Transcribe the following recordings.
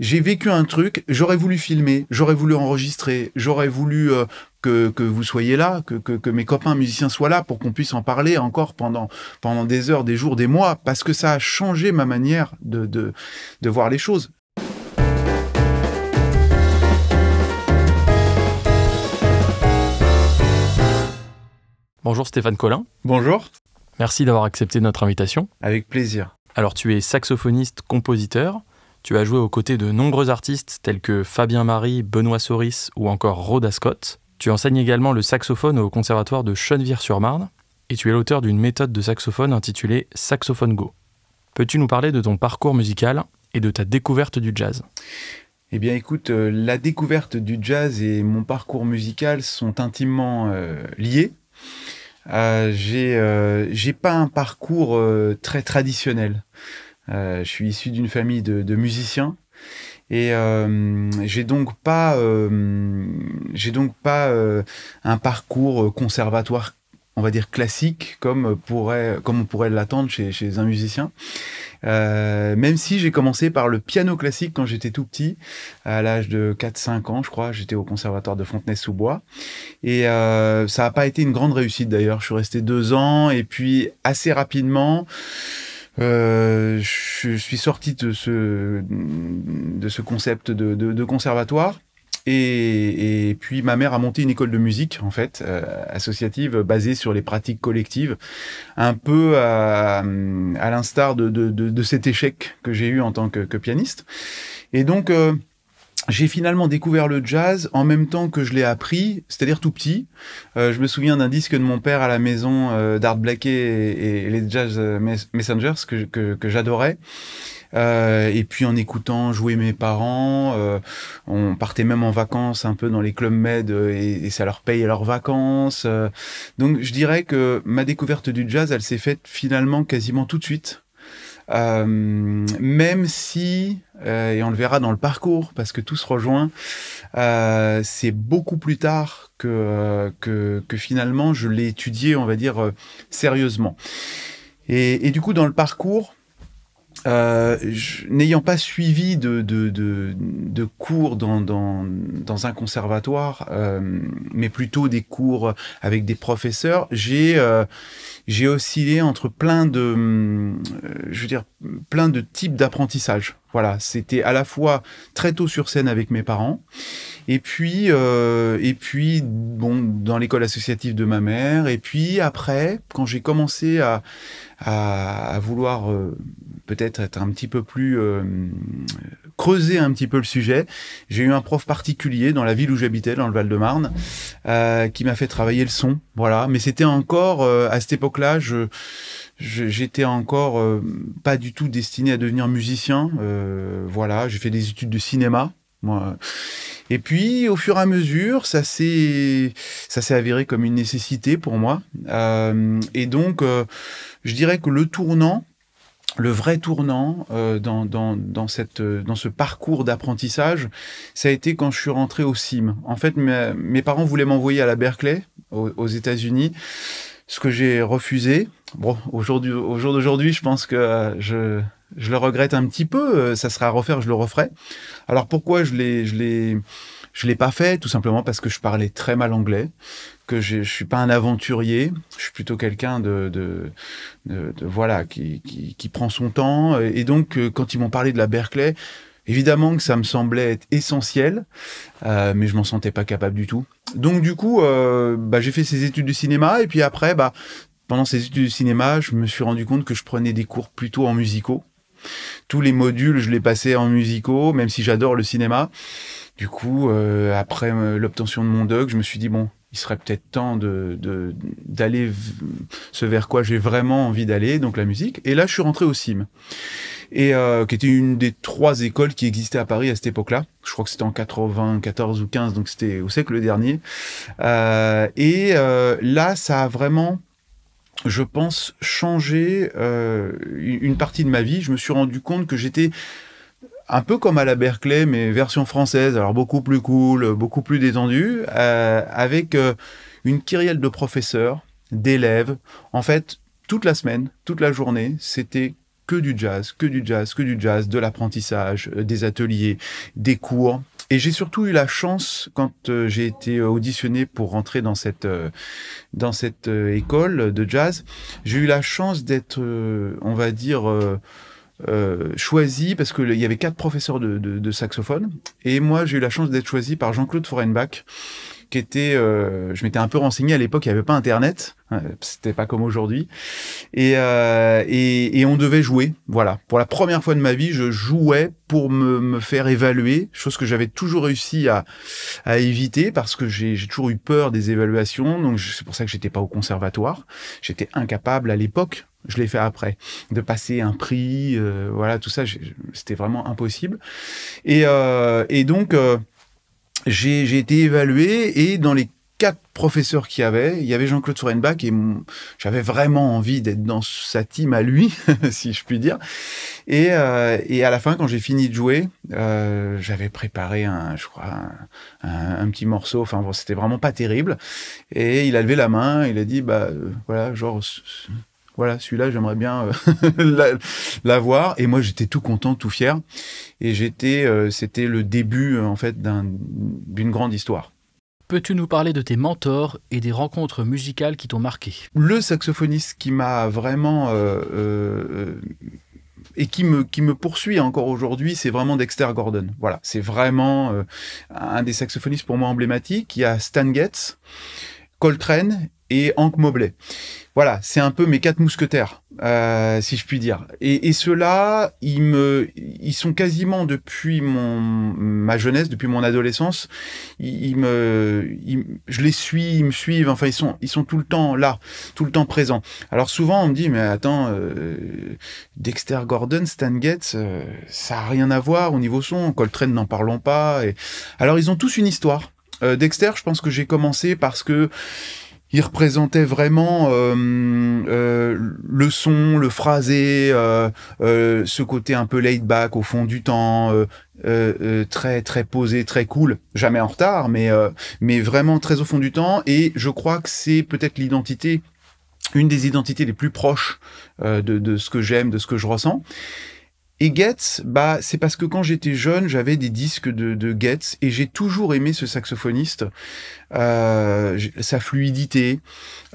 j'ai vécu un truc, j'aurais voulu filmer, j'aurais voulu enregistrer, j'aurais voulu euh, que, vous soyez là, que, mes copains musiciens soient là pour qu'on puisse en parler encore pendant, pendant des heures, des jours, des mois, parce que ça a changé ma manière de, de, de voir les choses. Bonjour Stéphane Collin. Bonjour. Merci d'avoir accepté notre invitation. Avec plaisir. Alors tu es saxophoniste, compositeur tu as joué aux côtés de nombreux artistes tels que Fabien Marie, Benoît Soris ou encore Rhoda Scott. Tu enseignes également le saxophone au conservatoire de chennevire sur marne et tu es l'auteur d'une méthode de saxophone intitulée Saxophone Go. Peux-tu nous parler de ton parcours musical et de ta découverte du jazz eh bien écoute, euh, la découverte du jazz et mon parcours musical sont intimement euh, liés. Euh, j'ai pas un parcours très traditionnel. Euh, je suis issu d'une famille de, musiciens. Et euh, j'ai donc pas, euh, j'ai donc pas euh, un parcours conservatoire, on va dire classique, comme pourrait, comme on pourrait l'attendre chez, chez, un musicien. même si j'ai commencé par le piano classique quand j'étais tout petit, à l'âge de 4-5 ans, je crois, j'étais au conservatoire de Fontenay-sous-Bois. Et ça n'a pas été une grande réussite d'ailleurs. Je suis resté deux ans et puis assez rapidement euh, je suis sorti de ce, de ce concept de, de, de conservatoire. Et, puis ma mère a monté une école de musique en fait euh, associative basée sur les pratiques collectives, un peu à, l'instar de, de, de, de, cet échec que j'ai eu en tant que, que pianiste. Et donc euh, j'ai finalement découvert le jazz en même temps que je l'ai appris, c'est-à-dire tout petit. Euh, je me souviens d'un disque de mon père à la maison euh, d'Art Blakey et, les Jazz euh, Messengers que, j'adorais. et puis en écoutant jouer mes parents, on partait même en vacances un peu dans les clubs med et, et ça leur payait leurs vacances. donc je dirais que ma découverte du jazz, elle s'est faite finalement quasiment tout de suite. même si euh, et on le verra dans le parcours parce que tout se rejoint. Euh, c'est beaucoup plus tard que, euh, que, que finalement je l'ai étudié, on va dire, sérieusement. Et, et, du coup, dans le parcours, euh, n'ayant pas suivi de, de, cours dans, dans, un conservatoire, euh, mais plutôt des cours avec des professeurs, j'ai euh, oscillé entre plein de, je veux dire, plein de types d'apprentissage. Voilà, c'était à la fois très tôt sur scène avec mes parents, et puis, et puis bon, dans l'école associative de ma mère, et puis après, quand j'ai commencé à, à vouloir peut-être être un petit peu plus euh, creusé creuser un petit peu le sujet. J'ai eu un prof particulier dans la ville où j'habitais, dans le Val-de-Marne, euh, qui m'a fait travailler le son. Voilà, mais c'était encore euh, à cette époque-là, je j'étais encore pas du tout destiné à devenir musicien. voilà, j'ai fait des études de cinéma. Moi. Et puis, au fur et à mesure, ça s'est, ça s'est avéré comme une nécessité pour moi. et donc, je dirais que le tournant, le vrai tournant euh, dans, dans, dans, cette, euh, dans ce parcours d'apprentissage, ça a été quand je suis rentré au CIM. En fait, mes, parents voulaient m'envoyer à la Berkeley, aux, États-Unis, ce que j'ai refusé. Bon, aujourd'hui, au jour d'aujourd'hui, je pense que euh, je, je le regrette un petit peu. Ça sera à refaire, je le referai. Alors pourquoi je l'ai, je l'ai, je l'ai pas fait tout simplement parce que je parlais très mal anglais, que je, ne suis pas un aventurier, je suis plutôt quelqu'un de, voilà qui, prend son temps. Et donc euh, quand ils m'ont parlé de la Berkeley, évidemment que ça me semblait être essentiel, euh, mais je m'en sentais pas capable du tout. Donc du coup, euh, bah, j'ai fait ces études de cinéma et puis après, bah pendant ces études de cinéma, je me suis rendu compte que je prenais des cours plutôt en musicaux. Tous les modules, je les passais en musicaux, même si j'adore le cinéma. Du coup, euh, après euh, l'obtention de mon doc, je me suis dit, bon, il serait peut-être temps d'aller de, ce vers quoi j'ai vraiment envie d'aller, donc la musique. Et là, je suis rentré au CIM, et, euh, qui était une des trois écoles qui existaient à Paris à cette époque-là. Je crois que c'était en 94 ou 15, donc c'était au siècle dernier. et là, ça a vraiment, je pense, changé une partie de ma vie. Je me suis rendu compte que j'étais un peu comme à la Berkeley, mais version française, alors beaucoup plus cool, beaucoup plus détendue, euh, avec euh, une kyrielle de professeurs, d'élèves. En fait, toute la semaine, toute la journée, c'était que du jazz, que du jazz, que du jazz, de l'apprentissage, euh, des ateliers, des cours. Et j'ai surtout eu la chance, quand j'ai été auditionné pour rentrer dans cette, dans cette école de jazz, j'ai eu la chance d'être, on va dire, euh, choisi parce qu'il y avait quatre professeurs de, saxophone. Et moi, j'ai eu la chance d'être choisi par Jean-Claude Forenbach, qui était, euh, je m'étais un peu renseigné à l'époque, il n'y avait pas Internet, hein, c'était pas comme aujourd'hui, euh, et, et, on devait jouer. Voilà, pour la première fois de ma vie, je jouais pour me, faire évaluer, chose que j'avais toujours réussi à, à éviter parce que j'ai toujours eu peur des évaluations, donc c'est pour ça que j'étais pas au conservatoire, j'étais incapable à l'époque je l'ai fait après. De passer un prix, euh, voilà, tout ça, c'était vraiment impossible. Et, euh, donc, euh, j'ai été évalué et dans les quatre professeurs qu'il y avait, il y avait Jean-Claude Sorenbach et j'avais vraiment envie d'être dans sa team à lui, si je puis dire. Et, à la fin, quand j'ai fini de jouer, j'avais préparé un, je crois, un, petit morceau. Enfin, bon, c'était vraiment pas terrible. Et il a levé la main, il a dit, bah voilà, genre voilà, celui-là, j'aimerais bien euh, l'avoir. et moi, j'étais tout content, tout fier. Et j'étais, euh, c'était le début, euh, en fait, d'une grande histoire. Peux-tu nous parler de tes mentors et des rencontres musicales qui t'ont marqué Le saxophoniste qui m'a vraiment et qui me, qui me poursuit encore aujourd'hui, c'est vraiment Dexter Gordon. Voilà, c'est vraiment un des saxophonistes pour moi emblématiques. Il y a Stan Getz, Coltrane et Hank Mobley. Voilà, c'est un peu mes quatre mousquetaires, euh, si je puis dire. Et, et ceux-là, ils me, ils sont quasiment depuis mon ma jeunesse, depuis mon adolescence, ils, me, je les suis, ils me suivent. Enfin, ils sont, ils sont tout le temps là, tout le temps présents. Alors souvent, on me dit, mais attends, euh, Dexter Gordon, Stan Getz, euh, ça a rien à voir au niveau son. Coltrane, n'en parlons pas. Et... Alors, ils ont tous une histoire. Dexter, je pense que j'ai commencé parce que il représentait vraiment euh, euh, le son, le phrasé, euh, ce côté un peu laid back au fond du temps, très très posé, très cool, jamais en retard, mais mais vraiment très au fond du temps. Et je crois que c'est peut-être l'identité, une des identités les plus proches de, de ce que j'aime, de ce que je ressens. Et Getz, bah, c'est parce que quand j'étais jeune, j'avais des disques de, de et j'ai toujours aimé ce saxophoniste, euh, sa fluidité,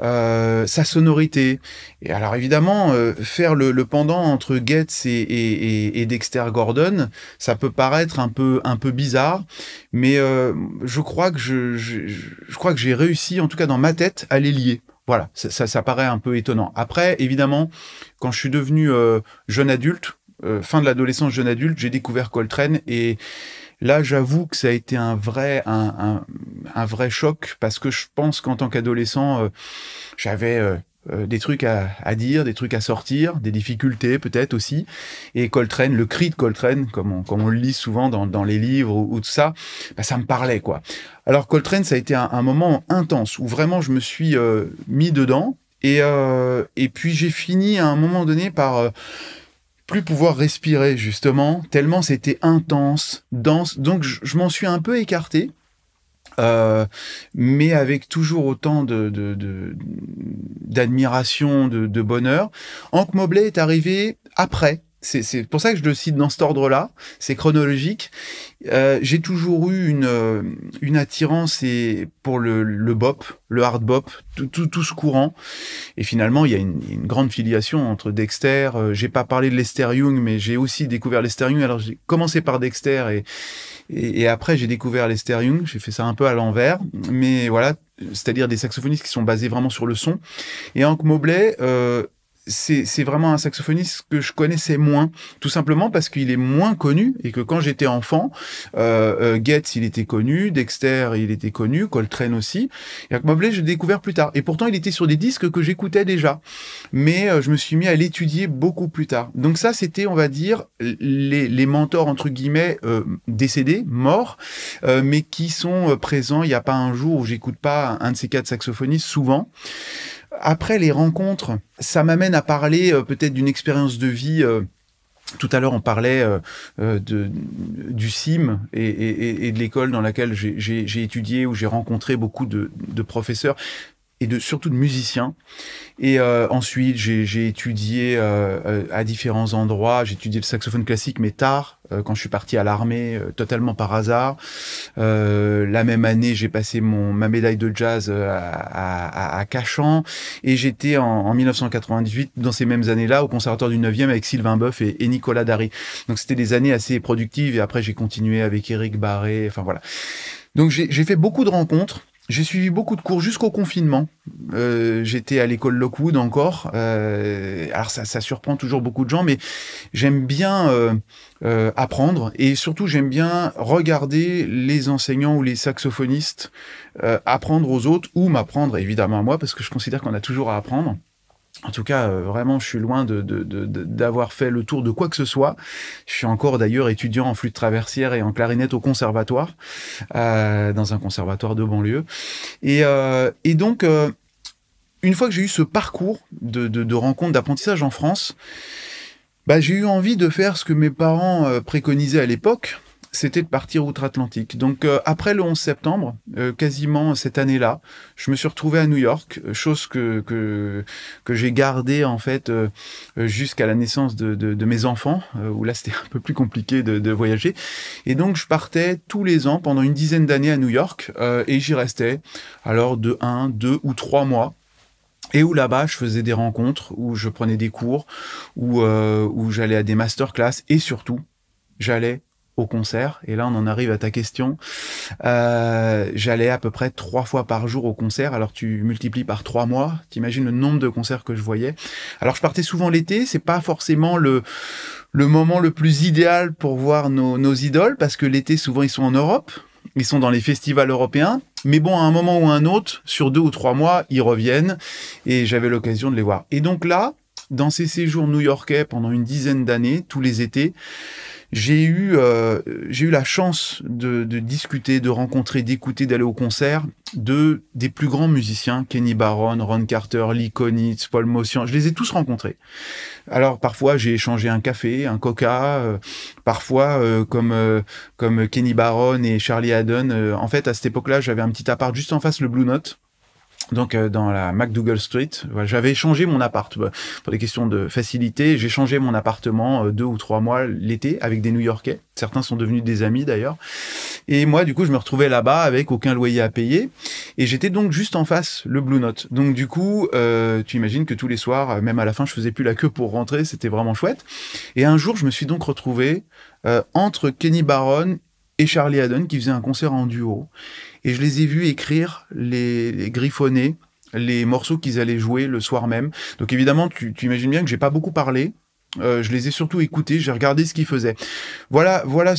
euh, sa sonorité. Et alors évidemment, euh, faire le, pendant entre Getz et, Dexter Gordon, ça peut paraître un peu un peu bizarre, mais je crois que je, je, crois que j'ai réussi, en tout cas dans ma tête, à les lier. Voilà, ça, ça paraît un peu étonnant. Après, évidemment, quand je suis devenu jeune adulte, euh, fin de l'adolescence, jeune adulte, j'ai découvert Coltrane et là, j'avoue que ça a été un vrai, un, vrai choc parce que je pense qu'en tant qu'adolescent, euh, j'avais euh, des trucs à, dire, des trucs à sortir, des difficultés peut-être aussi. Et Coltrane, le cri de Coltrane, comme on, comme on le lit souvent dans, les livres ou, tout ça, bah, ça me parlait quoi. Alors Coltrane, ça a été un, moment intense où vraiment je me suis mis dedans. Et, et puis j'ai fini à un moment donné par plus pouvoir respirer justement, tellement c'était intense, dense. Donc je, m'en suis un peu écarté. Euh, mais avec toujours autant de d'admiration, de, de, bonheur. Hank Mobley est arrivé après, c'est pour ça que je le cite dans cet ordre-là, c'est chronologique. Euh, j'ai toujours eu une, euh, une attirance pour le, bop, le hard bop, tout, ce courant. Et finalement, il y a une, grande filiation entre Dexter. Euh, j'ai pas parlé de Lester Young, mais j'ai aussi découvert Lester Young. Alors j'ai commencé par Dexter et, et, après j'ai découvert Lester Young. J'ai fait ça un peu à l'envers, mais voilà, c'est-à-dire des saxophonistes qui sont basés vraiment sur le son. Et Hank Mobley. Euh, c'est vraiment un saxophoniste que je connaissais moins, tout simplement parce qu'il est moins connu et que quand j'étais enfant, euh, euh Getz il était connu, Dexter il était connu, Coltrane aussi. et Mobley je l'ai découvert plus tard et pourtant il était sur des disques que j'écoutais déjà, mais euh, je me suis mis à l'étudier beaucoup plus tard. Donc ça c'était on va dire les, mentors entre guillemets euh, décédés, morts, euh, mais qui sont présents. Il n'y a pas un jour où j'écoute pas un de ces quatre saxophonistes souvent. Après les rencontres, ça m'amène à parler euh, peut-être d'une expérience de vie. Euh, tout à l'heure, on parlait euh, du CIM et, de l'école dans laquelle j'ai étudié, où j'ai rencontré beaucoup de, de professeurs et surtout de musicien. Et euh, ensuite, j'ai étudié euh, euh, à différents endroits. J'ai étudié le saxophone classique, mais tard, quand je suis parti à l'armée, totalement par hasard. la même année, j'ai passé mon, ma médaille de jazz à, Cachan. Et j'étais en, 1998, dans ces mêmes années-là, au Conservatoire du 9e avec Sylvain Boeuf et, Nicolas Darry. Donc c'était des années assez productives. Et après, j'ai continué avec Eric Barré. Enfin voilà. Donc j'ai fait beaucoup de rencontres j'ai suivi beaucoup de cours jusqu'au confinement. Euh, j'étais à l'école Lockwood encore. Euh, alors ça, surprend toujours beaucoup de gens, mais j'aime bien euh, apprendre et surtout j'aime bien regarder les enseignants ou les saxophonistes apprendre aux autres ou m'apprendre évidemment à moi parce que je considère qu'on a toujours à apprendre. En tout cas, euh, vraiment, je suis loin d'avoir fait le tour de quoi que ce soit. Je suis encore d'ailleurs étudiant en flûte traversière et en clarinette au conservatoire, euh, dans un conservatoire de banlieue. Et, euh, donc, une fois que j'ai eu ce parcours de, de, rencontres d'apprentissage en France, bah, j'ai eu envie de faire ce que mes parents préconisaient à l'époque, c'était de partir outre-Atlantique. Donc euh, après le 11 septembre, euh, quasiment cette année-là, je me suis retrouvé à New York, euh, chose que que, j'ai gardée en fait jusqu'à la naissance de, mes enfants, où là c'était un peu plus compliqué de, voyager. Et donc je partais tous les ans pendant une dizaine d'années à New York et j'y restais alors de 1, 2 ou trois mois et où là-bas je faisais des rencontres, où je prenais des cours, où, où j'allais à des masterclass et surtout j'allais au concert. Et là, on en arrive à ta question. Euh, j'allais à peu près trois fois par jour au concert. Alors, tu multiplies par trois mois. T'imagines le nombre de concerts que je voyais. Alors, je partais souvent l'été. C'est pas forcément le, le moment le plus idéal pour voir nos, nos idoles parce que l'été, souvent, ils sont en Europe. Ils sont dans les festivals européens. Mais bon, à un moment ou un autre, sur deux ou trois mois, ils reviennent. Et j'avais l'occasion de les voir. Et donc là, dans ces séjours new-yorkais pendant une dizaine d'années, tous les étés, j'ai eu, euh, j'ai eu la chance de, discuter, de rencontrer, d'écouter, d'aller au concert de des plus grands musiciens, Kenny Barron, Ron Carter, Lee Konitz, Paul Motion. Je les ai tous rencontrés. Alors parfois j'ai échangé un café, un coca, euh, parfois euh, comme comme Kenny Barron et Charlie Haddon. en fait à cette époque-là j'avais un petit appart juste en face le Blue Note donc euh, dans la McDougall Street, j'avais changé mon appart euh, pour des questions de facilité. J'ai changé mon appartement euh, deux ou trois mois l'été avec des New-Yorkais. Certains sont devenus des amis d'ailleurs. Et moi, du coup, je me retrouvais là-bas avec aucun loyer à payer. Et j'étais donc juste en face, le Blue Note. Donc du coup, tu imagines que tous les soirs, même à la fin, je faisais plus la queue pour rentrer. C'était vraiment chouette. Et un jour, je me suis donc retrouvé entre Kenny Barron et Charlie Haddon qui faisaient un concert en duo. Et je les ai vus écrire, les, griffonner, les morceaux qu'ils allaient jouer le soir même. Donc évidemment, tu, tu imagines bien que j'ai pas beaucoup parlé. Euh, je les ai surtout écoutés, j'ai regardé ce qu'ils faisaient. Voilà, voilà,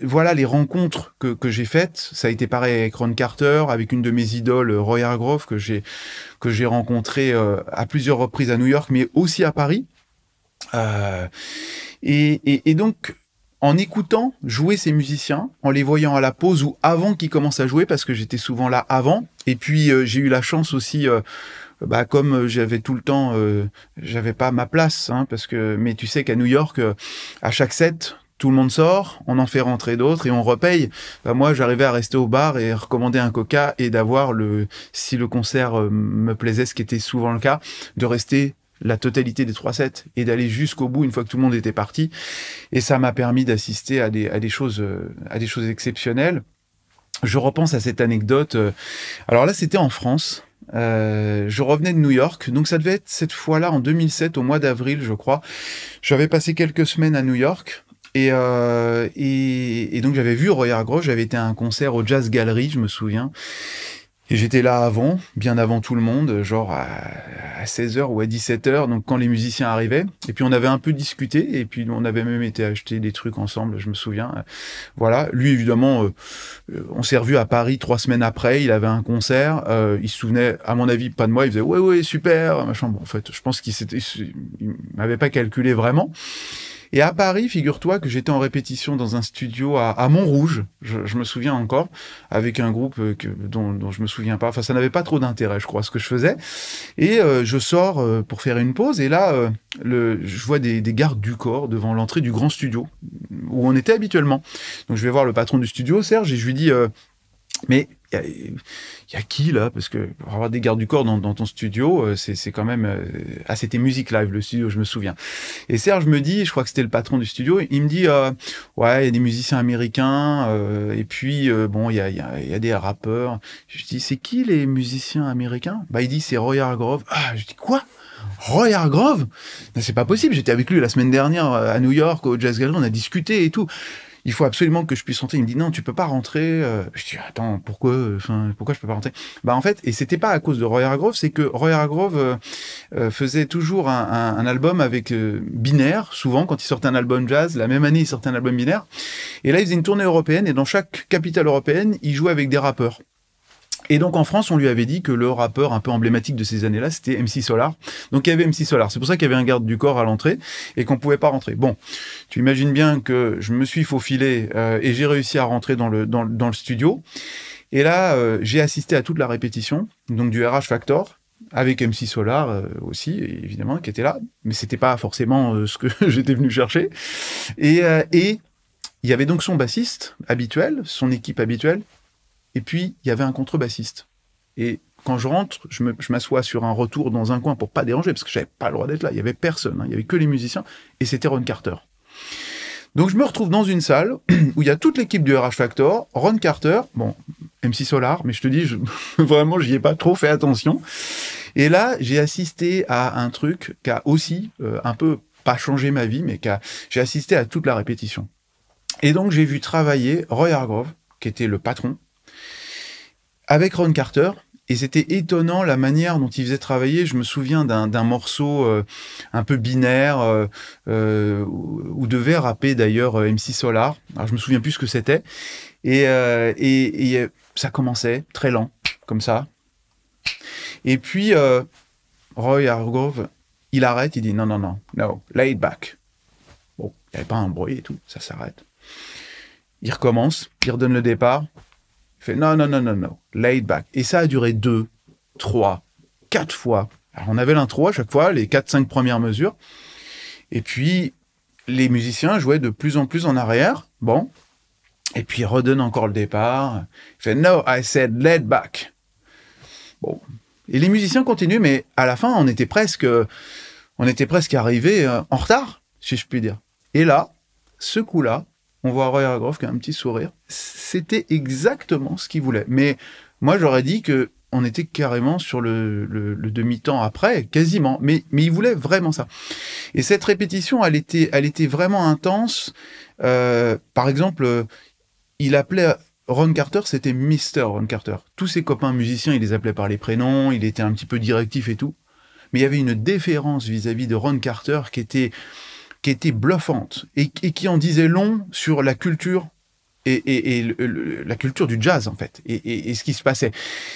voilà les rencontres que, que j'ai faites. Ça a été pareil avec Ron Carter, avec une de mes idoles, Roy Hargrove, que j'ai que j'ai rencontré euh, à plusieurs reprises à New York, mais aussi à Paris. Euh, et, et, et, donc, en écoutant jouer ces musiciens, en les voyant à la pause ou avant qu'ils commencent à jouer, parce que j'étais souvent là avant. Et puis euh, j'ai eu la chance aussi, euh, bah, comme euh, j'avais tout le temps, j'avais pas ma place, hein, parce que. Mais tu sais qu'à New York, à chaque set, tout le monde sort, on en fait rentrer d'autres et on repaye. Bah moi, j'arrivais à rester au bar et recommander un coca et d'avoir le, si le concert me plaisait, ce qui était souvent le cas, de rester la totalité des trois sets et d'aller jusqu'au bout une fois que tout le monde était parti. Et ça m'a permis d'assister à des, choses, euh, à des choses exceptionnelles. Je repense à cette anecdote. Euh, alors là, c'était en France. Euh, je revenais de New York, donc ça devait être cette fois-là en 2007, au mois d'avril, je crois. J'avais passé quelques semaines à New York. Et, donc j'avais vu Roy Hargrove, j'avais été à un concert au Jazz Gallery, je me souviens. Et j'étais là avant, bien avant tout le monde, genre à, 16h ou à 17h, donc quand les musiciens arrivaient. Et puis on avait un peu discuté, et puis on avait même été acheter des trucs ensemble, je me souviens. Voilà, lui évidemment, euh, euh, on s'est revu à Paris trois semaines après, il avait un concert, euh, il se souvenait, à mon avis, pas de moi, il faisait ouais ouais super, machin. Bon, en fait, je pense qu'il s'était, m'avait pas calculé vraiment. Et à Paris, figure-toi que j'étais en répétition dans un studio à, Montrouge, je, me souviens encore, avec un groupe euh, dont, dont, je me souviens pas. Enfin, ça n'avait pas trop d'intérêt, je crois, ce que je faisais. Et euh, je sors euh, pour faire une pause, et là, je vois des, des, gardes du corps devant l'entrée du grand studio où on était habituellement. Donc je vais voir le patron du studio, Serge, et je lui dis mais il y, a, qui là Parce que pour avoir des gardes du corps dans, ton studio, euh, c'est quand même. Euh, ah, c'était Music Live, le studio, je me souviens. Et Serge me dit, je crois que c'était le patron du studio, il me dit euh, Ouais, il y a des musiciens américains, et puis, bon, il y a, y a, des rappeurs. Je dis C'est qui les musiciens américains Bah, il dit C'est Roy Hargrove. Ah, je dis Quoi Roy Hargrove C'est pas possible, j'étais avec lui la semaine dernière à New York, au Jazz Gallery, on a discuté et tout il faut absolument que je puisse rentrer. Il me dit non, tu peux pas rentrer. Euh. Je dis attends, pourquoi enfin, pourquoi je peux pas rentrer Bah en fait, et c'était pas à cause de Roy Hargrove, c'est que Roy Hargrove euh, euh, faisait toujours un, album avec binaire, souvent quand il sortait un album jazz, la même année il sortait un album binaire. Et là, il faisait une tournée européenne et dans chaque capitale européenne, il jouait avec des rappeurs. Et donc en France, on lui avait dit que le rappeur un peu emblématique de ces années-là, c'était MC Solar. Donc il y avait MC Solar. C'est pour ça qu'il y avait un garde du corps à l'entrée et qu'on ne pouvait pas rentrer. Bon, tu imagines bien que je me suis faufilé euh, et j'ai réussi à rentrer dans le, dans, le studio. Et là, euh, j'ai assisté à toute la répétition, donc du RH Factor, avec MC Solar euh, aussi, évidemment, qui était là. Mais ce n'était pas forcément ce que j'étais venu chercher. Et, et il y avait donc son bassiste habituel, son équipe habituelle, et puis, il y avait un contrebassiste. Et quand je rentre, je m'assois sur un retour dans un coin pour pas déranger, parce que j'avais pas le droit d'être là. Il y avait personne. Hein. Il y avait que les musiciens. Et c'était Ron Carter. Donc, je me retrouve dans une salle où il y a toute l'équipe du RH Factor, Ron Carter, bon, MC Solar, mais je te dis, je, vraiment, j'y ai pas trop fait attention. Et là, j'ai assisté à un truc qui a aussi euh, un peu pas changé ma vie, mais qui j'ai assisté à toute la répétition. Et donc, j'ai vu travailler Roy Hargrove, qui était le patron avec Ron Carter. Et c'était étonnant la manière dont il faisait travailler. Je me souviens d'un morceau euh, un peu binaire euh, euh où devait rapper d'ailleurs euh, MC Solar. je me souviens plus ce que c'était. Et, ça commençait très lent, comme ça. Et puis Roy Hargrove, il arrête, il dit non, non, non, no, lay back. Bon, il n'y avait pas un bruit et tout, ça s'arrête. Il recommence, il redonne le départ, il fait non, non, non, non, non, laid back. Et ça a duré deux, trois, quatre fois. Alors on avait l'intro à chaque fois, les quatre, cinq premières mesures. Et puis les musiciens jouaient de plus en plus en arrière. Bon. Et puis il redonne encore le départ. Il fait no, I said laid back. Bon. Et les musiciens continuent, mais à la fin, on était presque, on était presque arrivé euh, en retard, si je puis dire. Et là, ce coup-là, on voit Roy Hargrove qui a un petit sourire. C'était exactement ce qu'il voulait. Mais moi, j'aurais dit que on était carrément sur le, demi-temps après, quasiment. Mais, il voulait vraiment ça. Et cette répétition, elle était, vraiment intense. Euh, par exemple, euh, il appelait Ron Carter, c'était Mister Ron Carter. Tous ses copains musiciens, il les appelait par les prénoms, il était un petit peu directif et tout. Mais il y avait une déférence vis à -vis de Ron Carter qui était qui était bluffante et, qui en disait long sur la culture et, la culture du jazz en fait et, ce qui se passait.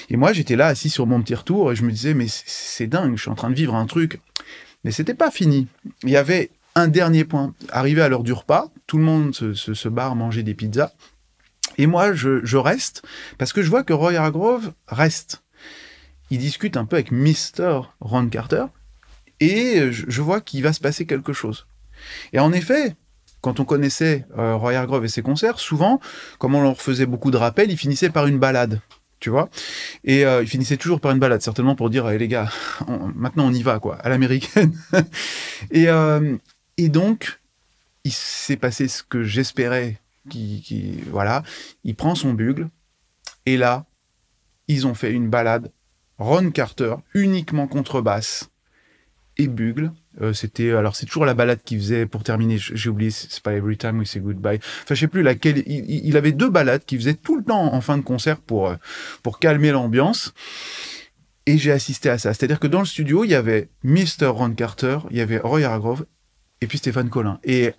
Et moi j'étais là assis sur mon petit retour et je me disais mais c'est dingue, je suis en train de vivre un truc. Mais c'était pas fini. Il y avait un dernier point. Arrivé à l'heure du repas, tout le monde se, barre manger des pizzas. Et moi, je, reste parce que je vois que Roy Hargrove reste. Il discute un peu avec Mr. Ron Carter et je vois qu'il va se passer quelque chose. Et en effet, quand on connaissait euh, Roy Hargrove et ses concerts, souvent, comme on leur faisait beaucoup de rappels, ils finissaient par une balade. Tu vois Et euh, ils finissaient toujours par une balade, certainement pour dire Eh les gars, maintenant on y va, quoi, à l'américaine. Euh, et, donc, il s'est passé ce que j'espérais. Qui, voilà, il prend son bugle. Et là, ils ont fait une balade Ron Carter uniquement contrebasse et bugle euh, c'était alors c'est toujours la balade qui faisait pour terminer. J'ai oublié, c'est pas Every Time We Say Goodbye. Enfin, je sais plus laquelle. Il, avait deux balades qui faisait tout le temps en fin de concert pour euh, pour calmer l'ambiance. Et j'ai assisté à ça. C'est-à-dire que dans le studio, il y avait Mr. Ron Carter, il y avait Roy Hargrove et puis Stéphane Collin. Et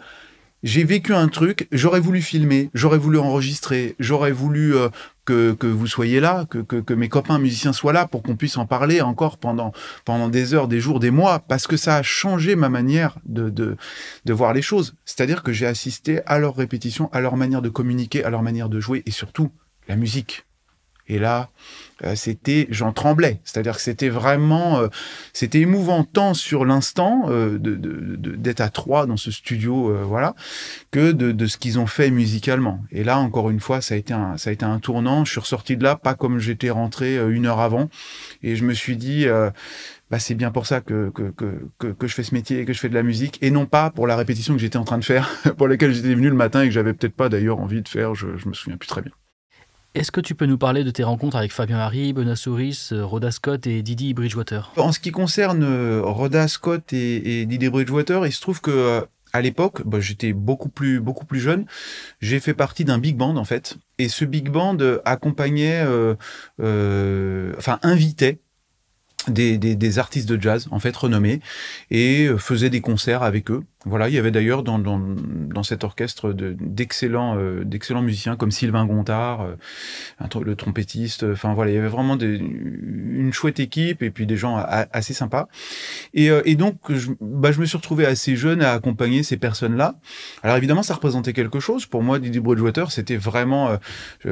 j'ai vécu un truc, j'aurais voulu filmer, j'aurais voulu enregistrer, j'aurais voulu euh, que, que, vous soyez là, que, que, que, mes copains musiciens soient là pour qu'on puisse en parler encore pendant, pendant des heures, des jours, des mois, parce que ça a changé ma manière de, de, de voir les choses. C'est-à-dire que j'ai assisté à leurs répétitions, à leur manière de communiquer, à leur manière de jouer et surtout la musique. Et là, euh, c'était, j'en tremblais. C'est-à-dire que c'était vraiment, euh, c'était émouvant tant sur l'instant euh, de, d'être à trois dans ce studio, voilà, que de, ce qu'ils ont fait musicalement. Et là, encore une fois, ça a été un, ça a été un tournant. Je suis ressorti de là, pas comme j'étais rentré une heure avant. Et je me suis dit, bah, c'est bien pour ça que que, que, que, je fais ce métier et que je fais de la musique, et non pas pour la répétition que j'étais en train de faire, pour laquelle j'étais venu le matin et que j'avais peut-être pas d'ailleurs envie de faire, je, je me souviens plus très bien. Est-ce que tu peux nous parler de tes rencontres avec Fabien Harry, Benassouris, euh, Roda Scott et Didi Bridgewater En ce qui concerne euh, Roda Scott et, Didier Bridgewater, il se trouve que euh, à l'époque, bah, j'étais beaucoup plus, beaucoup plus jeune, j'ai fait partie d'un big band en fait. Et ce big band accompagnait, enfin invitait des, des, artistes de jazz en fait renommés et faisait des concerts avec eux. Voilà, il y avait d'ailleurs dans, dans, dans, cet orchestre euh, d'excellents musiciens comme Sylvain Gontard, euh, le trompettiste. Euh, enfin voilà, il y avait vraiment une chouette équipe et puis des gens assez sympas. Et, et donc, je, bah, je, me suis retrouvé assez jeune à accompagner ces personnes-là. Alors évidemment, ça représentait quelque chose. Pour moi, du de Bridgewater, c'était vraiment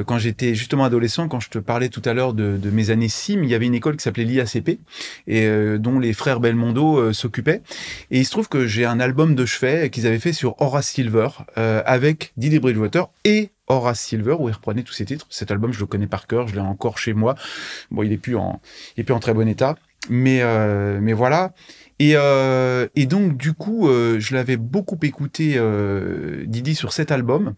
quand j'étais justement adolescent, quand je te parlais tout à l'heure de, mes années SIM, il y avait une école qui s'appelait l'IACP et dont les frères Belmondo s'occupaient. Et il se trouve que j'ai un album de fait qu'ils avaient fait sur Horace Silver euh, avec Didi Bridgewater et Horace Silver où il reprenait tous ces titres. Cet album, je le connais par cœur, je l'ai encore chez moi. Bon, il est plus en, il en très bon état, mais euh, mais voilà. Et, euh, et donc du coup, je l'avais beaucoup écouté Didi sur cet album.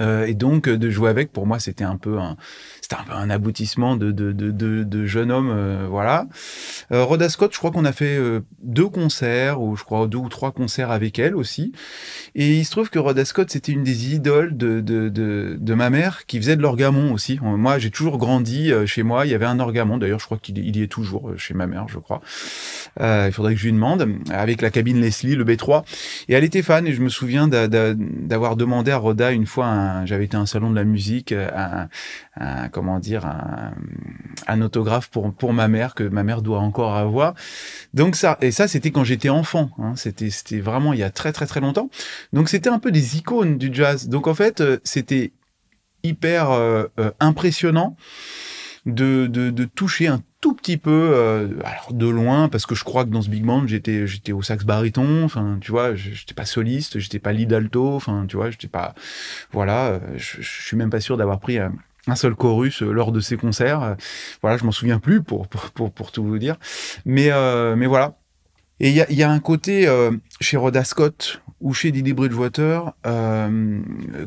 Euh, et donc euh, de jouer avec, pour moi, c'était un peu un, c'était un, peu un aboutissement de, de, de, de, de jeune homme, euh, voilà. Scott, je crois qu'on a fait deux concerts ou je crois deux ou trois concerts avec elle aussi. Et il se trouve que Rhoda Scott, c'était une des idoles de, de, de, de ma mère qui faisait de l'orgamon aussi. Moi, j'ai toujours grandi chez moi. Il y avait un orgamon. D'ailleurs, je crois qu'il y est toujours chez ma mère, je crois. il faudrait que je lui demande avec la cabine Leslie, le B3. Et elle était fan et je me souviens d'avoir demandé à Rhoda une fois un j'avais été un salon de la musique, un, euh, comment dire, un, autographe pour pour ma mère que ma mère doit encore avoir. Donc ça, et ça c'était quand j'étais enfant. Hein. c'était c'était vraiment il y a très très très longtemps. Donc c'était un peu des icônes du jazz. Donc en fait euh, c'était hyper euh, impressionnant de, de, toucher un tout petit peu, euh, alors de loin, parce que je crois que dans ce big band, j'étais j'étais au sax baryton, enfin, tu vois, j'étais pas soliste, j'étais pas lead alto, enfin, tu vois, j'étais pas, voilà, euh, je, suis même pas sûr d'avoir pris euh, un seul chorus lors de ces concerts. Voilà, je m'en souviens plus pour, pour, pour, tout vous dire. Mais, mais voilà, et il y, a, un côté euh, chez Roda Scott ou chez Didier Bridgewater, euh,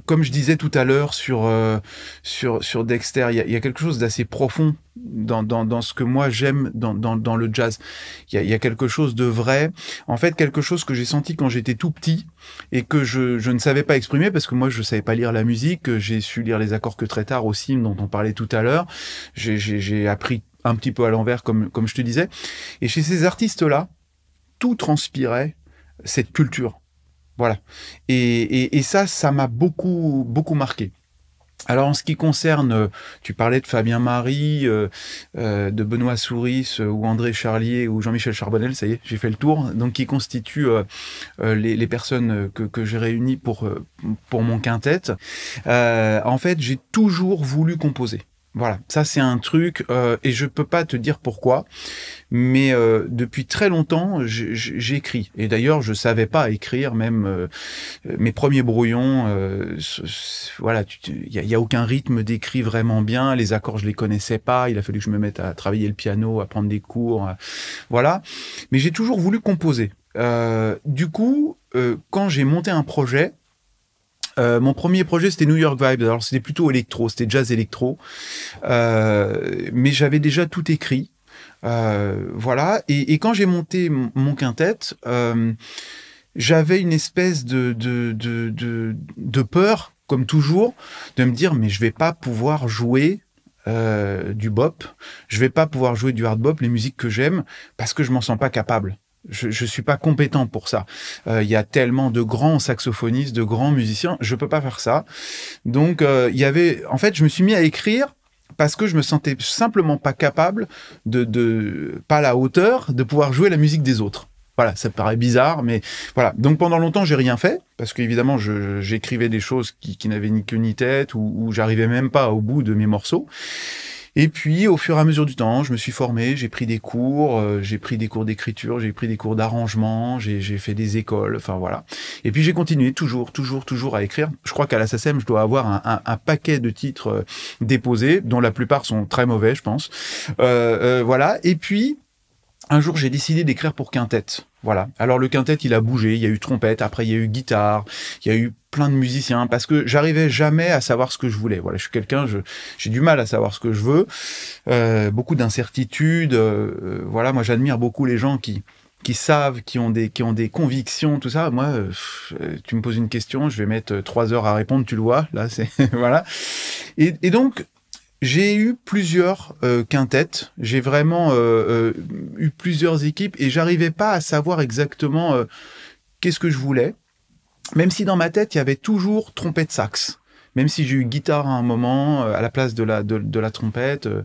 comme je disais tout à l'heure sur, euh, sur, sur Dexter, il y, a quelque chose d'assez profond dans, dans, dans, ce que moi j'aime dans, dans, le jazz. Il y, a, quelque chose de vrai, en fait quelque chose que j'ai senti quand j'étais tout petit et que je, je ne savais pas exprimer parce que moi je ne savais pas lire la musique, j'ai su lire les accords que très tard aussi dont on parlait tout à l'heure, j'ai appris un petit peu à l'envers comme, comme je te disais. Et chez ces artistes-là, tout transpirait cette culture. Voilà. Et, ça, ça m'a beaucoup, beaucoup marqué. Alors en ce qui concerne, euh, tu parlais de Fabien Marie, euh, euh, de Benoît Souris ou André Charlier ou Jean-Michel Charbonnel, ça y est, j'ai fait le tour, donc qui constituent les, personnes que, j'ai réunies pour, pour mon quintet. en fait, j'ai toujours voulu composer. Voilà, ça c'est un truc, euh, et je peux pas te dire pourquoi, mais euh, depuis très longtemps, j'écris. Et d'ailleurs, je savais pas écrire, même euh, mes premiers brouillons, voilà, il y, a aucun rythme d'écrit vraiment bien, les accords je les connaissais pas, il a fallu que je me mette à travailler le piano, à prendre des cours, voilà. Mais j'ai toujours voulu composer. du coup, quand j'ai monté un projet, euh, mon premier projet, c'était New York Vibes. Alors, c'était plutôt électro, c'était jazz électro. Euh, mais j'avais déjà tout écrit. Euh, voilà. Et, quand j'ai monté mon quintet, j'avais une espèce de, peur, comme toujours, de me dire, mais je vais pas pouvoir jouer du bop. Je vais pas pouvoir jouer du hard bop, les musiques que j'aime, parce que je m'en sens pas capable. Je ne suis pas compétent pour ça. Euh, il y a tellement de grands saxophonistes, de grands musiciens, je ne peux pas faire ça. Donc euh, il y avait, en fait, je me suis mis à écrire parce que je me sentais simplement pas capable de, pas à la hauteur de pouvoir jouer la musique des autres. Voilà, ça paraît bizarre, mais voilà. Donc pendant longtemps, j'ai rien fait parce qu'évidemment, j'écrivais des choses qui, n'avaient ni queue ni tête ou, ou j'arrivais même pas au bout de mes morceaux. Et puis, au fur et à mesure du temps, je me suis formé, j'ai pris des cours, euh, j'ai pris des cours d'écriture, j'ai pris des cours d'arrangement, j'ai fait des écoles, enfin voilà. Et puis, j'ai continué toujours, toujours, toujours à écrire. Je crois qu'à la SACEM, je dois avoir un, paquet de titres euh, déposés, dont la plupart sont très mauvais, je pense. Euh, voilà. Et puis, un jour, j'ai décidé d'écrire pour quintette. Voilà. Alors le quintette, il a bougé. Il y a eu trompette. Après, il y a eu guitare. Il y a eu plein de musiciens parce que j'arrivais jamais à savoir ce que je voulais. Voilà, je suis quelqu'un, j'ai du mal à savoir ce que je veux. Euh, beaucoup d'incertitudes. Euh, voilà, moi, j'admire beaucoup les gens qui qui savent, qui ont des qui ont des convictions, tout ça. Moi, euh, tu me poses une question, je vais mettre trois heures à répondre. Tu le vois, là, c'est voilà. et donc j'ai eu plusieurs euh, quintettes, j'ai vraiment euh, euh, eu plusieurs équipes et j'arrivais pas à savoir exactement qu'est-ce que je voulais, même si dans ma tête il y avait toujours trompette sax même si j'ai eu guitare à un moment euh, à la place de la, de, la trompette, euh,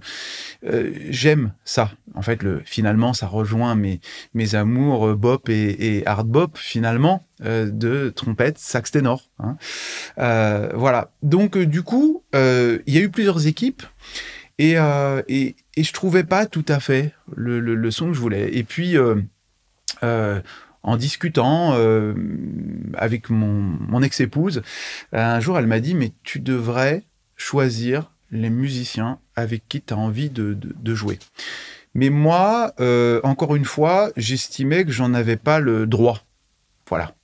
euh, j'aime ça. En fait, finalement, ça rejoint mes, mes amours bop et, hard bop, finalement, de trompette, sax ténor. Hein. voilà. Donc, du coup, il y a eu plusieurs équipes. Et, je ne je trouvais pas tout à fait le, son que je voulais. Et puis, en discutant euh, avec mon, ex-épouse, un jour elle m'a dit mais tu devrais choisir les musiciens avec qui tu as envie de, jouer. Mais moi, euh, encore une fois, j'estimais que j'en avais pas le droit. Voilà.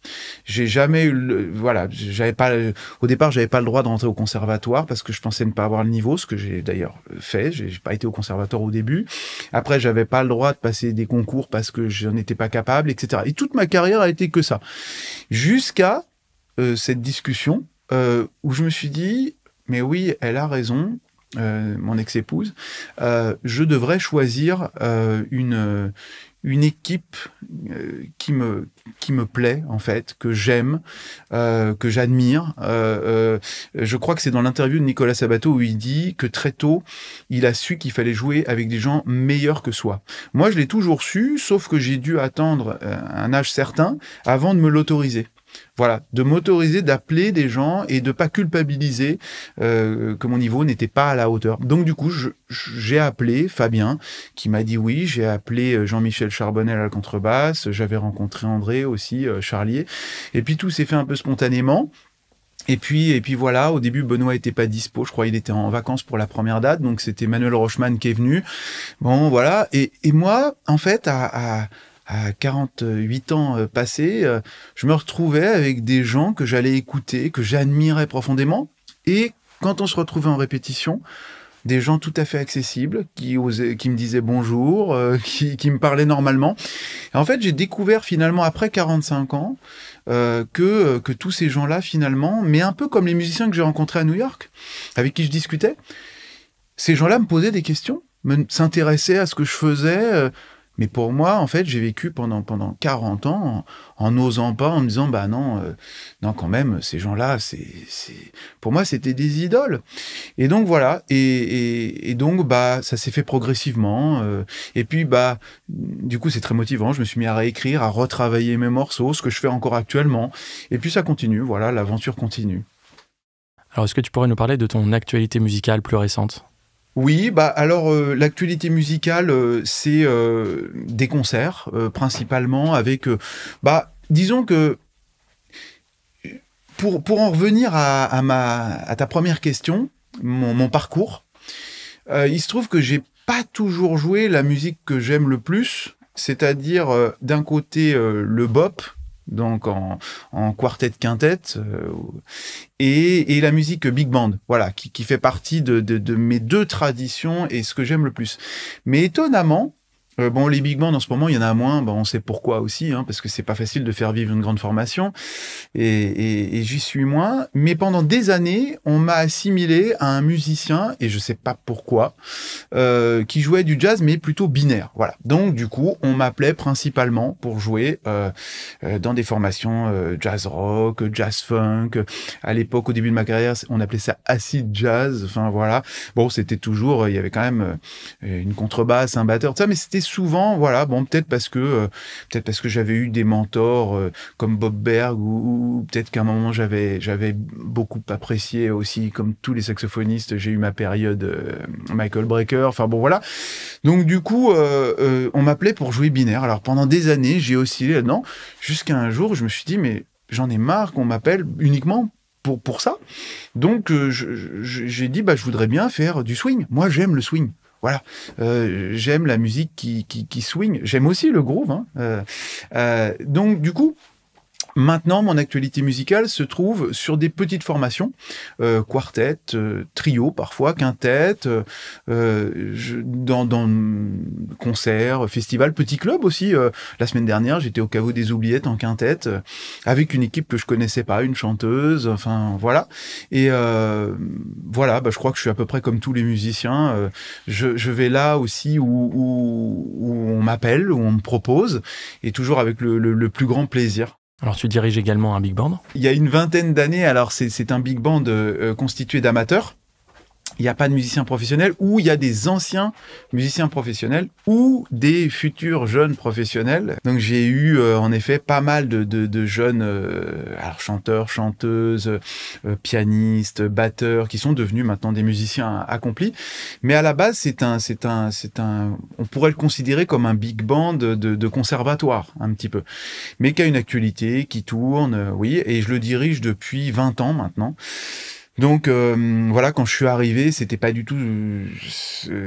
J'ai jamais eu le, voilà, j'avais pas, au départ, j'avais pas le droit de rentrer au conservatoire parce que je pensais ne pas avoir le niveau, ce que j'ai d'ailleurs fait. J'ai pas été au conservatoire au début. Après, j'avais pas le droit de passer des concours parce que je étais pas capable, etc. Et toute ma carrière a été que ça. Jusqu'à euh, cette discussion, euh, où je me suis dit, mais oui, elle a raison, euh, mon ex-épouse, je devrais choisir une, une équipe euh, qui me qui me plaît en fait, que j'aime, euh, que j'admire. Euh, je crois que c'est dans l'interview de Nicolas Sabato où il dit que très tôt, il a su qu'il fallait jouer avec des gens meilleurs que soi. Moi, je l'ai toujours su, sauf que j'ai dû attendre un âge certain avant de me l'autoriser. Voilà, de m'autoriser d'appeler des gens et de pas culpabiliser euh, que mon niveau n'était pas à la hauteur. Donc du coup, j'ai appelé Fabien qui m'a dit oui, j'ai appelé euh, Jean-Michel Charbonnel à la contrebasse, j'avais rencontré André aussi, euh, Charlier, et puis tout s'est fait un peu spontanément. Et puis, et puis voilà, au début, Benoît était pas dispo. Je crois qu'il était en vacances pour la première date. Donc, c'était Manuel Rochman qui est venu. Bon, voilà. Et, moi, en fait, à à 48 ans euh, passés, euh, je me retrouvais avec des gens que j'allais écouter, que j'admirais profondément. Et quand on se retrouvait en répétition, des gens tout à fait accessibles qui osaient, qui me disaient bonjour, euh, qui, me parlaient normalement. en fait, j'ai découvert finalement après 45 ans que que tous ces gens-là finalement, mais un peu comme les musiciens que j'ai rencontrés à New York, avec qui je discutais, ces gens-là me posaient des questions, s'intéressaient à ce que je faisais, mais pour moi, en fait, j'ai vécu pendant, pendant 40 ans en n'osant pas, en me disant, bah non, euh, non, quand même, ces gens-là, c'est, pour moi, c'était des idoles. Et donc, voilà. Et, donc, bah, ça s'est fait progressivement. Euh. et puis, bah, du coup, c'est très motivant. Je me suis mis à réécrire, à retravailler mes morceaux, ce que je fais encore actuellement. Et puis, ça continue. Voilà, l'aventure continue. Alors, est-ce que tu pourrais nous parler de ton actualité musicale plus récente oui, bah alors euh, l'actualité musicale, euh, c'est euh, des concerts principalement avec, bah disons que pour, pour en revenir à, ma à ta première question, mon, mon parcours, il se trouve que j'ai pas toujours joué la musique que j'aime le plus, c'est-à-dire d'un côté le bop donc en, en quartet de quintette, euh, et, et, la musique big band, voilà, qui, qui fait partie de, de, de, mes deux traditions et ce que j'aime le plus. Mais étonnamment, euh, bon, les big bands en ce moment, il y en a moins. Bon, on sait pourquoi aussi, hein, parce que c'est pas facile de faire vivre une grande formation. Et, j'y suis moins. Mais pendant des années, on m'a assimilé à un musicien, et je sais pas pourquoi, euh, qui jouait du jazz, mais plutôt binaire. Voilà. Donc, du coup, on m'appelait principalement pour jouer euh, dans des formations jazz rock, jazz funk. À l'époque, au début de ma carrière, on appelait ça acid jazz. Enfin, voilà. Bon, c'était toujours, il y avait quand même une contrebasse, un batteur, tout ça, mais c'était souvent, voilà, bon, peut-être parce que euh, peut-être parce que j'avais eu des mentors euh, comme Bob Berg ou, peut-être qu'à un moment j'avais j'avais beaucoup apprécié aussi, comme tous les saxophonistes, j'ai eu ma période euh, Michael Breaker. Enfin bon, voilà. Donc du coup, on m'appelait pour jouer binaire. Alors pendant des années, j'ai oscillé là-dedans jusqu'à un jour, je me suis dit mais j'en ai marre qu'on m'appelle uniquement pour, pour ça. Donc, j'ai dit, bah, je voudrais bien faire du swing. Moi, j'aime le swing. Voilà, euh, j'aime la musique qui, qui, swing. J'aime aussi le groove. Hein. Euh, euh, donc, du coup, Maintenant, mon actualité musicale se trouve sur des petites formations, euh, quartet, euh, trio parfois, quintettes, euh, euh, je, dans, dans concerts, festivals, petits clubs aussi. Euh, la semaine dernière, j'étais au caveau des oubliettes en quintette avec une équipe que je connaissais pas, une chanteuse, enfin voilà. Et voilà, bah, je crois que je suis à peu près comme tous les musiciens. Je, je, vais là aussi où, où, on m'appelle, où on me propose, et toujours avec le, le plus grand plaisir. Alors tu diriges également un big band Il y a une vingtaine d'années, alors c'est un big band euh, constitué d'amateurs il n'y a pas de musiciens professionnels ou il y a des anciens musiciens professionnels ou des futurs jeunes professionnels. Donc j'ai eu euh, en effet pas mal de, jeunes euh, chanteurs, chanteuses, euh, pianistes, batteurs qui sont devenus maintenant des musiciens accomplis. Mais à la base, c'est un, c'est un, c'est un, on pourrait le considérer comme un big band de, conservatoire un petit peu, mais qui a une actualité, qui tourne, oui, et je le dirige depuis 20 ans maintenant. Donc euh, voilà, quand je suis arrivé, c'était pas du tout euh,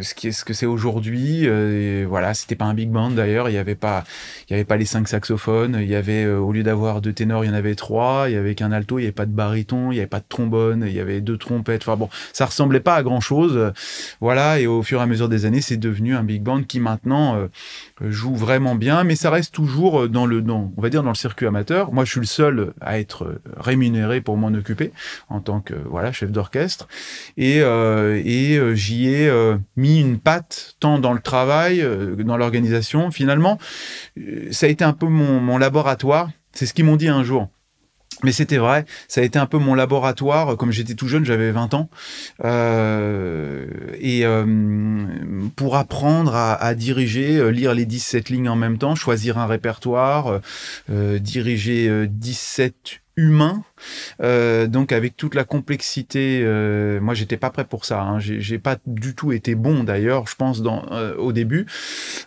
ce, qui est, ce que c'est aujourd'hui. Euh, voilà, c'était pas un big band d'ailleurs. Il y avait pas, il y avait pas les cinq saxophones. Il y avait, au lieu d'avoir deux ténors, il y en avait trois. Il y avait qu'un alto. Il y avait pas de baryton. Il y avait pas de trombone. Il y avait deux trompettes. Enfin bon, ça ressemblait pas à grand chose. Voilà. Et au fur et à mesure des années, c'est devenu un big band qui maintenant joue vraiment bien, mais ça reste toujours dans le, dans, on va dire dans le circuit amateur. Moi, je suis le seul à être rémunéré pour m'en occuper en tant que chef d'orchestre. Et, euh, euh, j'y ai euh, mis une patte tant dans le travail, dans l'organisation. Finalement, ça a été un peu mon, laboratoire. C'est ce qu'ils m'ont dit un jour. Mais c'était vrai, ça a été un peu mon laboratoire. Comme j'étais tout jeune, j'avais 20 ans. et pour apprendre à, diriger, lire les 17 lignes en même temps, choisir un répertoire, diriger 17 humain, euh, donc avec toute la complexité, euh, moi j'étais pas prêt pour ça. Hein. J'ai pas du tout été bon d'ailleurs, je pense dans, euh, au début.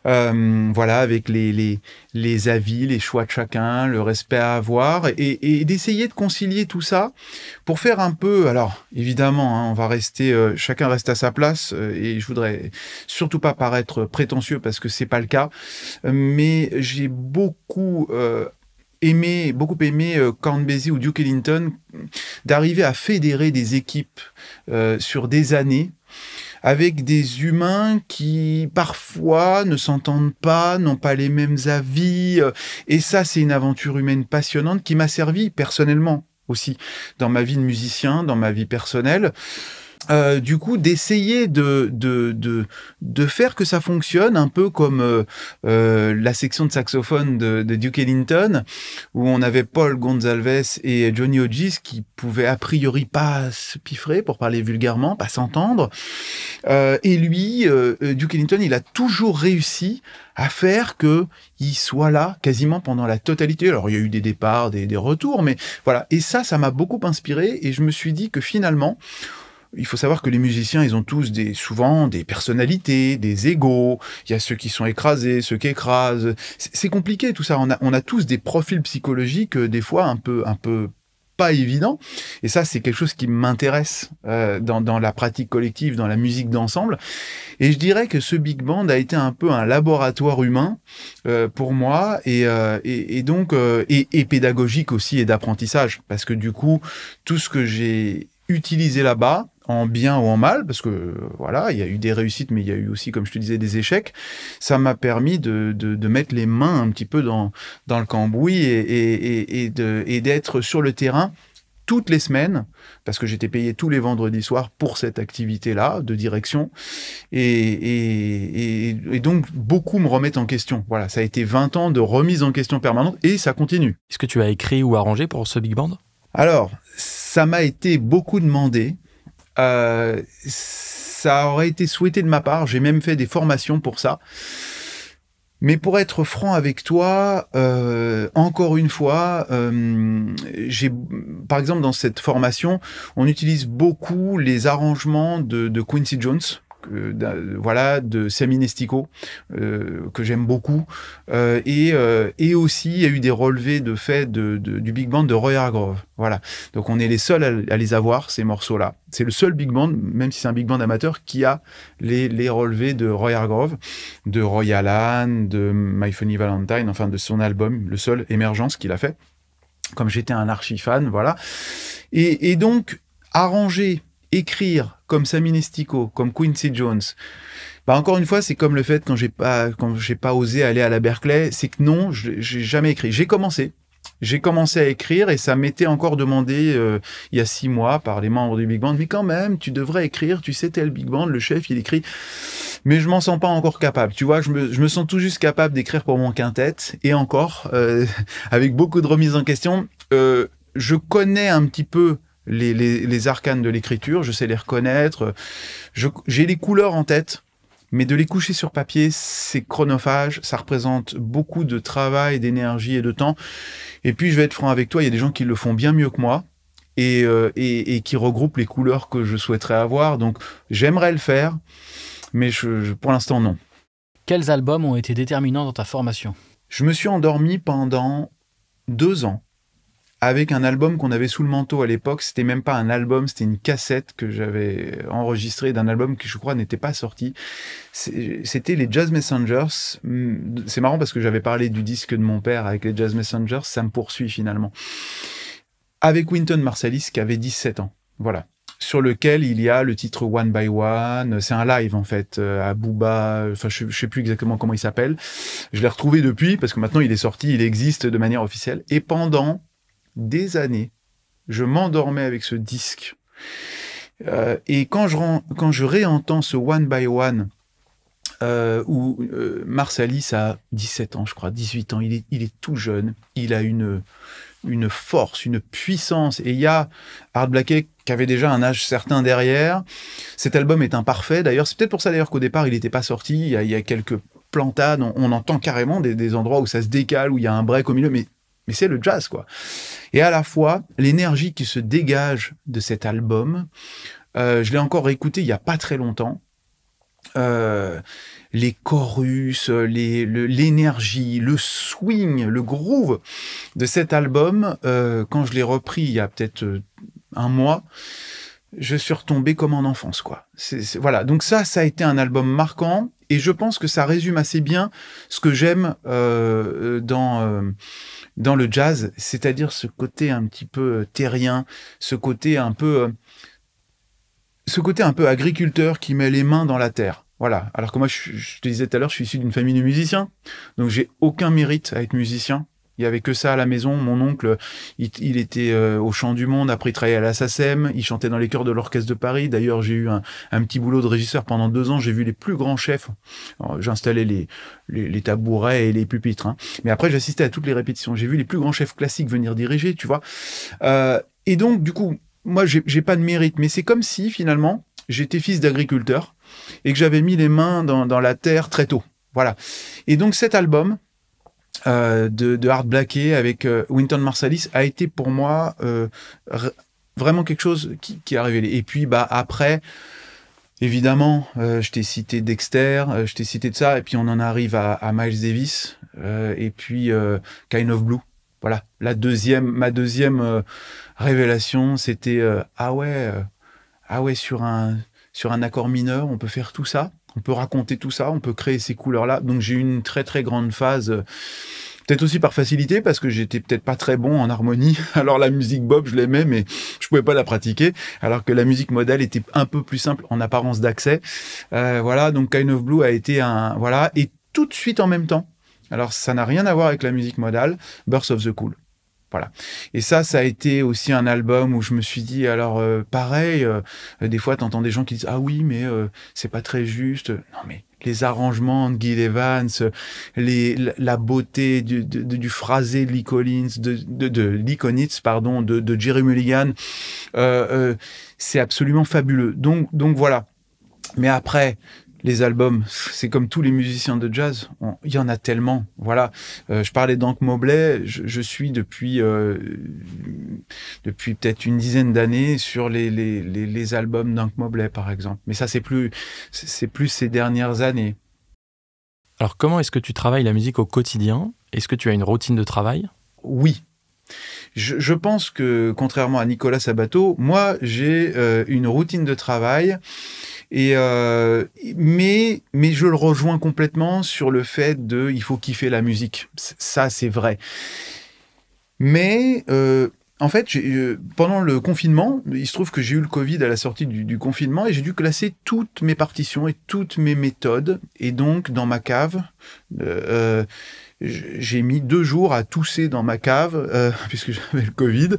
voilà, avec les, les, avis, les choix de chacun, le respect à avoir et, d'essayer de concilier tout ça pour faire un peu. Alors évidemment, hein, on va rester, chacun reste à sa place et je voudrais surtout pas paraître prétentieux parce que c'est pas le cas, mais j'ai beaucoup aimé, beaucoup aimé euh, Cornbesi ou Duke Ellington, d'arriver à fédérer des équipes euh, sur des années avec des humains qui parfois ne s'entendent pas, n'ont pas les mêmes avis. Euh, et ça, c'est une aventure humaine passionnante qui m'a servi personnellement aussi dans ma vie de musicien, dans ma vie personnelle. Euh, du coup d'essayer de, de, de, de, faire que ça fonctionne un peu comme euh, euh, la section de saxophone de, de, Duke Ellington où on avait Paul Gonzalves et Johnny Hodges qui pouvaient a priori pas se piffrer pour parler vulgairement, pas s'entendre et lui Duke Ellington il a toujours réussi à faire que il soit là quasiment pendant la totalité. Alors il y a eu des départs, des, des retours, mais voilà. Et ça, ça m'a beaucoup inspiré et je me suis dit que finalement, il faut savoir que les musiciens, ils ont tous des, souvent des personnalités, des égaux. Il y a ceux qui sont écrasés, ceux qui écrasent. C'est compliqué tout ça. On a, tous des profils psychologiques, euh, des fois un peu, un peu pas évidents. Et ça, c'est quelque chose qui m'intéresse euh, dans, la pratique collective, dans la musique d'ensemble. Et je dirais que ce big band a été un peu un laboratoire humain euh, pour moi et, donc et, pédagogique aussi et d'apprentissage parce que du coup, tout ce que j'ai utilisé là-bas, en bien ou en mal, parce que voilà, il y a eu des réussites, mais il y a eu aussi, comme je te disais, des échecs. Ça m'a permis de, mettre les mains un petit peu dans, dans le cambouis et, et, et, d'être sur le terrain toutes les semaines, parce que j'étais payé tous les vendredis soirs pour cette activité-là de direction. Et, et, donc, beaucoup me remettent en question. Voilà, ça a été 20 ans de remise en question permanente et ça continue. Est-ce que tu as écrit ou arrangé pour ce Big Band Alors, ça m'a été beaucoup demandé. Euh, ça aurait été souhaité de ma part. J'ai même fait des formations pour ça. Mais pour être franc avec toi, euh, encore une fois, euh, j'ai, par exemple, dans cette formation, on utilise beaucoup les arrangements de Quincy Jones, voilà, de nestico euh, que j'aime beaucoup, euh, euh, et, aussi il y a eu des relevés de fait de, du big band de Roy Hargrove. Voilà. Donc on est les seuls à, les avoir, ces morceaux-là. C'est le seul big band, même si c'est un big band amateur, qui a les, relevés de Roy Hargrove, de Roy Alan de My Funny Valentine, enfin de son album, le seul émergence qu'il a fait. Comme j'étais un archi fan, voilà. et donc, arranger, écrire, comme Saministico, comme Quincy Jones. Bah, encore une fois, c'est comme le fait quand j'ai pas quand j'ai pas osé aller à la Berkeley, c'est que non, j'ai jamais écrit. J'ai commencé, j'ai commencé à écrire et ça m'était encore demandé euh, il y a six mois par les membres du Big Band. Mais quand même, tu devrais écrire, tu sais, t'es Big Band, le chef, il écrit. Mais je m'en sens pas encore capable. Tu vois, je me, sens tout juste capable d'écrire pour mon quintet et encore, euh, avec beaucoup de remises en question. Euh, je connais un petit peu les, arcanes de l'écriture, je sais les reconnaître, j'ai les couleurs en tête, mais de les coucher sur papier, c'est chronophage, ça représente beaucoup de travail, d'énergie et de temps. Et puis je vais être franc avec toi, il y a des gens qui le font bien mieux que moi. Et, euh, qui regroupent les couleurs que je souhaiterais avoir. Donc j'aimerais le faire, mais pour l'instant non. Quels albums ont été déterminants dans ta formation Je me suis endormi pendant deux ans avec un album qu'on avait sous le manteau à l'époque. C'était même pas un album, c'était une cassette que j'avais enregistrée d'un album qui, je crois, n'était pas sorti. C'était les Jazz Messengers. Mm, c'est marrant parce que j'avais parlé du disque de mon père avec les Jazz Messengers. Ça me poursuit finalement. Avec Winton Marsalis qui avait 17 ans. Voilà. Sur lequel il y a le titre One by One. C'est un live, en fait, euh, à Booba. Enfin, je, je sais plus exactement comment il s'appelle. Je l'ai retrouvé depuis parce que maintenant il est sorti, il existe de manière officielle. Et pendant des années, je m'endormais avec ce disque. Euh, et quand je, réentends ce One by One, euh, où euh, Marsalis a 17 ans, je crois, 18 ans, il est, tout jeune, il a une, force, une puissance. Et il y a Art Blakey qui avait déjà un âge certain derrière. Cet album est imparfait d'ailleurs. C'est peut-être pour ça d'ailleurs qu'au départ il n'était pas sorti. Il y, a, quelques plantades. On, entend carrément des, des, endroits où ça se décale, où il y a un break au milieu, mais mais c'est le jazz, quoi. Et à la fois, l'énergie qui se dégage de cet album, euh, je l'ai encore écouté il n'y a pas très longtemps. Euh, les chorus, l'énergie, le, swing, le groove de cet album, euh, quand je l'ai repris il y a peut-être un mois, je suis retombé comme en enfance, quoi. voilà. Donc ça, ça a été un album marquant. Et je pense que ça résume assez bien ce que j'aime euh, dans, euh, dans le jazz, c'est-à-dire ce côté un petit peu euh, terrien, ce côté un peu, ce côté un peu agriculteur qui met les mains dans la terre. Voilà. Alors que moi, je, je te disais tout à l'heure, je suis issu d'une famille de musiciens, donc j'ai aucun mérite à être musicien. Il y avait que ça à la maison. Mon oncle, il, était euh, au Champ du Monde. Après, il travaillait à la SACEM. Il chantait dans les chœurs de l'Orchestre de Paris. D'ailleurs, j'ai eu un, petit boulot de régisseur pendant deux ans. J'ai vu les plus grands chefs. J'installais les, les, tabourets et les pupitres. Hein. Mais après, j'assistais à toutes les répétitions. J'ai vu les plus grands chefs classiques venir diriger, tu vois. Euh, et donc, du coup, moi, j'ai pas de mérite. Mais c'est comme si, finalement, j'étais fils d'agriculteur et que j'avais mis les mains dans la terre très tôt. Voilà. Et donc, cet album, euh, de, Hard Blacké avec euh, Winton Marsalis a été pour moi euh, vraiment quelque chose qui, a révélé. Et puis bah après, évidemment, je t'ai cité Dexter, je t'ai cité de ça, et puis on en arrive à, Miles Davis, et puis Kind of Blue. Voilà, la deuxième, ma deuxième révélation, c'était ah ouais, ah ouais sur un sur un accord mineur, on peut faire tout ça. On peut raconter tout ça, on peut créer ces couleurs-là. Donc j'ai eu une très très grande phase. Euh, peut-être aussi par facilité, parce que j'étais peut-être pas très bon en harmonie. Alors la musique Bob, je l'aimais, mais je pouvais pas la pratiquer. Alors que la musique modale était un peu plus simple en apparence d'accès. Euh, voilà, donc Kind of Blue a été un voilà et tout de suite en même temps. Alors ça n'a rien à voir avec la musique modale. Burst of the Cool. Et ça, ça a été aussi un album où je me suis dit, alors euh, pareil, euh, euh, des fois, tu entends des gens qui disent, ah oui, mais c'est pas très juste. Non, mais les arrangements de Guy Evans, la beauté du, phrasé de Lee Collins, de, de, Lee Konitz, pardon, de, de Jerry Mulligan, c'est absolument fabuleux. Donc, donc voilà. Mais après, les albums, c'est comme tous les musiciens de jazz, il y en a tellement. Voilà, euh, je parlais d'Ank Mobley, je, suis depuis euh, depuis peut-être une dizaine d'années sur les, les, albums d'Ank Mobley par exemple. Mais ça c'est plus c'est plus ces dernières années. Alors comment est-ce que tu travailles la musique au quotidien Est-ce que tu as une routine de travail Oui, je, pense que, contrairement à Nicolas Sabato, moi, j'ai euh, une routine de travail et euh, mais mais je le rejoins complètement sur le fait de il faut kiffer la musique. Ça c'est vrai. Mais euh, en fait, euh, pendant le confinement, il se trouve que j'ai eu le Covid à la sortie du, confinement et j'ai dû classer toutes mes partitions et toutes mes méthodes. Et donc, dans ma cave, j'ai mis deux jours à tousser dans ma cave, euh, puisque j'avais le Covid,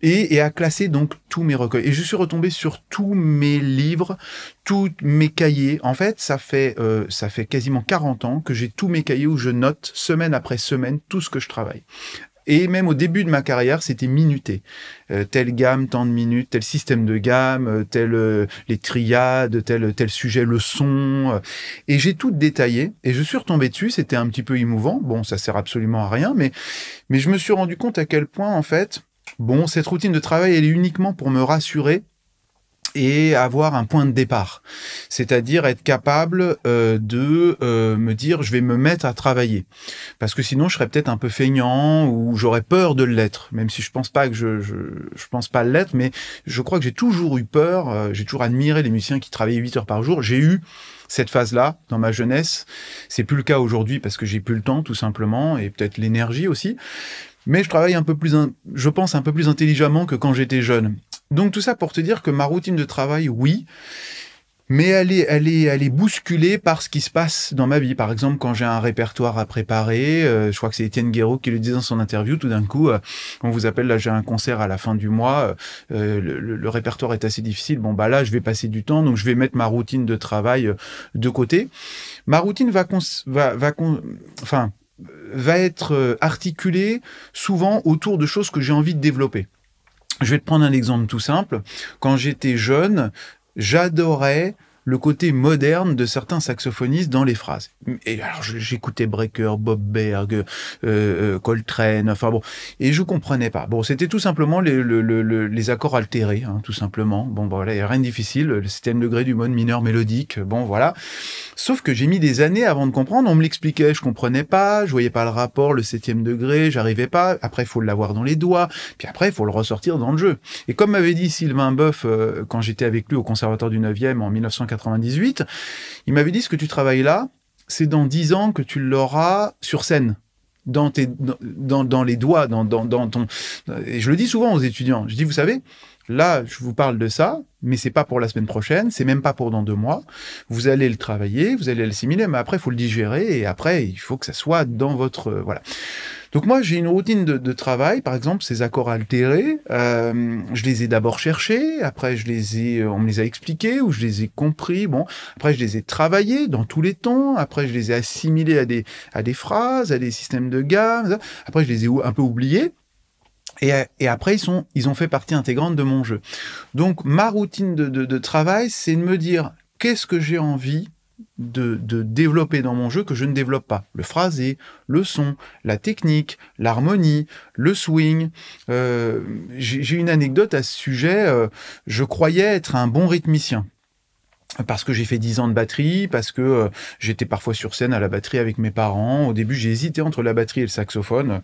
et, à classer donc tous mes recueils. Et je suis retombé sur tous mes livres, tous mes cahiers. En fait, ça fait, euh, ça fait quasiment 40 ans que j'ai tous mes cahiers où je note semaine après semaine tout ce que je travaille. Et même au début de ma carrière, c'était minuté. Euh, telle gamme, tant de minutes, tel système de gamme, euh, tel euh, les triades, tel tel sujet, le son. et j'ai tout détaillé. Et je suis retombé dessus. C'était un petit peu émouvant. Bon, ça sert absolument à rien, mais mais je me suis rendu compte à quel point en fait. Bon, cette routine de travail, elle est uniquement pour me rassurer et avoir un point de départ. C'est-à-dire être capable euh, de euh, me dire je vais me mettre à travailler. Parce que sinon je serais peut-être un peu feignant ou j'aurais peur de l'être. Même si je pense pas que je, je, pense pas l'être, mais je crois que j'ai toujours eu peur, euh, j'ai toujours admiré les musiciens qui travaillaient 8 heures par jour. J'ai eu cette phase-là dans ma jeunesse. C'est plus le cas aujourd'hui parce que j'ai plus le temps tout simplement et peut-être l'énergie aussi. Mais je travaille un peu plus, je pense un peu plus intelligemment que quand j'étais jeune. Donc tout ça pour te dire que ma routine de travail, oui, mais elle est, bousculée par ce qui se passe dans ma vie. Par exemple, quand j'ai un répertoire à préparer, euh, je crois que c'est Étienne Guéraud qui le disait dans son interview, tout d'un coup, euh, on vous appelle, là j'ai un concert à la fin du mois, euh, le, répertoire est assez difficile, bon bah là je vais passer du temps, donc je vais mettre ma routine de travail de côté. Ma routine va être articulée souvent autour de choses que j'ai envie de développer. Je vais te prendre un exemple tout simple. Quand j'étais jeune, j'adorais le côté moderne de certains saxophonistes dans les phrases. Et alors j'écoutais Brecker, Bob Berg, euh, euh, Coltrane, enfin bon, et je comprenais pas. Bon, c'était tout simplement les, les accords altérés, hein, tout simplement. Bon, voilà, rien de difficile. Le septième degré du mode mineur mélodique. Bon, voilà. Sauf que j'ai mis des années avant de comprendre. On me l'expliquait, je comprenais pas, je voyais pas le rapport, le septième degré, j'arrivais pas. Après, il faut l'avoir dans les doigts, puis après, faut le ressortir dans le jeu. Et comme m'avait dit Sylvain Boeuf euh, quand j'étais avec lui au Conservatoire du 9e en 1980, 98. Il m'avait dit ce que tu travailles là, c'est dans 10 ans que tu l'auras sur scène. Dans, tes, les doigts, dans, ton... Et je le dis souvent aux étudiants, je dis, vous savez, là, je vous parle de ça, mais c'est pas pour la semaine prochaine, c'est même pas pour dans deux mois. Vous allez le travailler, vous allez l'assimiler, mais après, il faut le digérer, et après, il faut que ça soit dans votre... Euh, voilà. Donc moi, j'ai une routine de, travail, par exemple, ces accords altérés, euh, je les ai d'abord cherchés, après je les ai, euh, on me les a expliqués ou je les ai compris. Bon, après je les ai travaillés dans tous les tons, après je les ai assimilés à des à des phrases, à des systèmes de gamme. Après je les ai un peu oubliés. Et, et, après, ils, sont, ils ont fait partie intégrante de mon jeu. Donc, ma routine de, de, de travail, c'est de me dire qu'est-ce que j'ai envie de, développer dans mon jeu que je ne développe pas. Le phrasé, le son, la technique, l'harmonie, le swing. Euh, j'ai une anecdote à ce sujet. Euh, je croyais être un bon rythmicien parce que j'ai fait 10 ans de batterie, parce que euh, j'étais parfois sur scène à la batterie avec mes parents. Au début, j'ai hésité entre la batterie et le saxophone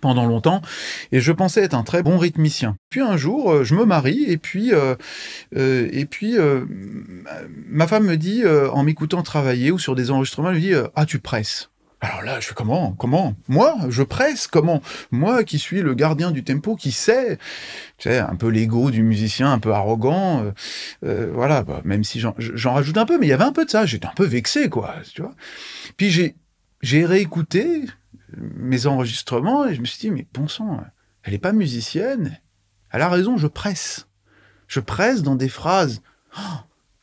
pendant longtemps et je pensais être un très bon rythmicien. Puis un jour, euh, je me marie et puis euh, euh, et puis ma femme me dit en m'écoutant travailler ou sur des enregistrements, elle me dit "Ah, tu presses." Alors là, je fais comment Comment Moi, je presse Comment Moi qui suis le gardien du tempo, qui sait, tu sais, un peu l'ego du musicien, un peu arrogant, voilà, bah, même si j'en rajoute un peu, mais il y avait un peu de ça, j'étais un peu vexé, quoi, tu vois. Puis j'ai réécouté mes enregistrements et je me suis dit, mais bon sang, elle n'est pas musicienne. Elle a raison, je presse. Je presse dans des phrases.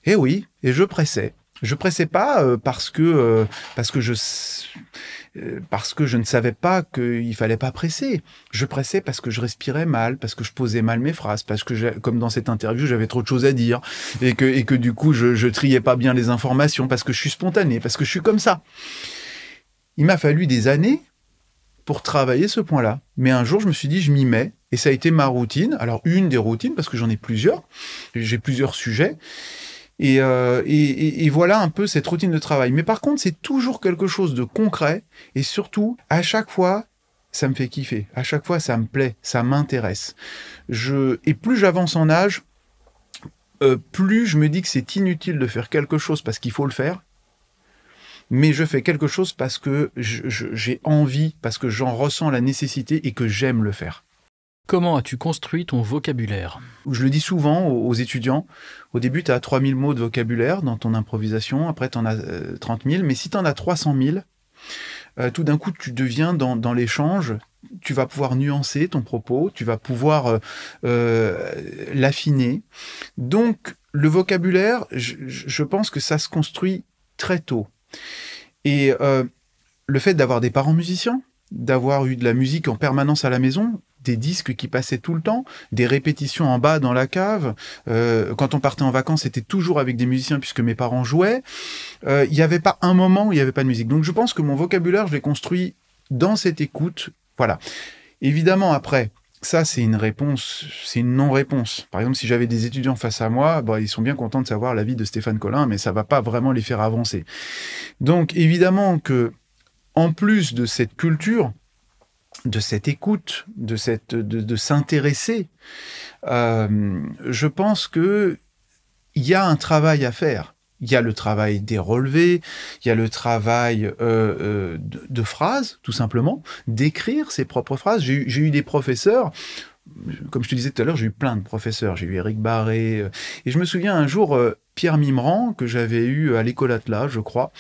et eh oui, et je pressais. Je pressais pas euh, parce que euh, parce que je euh, parce que je ne savais pas qu'il fallait pas presser. Je pressais parce que je respirais mal, parce que je posais mal mes phrases, parce que comme dans cette interview j'avais trop de choses à dire et que et que du coup je, je triais pas bien les informations parce que je suis spontané, parce que je suis comme ça. Il m'a fallu des années pour travailler ce point-là. Mais un jour, je me suis dit, je m'y mets. Et ça a été ma routine. Alors, une des routines, parce que j'en ai plusieurs. J'ai plusieurs sujets. Euh, et, et, voilà un peu cette routine de travail. Mais par contre, c'est toujours quelque chose de concret. Et surtout, à chaque fois, ça me fait kiffer. À chaque fois, ça me plaît. Ça m'intéresse. Je... Et plus j'avance en âge, euh, plus je me dis que c'est inutile de faire quelque chose parce qu'il faut le faire mais je fais quelque chose parce que j'ai envie, parce que j'en ressens la nécessité et que j'aime le faire. Comment as-tu construit ton vocabulaire Je le dis souvent aux étudiants. Au début, tu as 3000 mots de vocabulaire dans ton improvisation, après tu en as 30 euh, 000, mais si tu en as 300 000, euh, tout d'un coup, tu deviens dans, l'échange, tu vas pouvoir nuancer ton propos, tu vas pouvoir euh, l'affiner. Donc, le vocabulaire, je pense que ça se construit très tôt. Et euh, le fait d'avoir des parents musiciens, d'avoir eu de la musique en permanence à la maison, des disques qui passaient tout le temps, des répétitions en bas dans la cave. Euh, quand on partait en vacances, c'était toujours avec des musiciens puisque mes parents jouaient. Euh, il n'y avait pas un moment où il n'y avait pas de musique. Donc je pense que mon vocabulaire, je l'ai construit dans cette écoute. Voilà. Évidemment, après, ça, c'est une réponse, c'est une non-réponse. Par exemple, si j'avais des étudiants face à moi, bah, ils sont bien contents de savoir l'avis de Stéphane Collin, mais ça ne va pas vraiment les faire avancer. Donc, évidemment que, en plus de cette culture, de cette écoute, de, cette, de, s'intéresser, euh, je pense qu'il y a un travail à faire il y a le travail des relevés, il y a le travail euh, euh, de, phrases, tout simplement, d'écrire ses propres phrases. J'ai eu des professeurs, comme je te disais tout à l'heure, j'ai eu plein de professeurs. J'ai eu Eric Barré, euh, et je me souviens un jour, Pierre Mimran, que j'avais eu à l'école Atlas, je crois,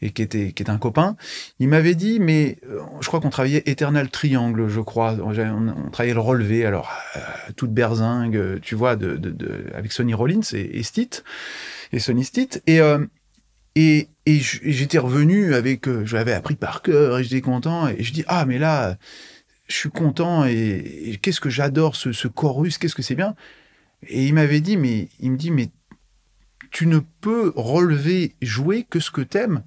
et qui était, qui est un copain, il m'avait dit, mais je crois qu'on travaillait Eternal Triangle, je crois, on, travaillait le relevé, alors, toute berzingue, tu vois, de, de, avec Sonny Rollins et, et et sonistite. Et, euh, et, j'étais revenu avec, euh, je l'avais appris par cœur et j'étais content. Et je dis, ah, mais là, je suis content et, qu'est-ce que j'adore ce, chorus, qu'est-ce que c'est bien. Et il m'avait dit, mais il me dit, mais tu ne peux relever, jouer que ce que t'aimes.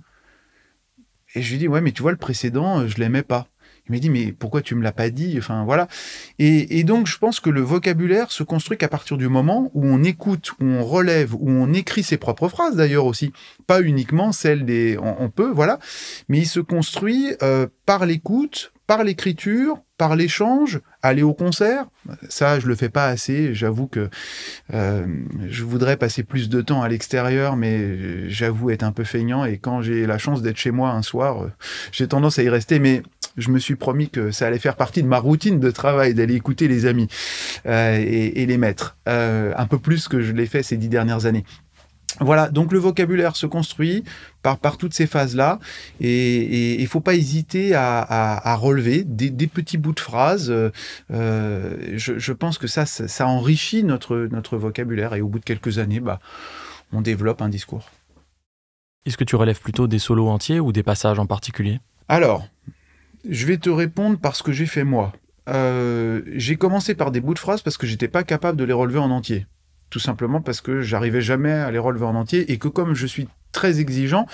Et je lui dis, ouais, mais tu vois, le précédent, je l'aimais pas dit, mais pourquoi tu me l'as pas dit Enfin, voilà. Et, donc, je pense que le vocabulaire se construit qu'à partir du moment où on écoute, où on relève, où on écrit ses propres phrases d'ailleurs aussi. Pas uniquement celles des. On, peut, voilà. Mais il se construit euh, par l'écoute, par l'écriture, par l'échange, aller au concert. Ça, je le fais pas assez. J'avoue que euh, je voudrais passer plus de temps à l'extérieur, mais j'avoue être un peu feignant. Et quand j'ai la chance d'être chez moi un soir, euh, j'ai tendance à y rester. Mais je me suis promis que ça allait faire partie de ma routine de travail, d'aller écouter les amis euh, et, les maîtres, euh, un peu plus que je l'ai fait ces dix dernières années. Voilà, donc le vocabulaire se construit par, toutes ces phases-là et il ne faut pas hésiter à, relever des, petits bouts de phrases. Euh, je, pense que ça, enrichit notre, notre vocabulaire et au bout de quelques années, bah, on développe un discours. Est-ce que tu relèves plutôt des solos entiers ou des passages en particulier Alors, je vais te répondre parce que j'ai fait moi. Euh, j'ai commencé par des bouts de phrases parce que j'étais pas capable de les relever en entier. Tout simplement parce que j'arrivais jamais à les relever en entier et que comme je suis très exigeant,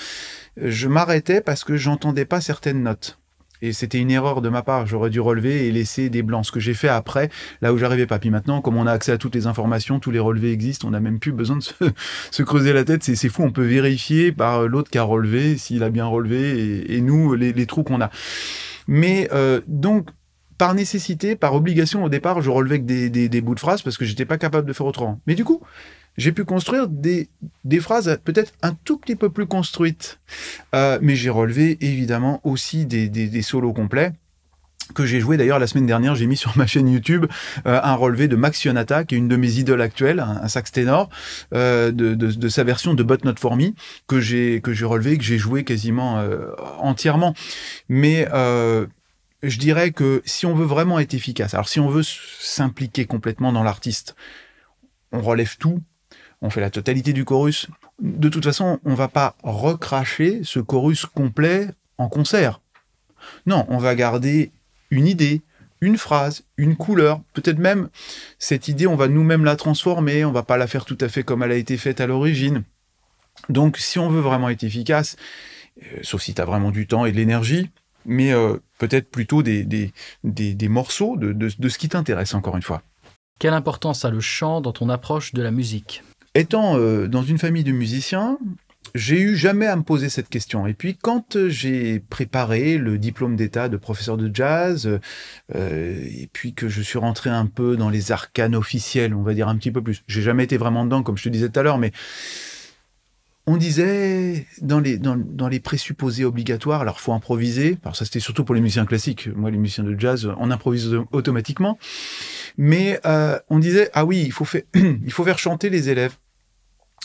je m'arrêtais parce que j'entendais pas certaines notes. Et c'était une erreur de ma part. J'aurais dû relever et laisser des blancs. Ce que j'ai fait après, là où j'arrivais pas. Puis maintenant, comme on a accès à toutes les informations, tous les relevés existent, on n'a même plus besoin de se, creuser la tête. C'est fou. On peut vérifier par l'autre qui a relevé, s'il a bien relevé, et, nous, les, les trous qu'on a. Mais euh, donc, par nécessité, par obligation, au départ, je relevais que des, des, bouts de phrases parce que j'étais pas capable de faire autrement. Mais du coup, j'ai pu construire des, des phrases peut-être un tout petit peu plus construites. Euh, mais j'ai relevé évidemment aussi des, des solos complets que j'ai joué d'ailleurs la semaine dernière, j'ai mis sur ma chaîne YouTube euh, un relevé de Maxionata, qui est une de mes idoles actuelles, un, sax ténor, euh, de, de, sa version de But Not For Me, que j'ai que j'ai relevé, que j'ai joué quasiment euh, entièrement. Mais je dirais que si on veut vraiment être efficace, alors si on veut s'impliquer complètement dans l'artiste, on relève tout, on fait la totalité du chorus. De toute façon, on va pas recracher ce chorus complet en concert. Non, on va garder une idée, une phrase, une couleur, peut-être même cette idée, on va nous-mêmes la transformer, on va pas la faire tout à fait comme elle a été faite à l'origine. Donc si on veut vraiment être efficace, euh, sauf si tu as vraiment du temps et de l'énergie, mais euh, peut-être plutôt des, morceaux de, ce qui t'intéresse, encore une fois. Quelle importance a le chant dans ton approche de la musique Étant euh, dans une famille de musiciens, j'ai eu jamais à me poser cette question. Et puis quand euh, j'ai préparé le diplôme d'état de professeur de jazz, euh, et puis que je suis rentré un peu dans les arcanes officiels, on va dire un petit peu plus. J'ai jamais été vraiment dedans, comme je te disais tout à l'heure, mais on disait dans les dans, les présupposés obligatoires. Alors faut improviser. Alors ça c'était surtout pour les musiciens classiques. Moi les musiciens de jazz, on improvise automatiquement. Mais euh, on disait ah oui il faut il faut faire chanter les élèves.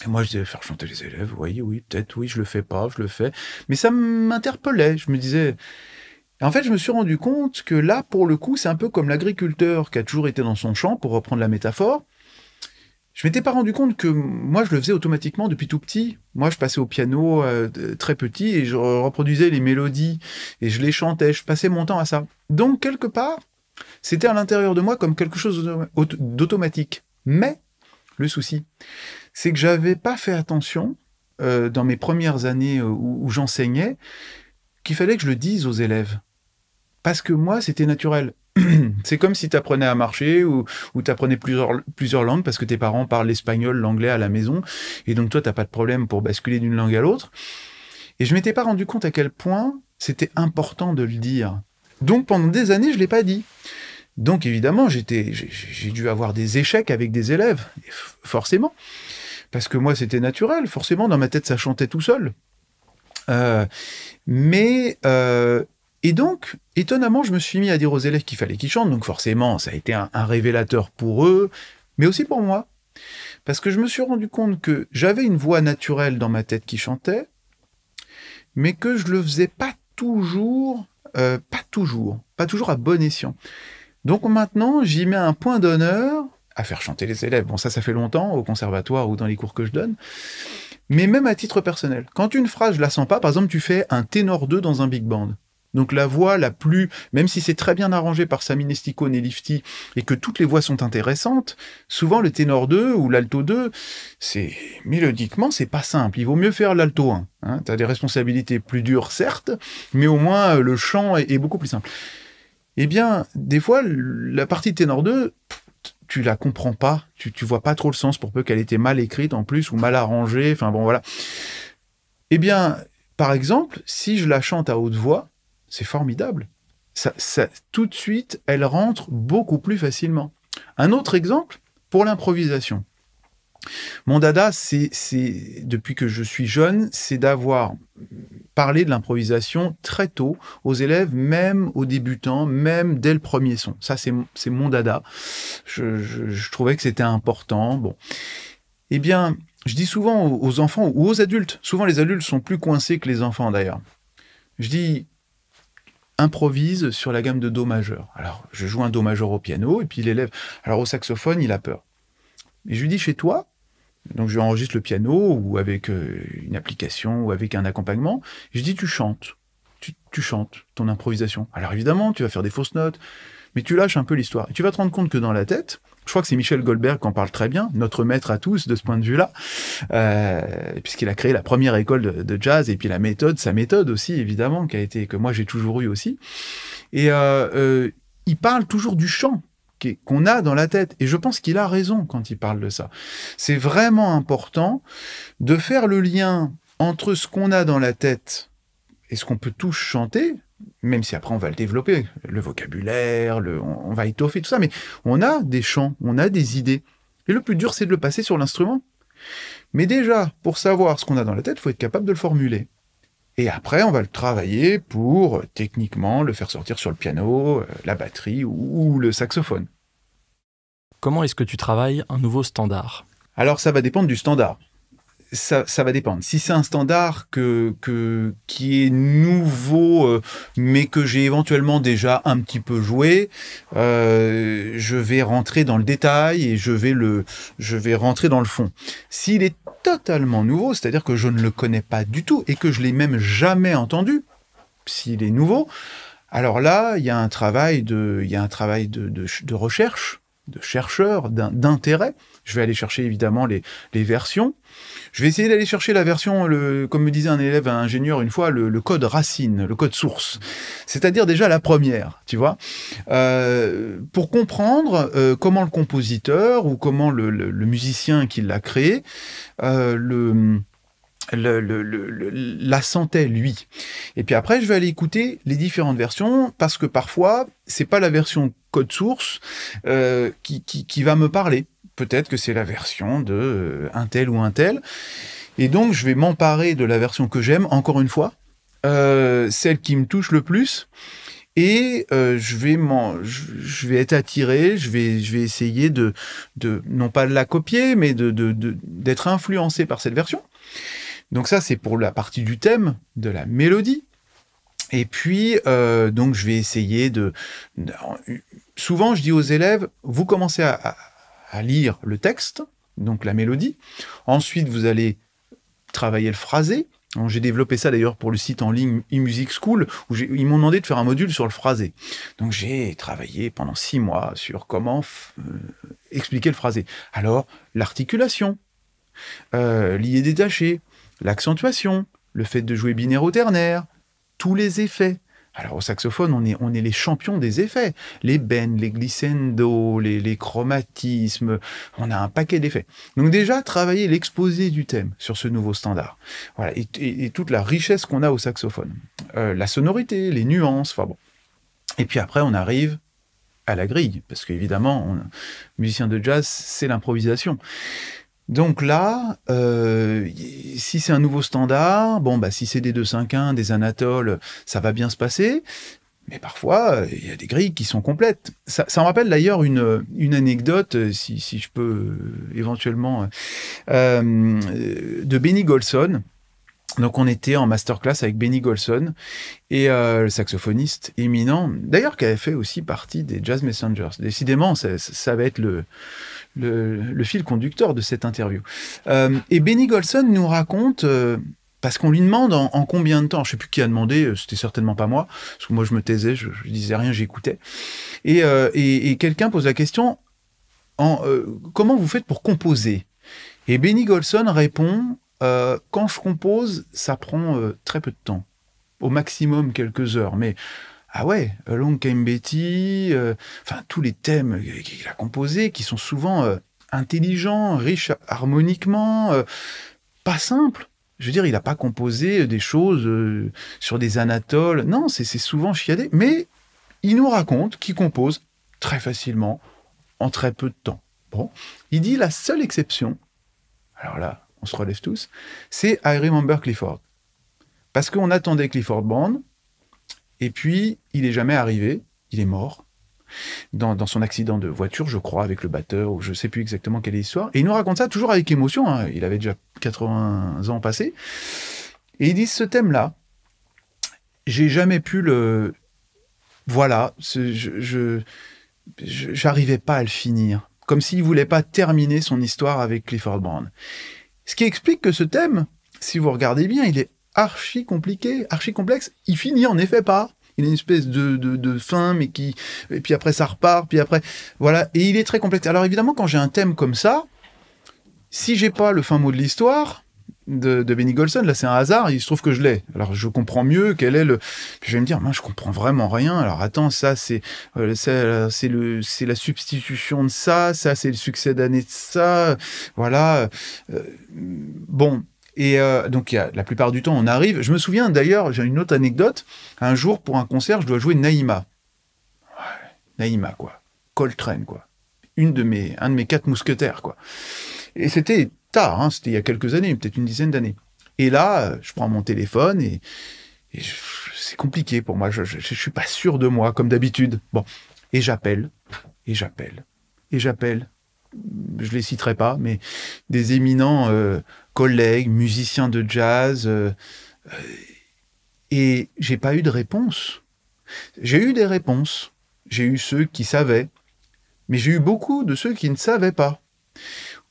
Et moi, je disais « faire chanter les élèves. Oui, oui, peut-être, oui, je le fais pas, je le fais. Mais ça m'interpellait. Je me disais. En fait, je me suis rendu compte que là, pour le coup, c'est un peu comme l'agriculteur qui a toujours été dans son champ, pour reprendre la métaphore. Je m'étais pas rendu compte que moi, je le faisais automatiquement depuis tout petit. Moi, je passais au piano euh, très petit et je reproduisais les mélodies et je les chantais. Je passais mon temps à ça. Donc, quelque part, c'était à l'intérieur de moi comme quelque chose d'automatique. Mais le souci, c'est que j'avais pas fait attention euh, dans mes premières années euh, où, j'enseignais qu'il fallait que je le dise aux élèves. Parce que moi, c'était naturel. C'est comme si tu apprenais à marcher ou, tu apprenais plusieurs, plusieurs langues parce que tes parents parlent l'espagnol, l'anglais à la maison. Et donc, toi, tu pas de problème pour basculer d'une langue à l'autre. Et je m'étais pas rendu compte à quel point c'était important de le dire. Donc, pendant des années, je l'ai pas dit. Donc, évidemment, j'ai dû avoir des échecs avec des élèves, forcément parce que moi c'était naturel, forcément dans ma tête ça chantait tout seul. Euh, mais euh, et donc, étonnamment, je me suis mis à dire aux élèves qu'il fallait qu'ils chantent, donc forcément ça a été un, révélateur pour eux, mais aussi pour moi, parce que je me suis rendu compte que j'avais une voix naturelle dans ma tête qui chantait, mais que je le faisais pas toujours, euh, pas toujours, pas toujours à bon escient. Donc maintenant, j'y mets un point d'honneur à faire chanter les élèves. Bon, ça, ça fait longtemps au conservatoire ou dans les cours que je donne. Mais même à titre personnel, quand une phrase, je la sens pas, par exemple, tu fais un ténor 2 dans un big band. Donc la voix la plus, même si c'est très bien arrangé par Saminestico et Lifty et que toutes les voix sont intéressantes, souvent le ténor 2 ou l'alto 2, c'est mélodiquement c'est pas simple. Il vaut mieux faire l'alto 1. Hein. as des responsabilités plus dures certes, mais au moins euh, le chant est, beaucoup plus simple. Eh bien, des fois la partie ténor 2, tu la comprends pas, tu, tu vois pas trop le sens pour peu qu'elle était mal écrite en plus ou mal arrangée, enfin bon voilà. Eh bien, par exemple, si je la chante à haute voix, c'est formidable. Ça, tout de suite, elle rentre beaucoup plus facilement. Un autre exemple, pour l'improvisation. Mon dada, c'est depuis que je suis jeune, c'est d'avoir parlé de l'improvisation très tôt aux élèves, même aux débutants, même dès le premier son. Ça, c'est mon dada. Je, trouvais que c'était important. Bon, eh bien, je dis souvent aux enfants ou aux adultes. Souvent, les adultes sont plus coincés que les enfants d'ailleurs. Je dis improvise sur la gamme de do majeur. Alors, je joue un do majeur au piano et puis l'élève, alors au saxophone, il a peur. Et je lui dis, chez toi, donc je enregistre le piano ou avec euh, une application ou avec un accompagnement. je dis tu chantes, tu, chantes ton improvisation. Alors évidemment, tu vas faire des fausses notes, mais tu lâches un peu l'histoire. Et tu vas te rendre compte que dans la tête, je crois que c'est Michel Goldberg qui en parle très bien, notre maître à tous de ce point de vue-là, euh, puisqu'il a créé la première école de, jazz et puis la méthode, sa méthode aussi évidemment, qui a été que moi j'ai toujours eu aussi. Et euh, il parle toujours du chant qu'on a dans la tête. Et je pense qu'il a raison quand il parle de ça. C'est vraiment important de faire le lien entre ce qu'on a dans la tête et ce qu'on peut tous chanter, même si après on va le développer, le vocabulaire, le, on va étoffer tout ça, mais on a des chants, on a des idées. Et le plus dur, c'est de le passer sur l'instrument. Mais déjà, pour savoir ce qu'on a dans la tête, il faut être capable de le formuler. Et après, on va le travailler pour euh, techniquement le faire sortir sur le piano, euh, la batterie ou, le saxophone. Comment est-ce que tu travailles un nouveau standard Alors ça va dépendre du standard ça, va dépendre. Si c'est un standard que, qui est nouveau, euh, mais que j'ai éventuellement déjà un petit peu joué, euh, je vais rentrer dans le détail et je vais, le, je vais rentrer dans le fond. S'il est totalement nouveau, c'est-à-dire que je ne le connais pas du tout et que je l'ai même jamais entendu, s'il est nouveau, alors là, il y a un travail de, il y un travail de recherche, de chercheur, d'intérêt je vais aller chercher évidemment les, les versions. Je vais essayer d'aller chercher la version, le, comme me disait un élève, un ingénieur une fois, le, le code racine, le code source. C'est-à-dire déjà la première, tu vois. Euh, pour comprendre euh, comment le compositeur ou comment le, le, musicien qui l'a créé, euh, le... Le, le, le, la sentait lui. Et puis après, je vais aller écouter les différentes versions parce que parfois, c'est pas la version code source euh, qui, qui, qui, va me parler peut-être que c'est la version de euh, un tel ou un tel. Et donc, je vais m'emparer de la version que j'aime, encore une fois, euh, celle qui me touche le plus. Et euh, je, vais je, vais être attiré, je vais, je vais essayer de, de, non pas de la copier, mais d'être de, de, influencé par cette version. Donc ça, c'est pour la partie du thème, de la mélodie. Et puis, donc, je vais essayer de... Souvent, je dis aux élèves, vous commencez à à lire le texte, donc la mélodie. Ensuite, vous allez travailler le phrasé. J'ai développé ça d'ailleurs pour le site en ligne eMusic School, où ils m'ont demandé de faire un module sur le phrasé. Donc j'ai travaillé pendant six mois sur comment euh, expliquer le phrasé. Alors, l'articulation, euh, l'idée détachée, détaché, l'accentuation, le fait de jouer binaire au ternaire, tous les effets. Alors au saxophone, on est, on est les champions des effets. Les bends, les glissando, les, chromatismes, on a un paquet d'effets. Donc déjà, travailler l'exposé du thème sur ce nouveau standard. Voilà, et, toute la richesse qu'on a au saxophone. Euh, la sonorité, les nuances, enfin bon. Et puis après, on arrive à la grille, parce qu'évidemment, musicien de jazz, c'est l'improvisation. Donc là, euh, si c'est un nouveau standard, bon, bah, si c'est des 251, des Anatoles, ça va bien se passer. Mais parfois, il euh, y a des grilles qui sont complètes. Ça, me rappelle d'ailleurs une, anecdote, euh, si, je peux éventuellement, de Benny Golson, donc on était en masterclass avec Benny Golson et euh, le saxophoniste éminent, d'ailleurs qui avait fait aussi partie des Jazz Messengers. Décidément, ça, va être le, fil conducteur de cette interview. Euh, et Benny Golson nous raconte, euh, parce qu'on lui demande en, combien de temps, je ne sais plus qui a demandé, c'était certainement pas moi, parce que moi je me taisais, je, je disais rien, j'écoutais. Et, quelqu'un pose la question, en, comment vous faites pour composer Et Benny Golson répond euh, quand je compose, ça prend euh, très peu de temps, au maximum quelques heures. Mais ah ouais, Long Came Betty, euh, enfin tous les thèmes qu'il a composés, qui sont souvent intelligents, riches harmoniquement, pas simples. Je veux dire, il n'a pas composé des choses sur des anatoles. Non, c'est souvent chiadé. Mais il nous raconte qu'il compose très facilement, en très peu de temps. Bon, il dit la seule exception. Alors là, on se relève tous, c'est I Remember Clifford. Parce qu'on attendait Clifford Brown, et puis il n'est jamais arrivé, il est mort, dans, son accident de voiture, je crois, avec le batteur, ou je ne sais plus exactement quelle est l'histoire. Et il nous raconte ça toujours avec émotion, hein. il avait déjà 80 ans passé. Et il dit, ce thème-là, j'ai jamais pu le... Voilà, je j'arrivais pas à le finir comme s'il voulait pas terminer son histoire avec Clifford Brown. Ce qui explique que ce thème, si vous regardez bien, il est archi compliqué, archi complexe. Il finit en effet pas. il a une espèce de, de, de, fin, mais qui. Et puis après, ça repart, puis après. Voilà. Et il est très complexe. Alors évidemment, quand j'ai un thème comme ça, si j'ai pas le fin mot de l'histoire, de, Benny Golson. Là, c'est un hasard. Il se trouve que je l'ai. Alors, je comprends mieux quel est le. Puis je vais me dire, moi je comprends vraiment rien. Alors, attends, ça, c'est euh, c'est le c'est la substitution de ça. Ça, c'est le succès d'année de ça. Voilà. Euh, bon. Et euh, donc, la plupart du temps, on arrive. Je me souviens d'ailleurs, j'ai une autre anecdote. Un jour, pour un concert, je dois jouer Naïma. Naïma, quoi. Coltrane, quoi. Une de mes, un de mes quatre mousquetaires, quoi. Et c'était tard, hein, c'était il y a quelques années, peut-être une dizaine d'années. Et là, je prends mon téléphone et, c'est compliqué pour moi. Je, je, suis pas sûr de moi, comme d'habitude. Bon, et j'appelle, et j'appelle, et j'appelle. Je les citerai pas, mais des éminents euh, collègues, musiciens de jazz. Et euh, euh, et j'ai pas eu de réponse. J'ai eu des réponses. J'ai eu ceux qui savaient, mais j'ai eu beaucoup de ceux qui ne savaient pas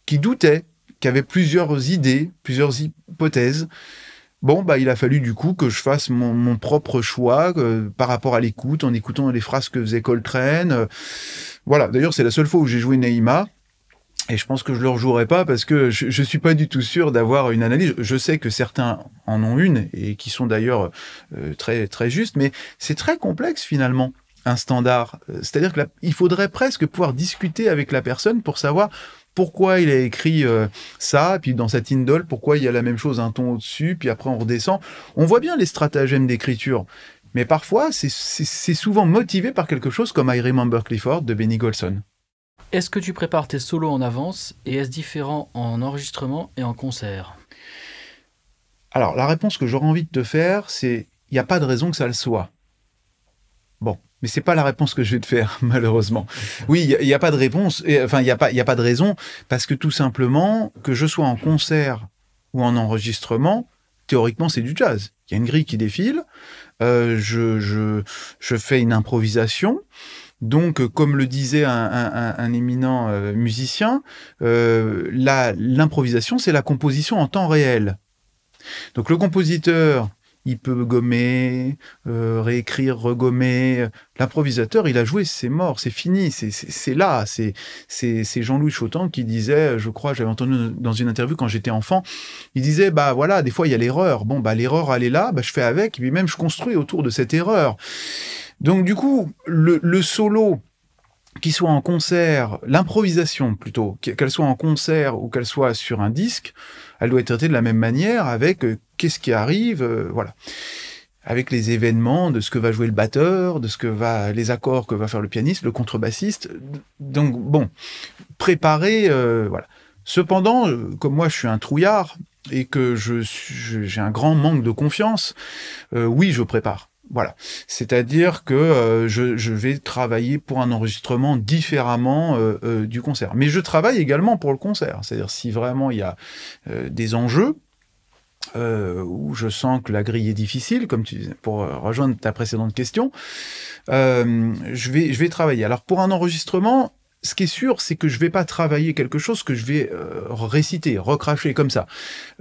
qui doutait, qui avait plusieurs idées, plusieurs hypothèses. Bon, bah, il a fallu du coup que je fasse mon, propre choix euh, par rapport à l'écoute, en écoutant les phrases que faisait Coltrane. voilà. D'ailleurs, c'est la seule fois où j'ai joué Naïma. Et je pense que je ne le rejouerai pas parce que je ne suis pas du tout sûr d'avoir une analyse. Je sais que certains en ont une et qui sont d'ailleurs euh, très, très justes, mais c'est très complexe finalement un standard. Euh, c'est-à-dire qu'il faudrait presque pouvoir discuter avec la personne pour savoir pourquoi il a écrit euh, ça, puis dans cette indole, pourquoi il y a la même chose, un ton au-dessus, puis après on redescend. On voit bien les stratagèmes d'écriture. Mais parfois, c'est souvent motivé par quelque chose comme I Remember Clifford de Benny Golson. Est-ce que tu prépares tes solos en avance et est-ce différent en enregistrement et en concert Alors, la réponse que j'aurais envie de te faire, c'est il n'y a pas de raison que ça le soit. Mais c'est pas la réponse que je vais te faire, malheureusement. Oui, il n'y a, pas de réponse, enfin, il n'y a, pas, y a pas de raison, parce que tout simplement, que je sois en concert ou en enregistrement, théoriquement, c'est du jazz. Il y a une grille qui défile, euh, je, je, fais une improvisation. Donc, comme le disait un, éminent euh, musicien, euh, l'improvisation, c'est la composition en temps réel. Donc, le compositeur il peut gommer, euh, réécrire, regommer. L'improvisateur, il a joué, c'est mort, c'est fini, c'est là. C'est Jean-Louis Chautan qui disait, je crois, j'avais entendu dans une interview quand j'étais enfant, il disait, bah voilà, des fois il y a l'erreur. Bon, bah l'erreur, elle est là, bah, je fais avec, et puis même je construis autour de cette erreur. Donc du coup, le, le solo, qu'il soit en concert, l'improvisation plutôt, qu'elle soit en concert ou qu'elle soit sur un disque, elle doit être traitée de la même manière avec euh, qu'est-ce qui arrive, euh, voilà. Avec les événements de ce que va jouer le batteur, de ce que va, les accords que va faire le pianiste, le contrebassiste. Donc bon, préparer, euh, voilà. Cependant, comme moi je suis un trouillard et que j'ai un grand manque de confiance, oui, je prépare. Voilà. C'est-à-dire que euh, je, vais travailler pour un enregistrement différemment euh, euh, du concert. Mais je travaille également pour le concert. C'est-à-dire si vraiment il y a des enjeux, où je sens que la grille est difficile, comme tu disais, pour rejoindre ta précédente question, je vais travailler. Alors pour un enregistrement, ce qui est sûr, c'est que je vais pas travailler quelque chose que je vais euh, réciter, recracher comme ça.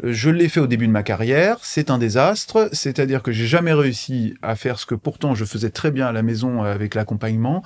Euh, je l'ai fait au début de ma carrière, c'est un désastre, c'est-à-dire que j'ai jamais réussi à faire ce que pourtant je faisais très bien à la maison avec l'accompagnement.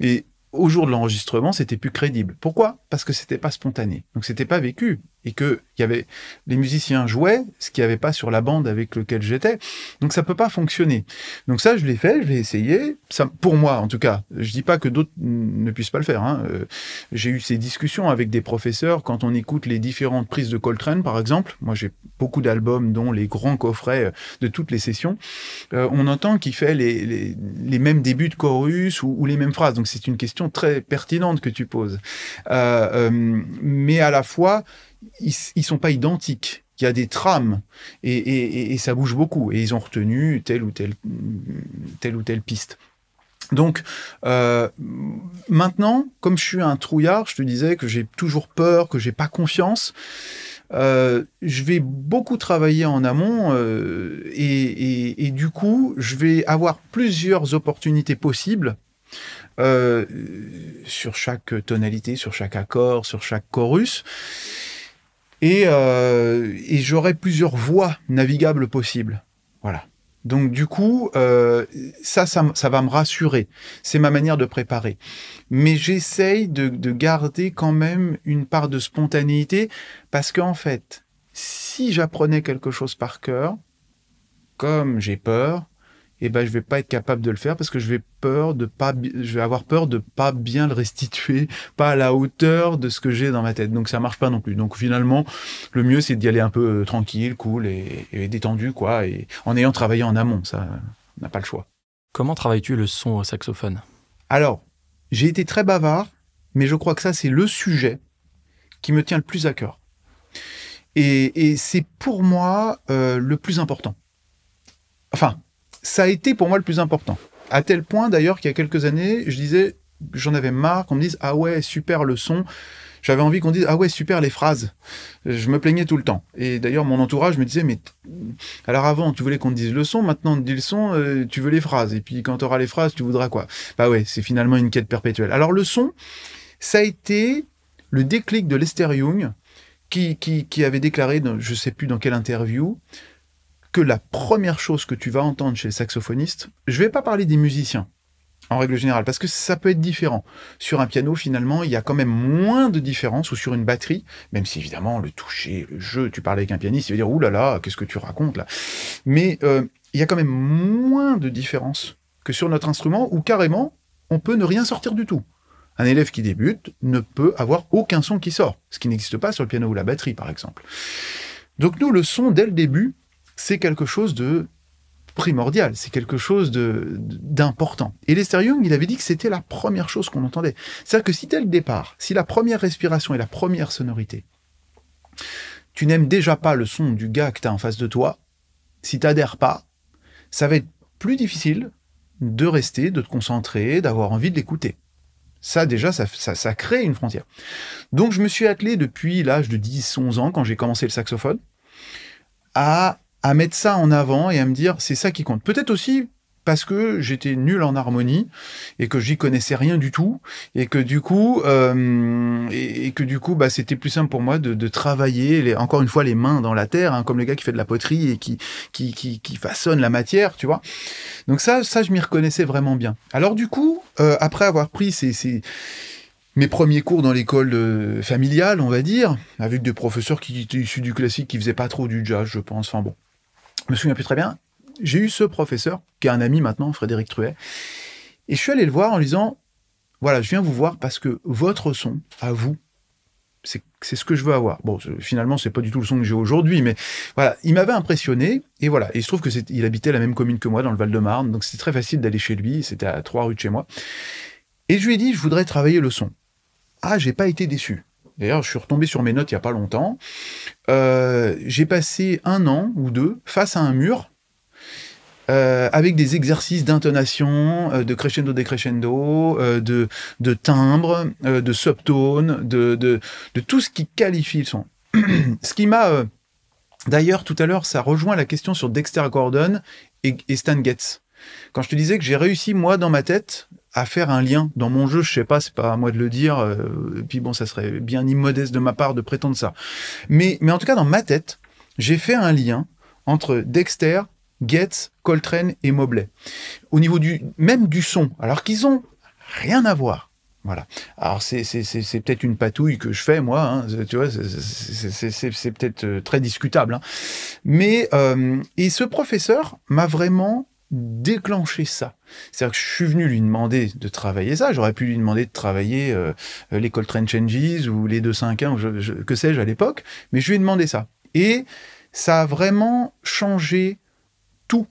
Et au jour de l'enregistrement, c'était plus crédible. Pourquoi Parce que c'était pas spontané. Donc c'était pas vécu et que y avait les musiciens jouaient ce qu'il n'y avait pas sur la bande avec lequel j'étais. Donc ça peut pas fonctionner. Donc ça je l'ai fait, je l'ai essayé. Ça pour moi en tout cas, je dis pas que d'autres ne puissent pas le faire. Hein. Euh, j'ai eu ces discussions avec des professeurs quand on écoute les différentes prises de Coltrane par exemple. Moi j'ai beaucoup d'albums dont les grands coffrets euh, de toutes les sessions. Euh, on entend qu'il fait les, les, les, mêmes débuts de chorus ou, les mêmes phrases. Donc c'est une question très pertinente que tu poses. mais à la fois ils, ne sont pas identiques. Il y a des trames et, ça bouge beaucoup. Et ils ont retenu telle ou telle, telle, ou telle piste. Donc euh, maintenant, comme je suis un trouillard, je te disais que j'ai toujours peur, que j'ai pas confiance. Euh, je vais beaucoup travailler en amont euh, et, du coup, je vais avoir plusieurs opportunités possibles sur chaque tonalité, sur chaque accord, sur chaque chorus et, euh, j'aurai plusieurs voies navigables possibles. Voilà. Donc du coup, euh, ça, ça, va me rassurer. C'est ma manière de préparer. Mais j'essaye de, de, garder quand même une part de spontanéité parce qu'en fait, si j'apprenais quelque chose par cœur, comme j'ai peur, et eh ben je vais pas être capable de le faire parce que je vais peur de pas je vais avoir peur de pas bien le restituer pas à la hauteur de ce que j'ai dans ma tête donc ça marche pas non plus donc finalement le mieux c'est d'y aller un peu euh, tranquille cool et, détendu quoi et en ayant travaillé en amont ça on n'a pas le choix comment travailles-tu le son au saxophone alors j'ai été très bavard mais je crois que ça c'est le sujet qui me tient le plus à cœur et, c'est pour moi euh, le plus important enfin ça a été pour moi le plus important. À tel point d'ailleurs qu'il y a quelques années, je disais, j'en avais marre qu'on me dise ah ouais super le son. J'avais envie qu'on dise ah ouais super les phrases. Je me plaignais tout le temps. Et d'ailleurs mon entourage me disait mais alors avant tu voulais qu'on te dise le son, maintenant on te dit le son, euh, tu veux les phrases. Et puis quand tu auras les phrases, tu voudras quoi Bah ouais, c'est finalement une quête perpétuelle. Alors le son, ça a été le déclic de Lester Young qui, qui, avait déclaré, dans, je sais plus dans quelle interview, que la première chose que tu vas entendre chez les saxophonistes, je vais pas parler des musiciens, en règle générale, parce que ça peut être différent. Sur un piano, finalement, il y a quand même moins de différence, ou sur une batterie, même si évidemment le toucher, le jeu, tu parles avec un pianiste, il va dire Ouh là là, qu'est-ce que tu racontes là Mais euh, il y a quand même moins de différence que sur notre instrument, où carrément, on peut ne rien sortir du tout. Un élève qui débute ne peut avoir aucun son qui sort, ce qui n'existe pas sur le piano ou la batterie, par exemple. Donc nous, le son, dès le début, c'est quelque chose de primordial, c'est quelque chose de d'important. Et Lester Young, il avait dit que c'était la première chose qu'on entendait. C'est-à-dire que si dès le départ, si la première respiration et la première sonorité, tu n'aimes déjà pas le son du gars que tu as en face de toi, si tu pas, ça va être plus difficile de rester, de te concentrer, d'avoir envie de l'écouter. Ça, déjà, ça, ça, ça crée une frontière. Donc, je me suis attelé depuis l'âge de 10, 11 ans, quand j'ai commencé le saxophone, à à mettre ça en avant et à me dire c'est ça qui compte. Peut-être aussi parce que j'étais nul en harmonie et que j'y connaissais rien du tout et que du coup euh, et, que du coup bah c'était plus simple pour moi de, de travailler les, encore une fois les mains dans la terre hein, comme le gars qui fait de la poterie et qui qui, qui, qui façonne la matière tu vois donc ça ça je m'y reconnaissais vraiment bien alors du coup euh, après avoir pris ces, ces mes premiers cours dans l'école euh, familiale, on va dire, avec des professeurs qui étaient issus du classique, qui faisaient pas trop du jazz, je pense. Enfin bon, je me souviens plus très bien, j'ai eu ce professeur, qui est un ami maintenant, Frédéric Truet, et je suis allé le voir en lui disant, voilà, je viens vous voir parce que votre son, à vous, c'est ce que je veux avoir. Bon, finalement, c'est pas du tout le son que j'ai aujourd'hui, mais voilà, il m'avait impressionné, et voilà. Et il se trouve que il habitait la même commune que moi, dans le Val-de-Marne, donc c'était très facile d'aller chez lui, c'était à trois rues de chez moi. Et je lui ai dit, je voudrais travailler le son. Ah, j'ai pas été déçu. D'ailleurs, je suis retombé sur mes notes il n'y a pas longtemps. Euh, j'ai passé un an ou deux face à un mur. Euh, avec des exercices d'intonation, euh, de crescendo décrescendo, de, de timbre, de subtone, de, de, tout ce qui qualifie le son. ce qui m'a D'ailleurs, tout à l'heure, ça rejoint la question sur Dexter Gordon et, et Stan Getz. Quand je te disais que j'ai réussi, moi, dans ma tête, à faire un lien dans mon jeu. Je sais pas, c'est pas à moi de le dire. Euh, puis bon, ça serait bien immodeste de ma part de prétendre ça. Mais, mais en tout cas, dans ma tête, j'ai fait un lien entre Dexter, Getz, Coltrane et Mobley. Au niveau du même du son, alors qu'ils ont rien à voir. Voilà. Alors c'est c'est peut-être une patouille que je fais moi, hein, tu vois, c'est peut-être euh, très discutable. Hein. Mais euh, et ce professeur m'a vraiment déclencher ça. C'est-à-dire que je suis venu lui demander de travailler ça. J'aurais pu lui demander de travailler euh, euh, les Coltrane Train Changes ou les 251, je, que sais-je à l'époque, mais je lui ai demandé ça. Et ça a vraiment changé tout.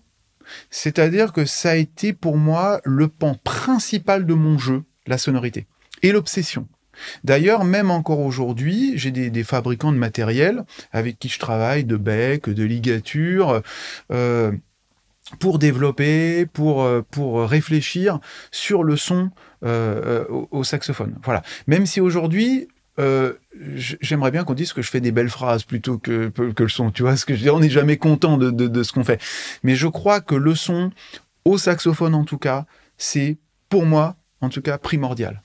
C'est-à-dire que ça a été pour moi le pan principal de mon jeu, la sonorité et l'obsession. D'ailleurs, même encore aujourd'hui, j'ai des, fabricants de matériel avec qui je travaille, de bec, de ligatures Euh, pour développer, pour, euh, pour réfléchir sur le son euh, euh, au, saxophone. Voilà. Même si aujourd'hui, j'aimerais bien qu'on dise que je fais des belles phrases plutôt que, que le son. Tu vois ce que je dis On n'est jamais content de, ce qu'on fait. Mais je crois que le son, au saxophone en tout cas, c'est pour moi, en tout cas, primordial.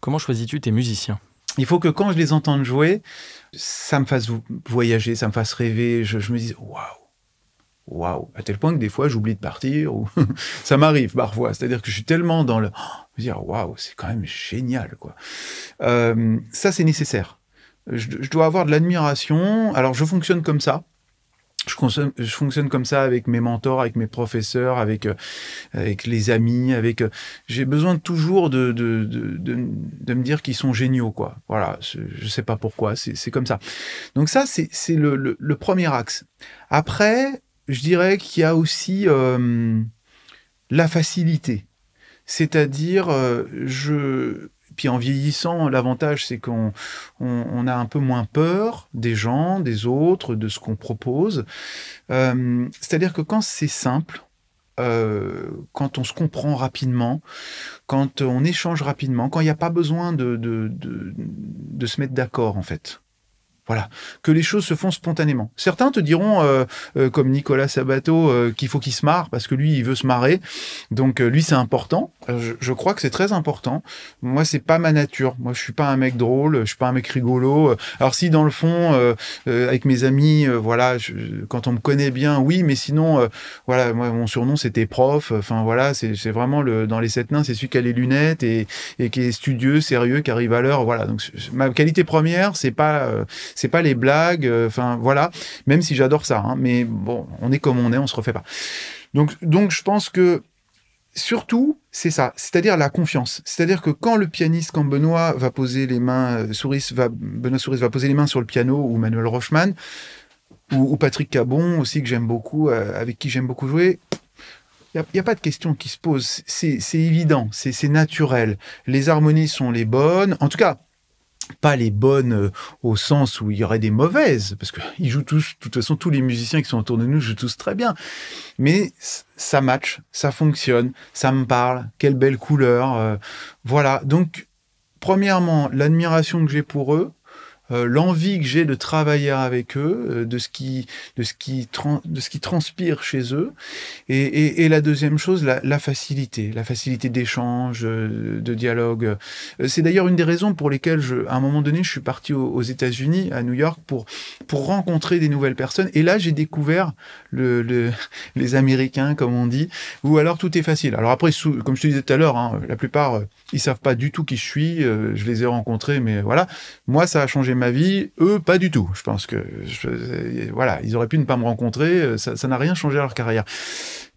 Comment choisis-tu tes musiciens il faut que quand je les entende jouer, ça me fasse voyager, ça me fasse rêver. Je, je me dis, waouh, waouh, à tel point que des fois j'oublie de partir ou ça m'arrive parfois. C'est-à-dire que je suis tellement dans le oh, dire waouh, c'est quand même génial quoi. Euh, ça c'est nécessaire. Je, dois avoir de l'admiration. Alors je fonctionne comme ça. Je, consomme, je, fonctionne comme ça avec mes mentors, avec mes professeurs, avec euh, avec les amis, avec. Euh, j'ai besoin toujours de de, de, de, me dire qu'ils sont géniaux quoi. Voilà, je, ne sais pas pourquoi, c'est comme ça. Donc ça c'est le, le, le premier axe. Après je dirais qu'il y a aussi euh, la facilité. C'est-à-dire, euh, je. Puis en vieillissant, l'avantage, c'est qu'on on, a un peu moins peur des gens, des autres, de ce qu'on propose. Euh, c'est-à-dire que quand c'est simple, quand on se comprend rapidement, quand on échange rapidement, quand il n'y a pas besoin de, de, de se mettre d'accord en fait. Voilà, que les choses se font spontanément. Certains te diront, euh, euh, comme Nicolas Sabato, euh, qu'il faut qu'il se marre parce que lui, il veut se marrer. Donc lui, c'est important. Je, crois que c'est très important. Moi, c'est pas ma nature. Moi, je suis pas un mec drôle. Je suis pas un mec rigolo. Alors si dans le fond, avec mes amis, voilà, quand on me connaît bien, oui. Mais sinon, voilà, mon surnom c'était prof. Enfin voilà, c'est vraiment le dans les sept nains, c'est celui qui a les lunettes et, et qui est studieux, sérieux, qui arrive à l'heure. Voilà. Donc ma qualité première, c'est pas c'est pas les blagues. Euh, enfin, voilà. Même si j'adore ça, hein, mais bon, on est comme on est, on se refait pas. Donc, donc je pense que surtout, c'est ça, c'est-à-dire la confiance. C'est-à-dire que quand le pianiste, quand Benoît va poser les mains, euh, Souris va, Benoît Souris va poser les mains sur le piano, ou Manuel Rochman, ou, Patrick Cabon aussi, que j'aime beaucoup, euh, avec qui j'aime beaucoup jouer, il n'y a, a, pas de question qui se pose. C'est évident, c'est naturel. Les harmonies sont les bonnes. En tout cas, pas les bonnes euh, au sens où il y aurait des mauvaises, parce qu'ils jouent tous, de toute façon, tous les musiciens qui sont autour de nous jouent tous très bien. Mais ça match, ça fonctionne, ça me parle, quelle belle couleur. Euh, voilà. Donc, premièrement, l'admiration que j'ai pour eux, euh, l'envie que j'ai de travailler avec eux, euh, de, ce qui, de, ce qui de ce qui transpire chez eux. Et, la deuxième chose, la, facilité, la facilité d'échange, euh, de dialogue. C'est d'ailleurs une des raisons pour lesquelles, je, à un moment donné, je suis parti aux, États-Unis, à New York, pour, pour rencontrer des nouvelles personnes. Et là, j'ai découvert le, les Américains, comme on dit, où alors tout est facile. Alors après, comme je te disais tout à l'heure, hein, la plupart, ils savent pas du tout qui je suis. je les ai rencontrés, mais voilà. Moi, ça a changé ma vie. Eux, pas du tout. Je pense que, voilà, ils auraient pu ne pas me rencontrer. Euh, ça n'a rien changé à leur carrière.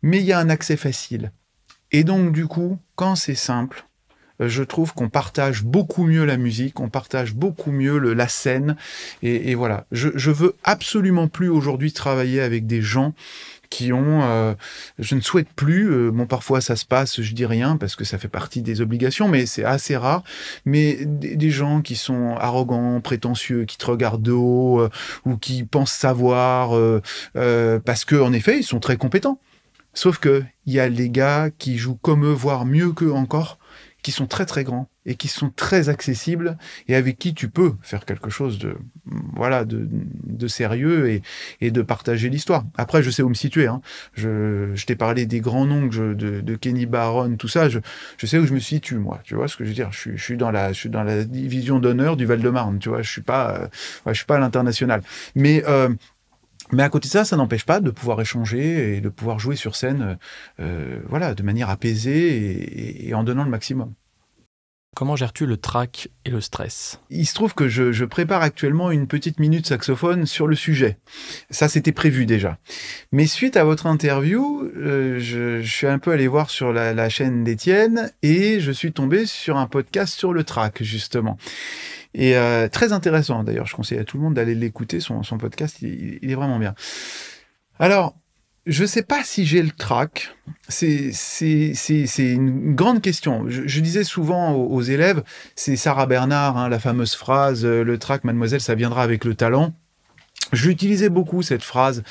Mais il y a un accès facile. Et donc, du coup, quand c'est simple, euh, je trouve qu'on partage beaucoup mieux la musique, on partage beaucoup mieux la scène. Et, voilà, je, je veux absolument plus aujourd'hui travailler avec des gens qui ont euh, je ne souhaite plus euh, bon parfois ça se passe je dis rien parce que ça fait partie des obligations mais c'est assez rare mais des, gens qui sont arrogants prétentieux qui te regardent de haut euh, ou qui pensent savoir parce que en effet ils sont très compétents sauf que il y a les gars qui jouent comme eux voire mieux qu'eux encore qui sont très très grands et qui sont très accessibles et avec qui tu peux faire quelque chose de voilà de, de sérieux et, et, de partager l'histoire. Après, je sais où me situer. Hein. Je, je t'ai parlé des grands noms de, Kenny Barron, tout ça. Je, je, sais où je me situe moi. Tu vois ce que je veux dire je, je, suis dans la je suis dans la division d'honneur du Val-de-Marne. Tu vois, je suis pas euh, je suis pas à l'international. Mais euh, mais à côté de ça, ça n'empêche pas de pouvoir échanger et de pouvoir jouer sur scène, euh, euh, voilà, de manière apaisée et, en donnant le maximum. Comment gères-tu le trac et le stress Il se trouve que je, prépare actuellement une petite minute saxophone sur le sujet. Ça, c'était prévu déjà. Mais suite à votre interview, euh, je, suis un peu allé voir sur la, la chaîne d'Étienne et je suis tombé sur un podcast sur le trac, justement. Et euh, très intéressant d'ailleurs, je conseille à tout le monde d'aller l'écouter, son, podcast, il, est vraiment bien. Alors, je ne sais pas si j'ai le trac, c'est une grande question. Je, disais souvent aux, élèves, c'est Sarah Bernard, hein, la fameuse phrase, euh, le trac, mademoiselle, ça viendra avec le talent je beaucoup cette phrase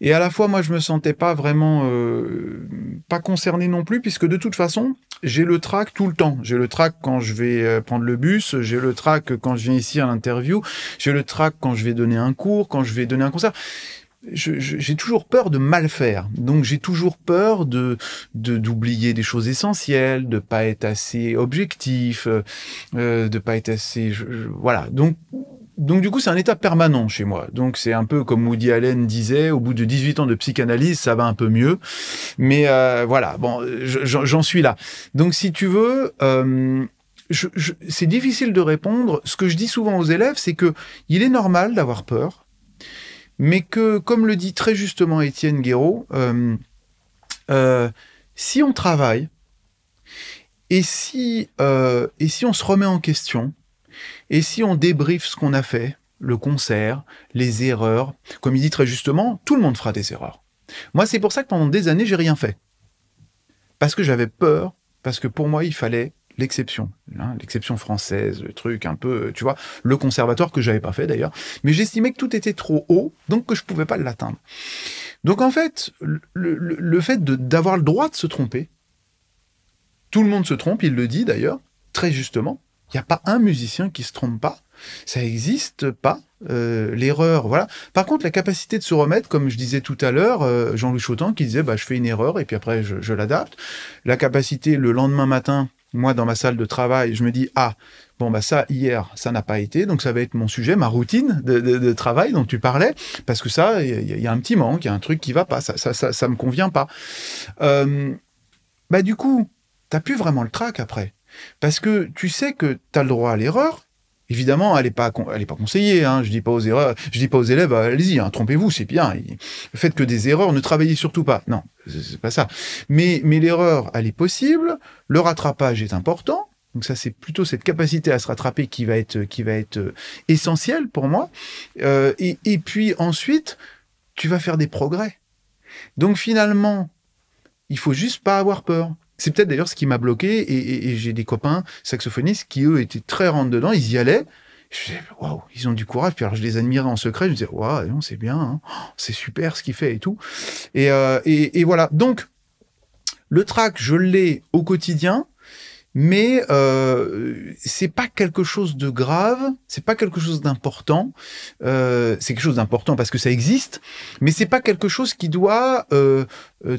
et à la fois moi je me sentais pas vraiment euh, pas concerné non plus puisque de toute façon j'ai le trac tout le temps j'ai le trac quand je vais euh, prendre le bus j'ai le trac quand je viens ici à l'interview j'ai le trac quand je vais donner un cours quand je vais donner un concert j'ai toujours peur de mal faire. Donc j'ai toujours peur de d'oublier des choses essentielles, de pas être assez objectif, euh, euh de pas être assez voilà. Donc donc du coup, c'est un état permanent chez moi. Donc c'est un peu comme Woody Allen disait, au bout de 18 ans de psychanalyse, ça va un peu mieux. Mais euh, voilà, bon, j'en suis là. Donc si tu veux, euh, c'est difficile de répondre. Ce que je dis souvent aux élèves, c'est que il est normal d'avoir peur, mais que, comme le dit très justement Étienne Guéraud, euh, si on travaille et si, et si on se remet en question, et si on débriefe ce qu'on a fait, le concert, les erreurs, comme il dit très justement, tout le monde fera des erreurs. Moi, c'est pour ça que pendant des années, j'ai rien fait. Parce que j'avais peur, parce que pour moi, il fallait l'exception, hein, l'exception française, le truc un peu, tu vois, le conservatoire que j'avais pas fait d'ailleurs, mais j'estimais que tout était trop haut, donc que je pouvais pas l'atteindre. Donc en fait, le fait d'avoir le droit de se tromper, tout le monde se trompe, il le dit d'ailleurs, très justement, il n'y a pas un musicien qui se trompe pas. Ça n'existe pas. Euh, l'erreur, voilà. Par contre, la capacité de se remettre, comme je disais tout à l'heure, euh, Jean-Louis Chautan qui disait, bah, je fais une erreur et puis après, je, l'adapte. La capacité, le lendemain matin, moi, dans ma salle de travail, je me dis, ah, bon, bah, ça, hier, ça n'a pas été, donc ça va être mon sujet, ma routine de, travail dont tu parlais, parce que ça, il y, a un petit manque, il y a un truc qui va pas, ça, ça, me convient pas. Euh, bah, du coup, tu n'as plus vraiment le trac après. Parce que tu sais que tu as le droit à l'erreur. Évidemment, elle n'est pas, conseillée. Hein. Je dis dis pas aux élèves, euh, allez-y, hein, trompez-vous, c'est bien. Faites que des erreurs, ne travaillez surtout pas. Non, c'est pas ça. Mais, l'erreur, elle est possible. Le rattrapage est important. Donc ça, c'est plutôt cette capacité à se rattraper qui va être, qui va être euh, essentielle pour moi. Euh, et, et, puis ensuite, tu vas faire des progrès. Donc finalement, il faut juste pas avoir peur. C'est peut-être d'ailleurs ce qui m'a bloqué. Et, j'ai des copains saxophonistes qui, eux, étaient très rentre dedans. Ils y allaient. Je waouh, ils ont du courage. Puis alors, je les admirais en secret. Je me disais, waouh, c'est bien. Hein. Oh, c'est super ce qu'il fait et tout. Euh, et, voilà. Donc, le track, je l'ai au quotidien mais euh, c'est pas quelque chose de grave, c'est pas quelque chose d'important. Euh, c'est quelque chose d'important parce que ça existe, mais c'est pas quelque chose qui doit euh,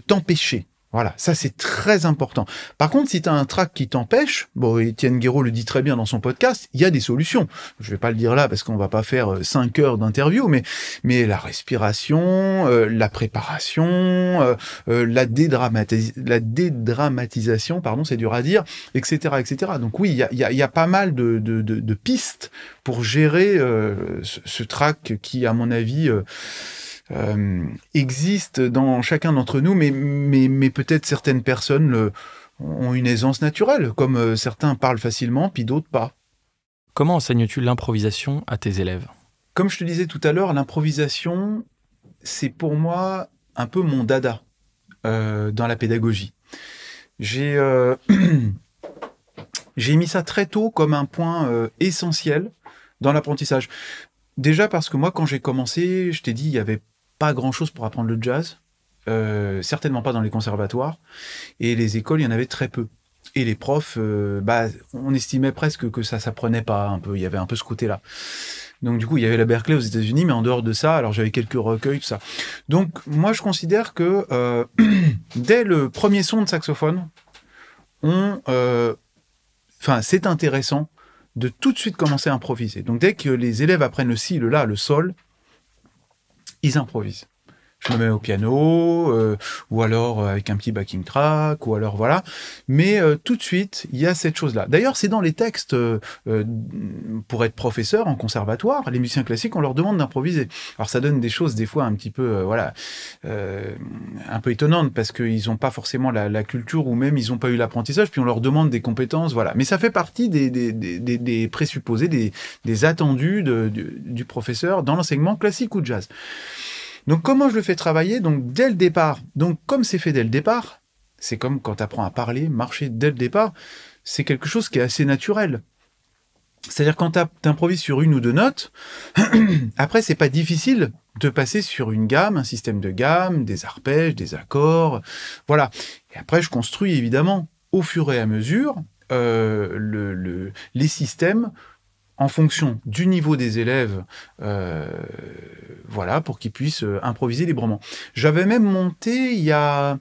t'empêcher. Voilà, ça c'est très important. Par contre, si tu as un trac qui t'empêche, bon, Étienne Guéraud le dit très bien dans son podcast, il y a des solutions. Je vais pas le dire là parce qu'on va pas faire 5 euh, heures d'interview, mais, mais la respiration, euh, la préparation, euh, la, dédramatisation, pardon, c'est dur à dire, etc. etc. Donc oui, il y a, y a, pas mal de, pistes pour gérer ce, ce trac qui, à mon avis euh, existe dans chacun d'entre nous, mais, mais, mais peut-être certaines personnes ont une aisance naturelle, comme euh, certains parlent facilement, puis d'autres pas. Comment enseignes-tu l'improvisation à tes élèves Comme je te disais tout à l'heure, l'improvisation, c'est pour moi un peu mon dada euh, dans la pédagogie. Euh, j'ai mis ça très tôt comme un point essentiel dans l'apprentissage. Déjà parce que moi, quand j'ai commencé, je t'ai dit, il y avait grand-chose pour apprendre le jazz, euh, certainement pas dans les conservatoires, et les écoles, il y en avait très peu. Et les profs, euh, bah, on estimait presque que ça s'apprenait pas un peu. Il y avait un peu ce côté-là. Donc du coup, il y avait la Berkeley aux États-Unis, mais en dehors de ça, alors j'avais quelques recueils, tout ça. Donc moi, je considère que euh, dès le premier son de saxophone, on, enfin, c'est intéressant de tout de suite commencer à improviser. Donc dès que les élèves apprennent le si, le la, le sol, ils improvisent je me mets au piano, euh, ou alors euh, avec un petit backing track, ou alors voilà. Mais euh, tout de suite, il y a cette chose-là. D'ailleurs, c'est dans les textes, pour être professeur en conservatoire, les musiciens classiques, on leur demande d'improviser. Alors ça donne des choses des fois un petit peu, voilà, un peu étonnantes, parce qu'ils n'ont pas forcément la, la, culture, ou même ils n'ont pas eu l'apprentissage, puis on leur demande des compétences, voilà. Mais ça fait partie des, des, des, des présupposés, des, attendus de, du, du professeur dans l'enseignement classique ou jazz. Donc comment je le fais travailler Donc dès le départ, donc comme c'est fait dès le départ, c'est comme quand tu apprends à parler, marcher dès le départ, c'est quelque chose qui est assez naturel. C'est-à-dire quand tu improvises sur une ou deux notes, après c'est pas difficile de passer sur une gamme, un système de gamme, des arpèges, des accords, voilà. Et après je construis évidemment au fur et à mesure euh, les systèmes en fonction du niveau des élèves, euh, voilà, pour qu'ils puissent euh, improviser librement. J'avais même monté il y a,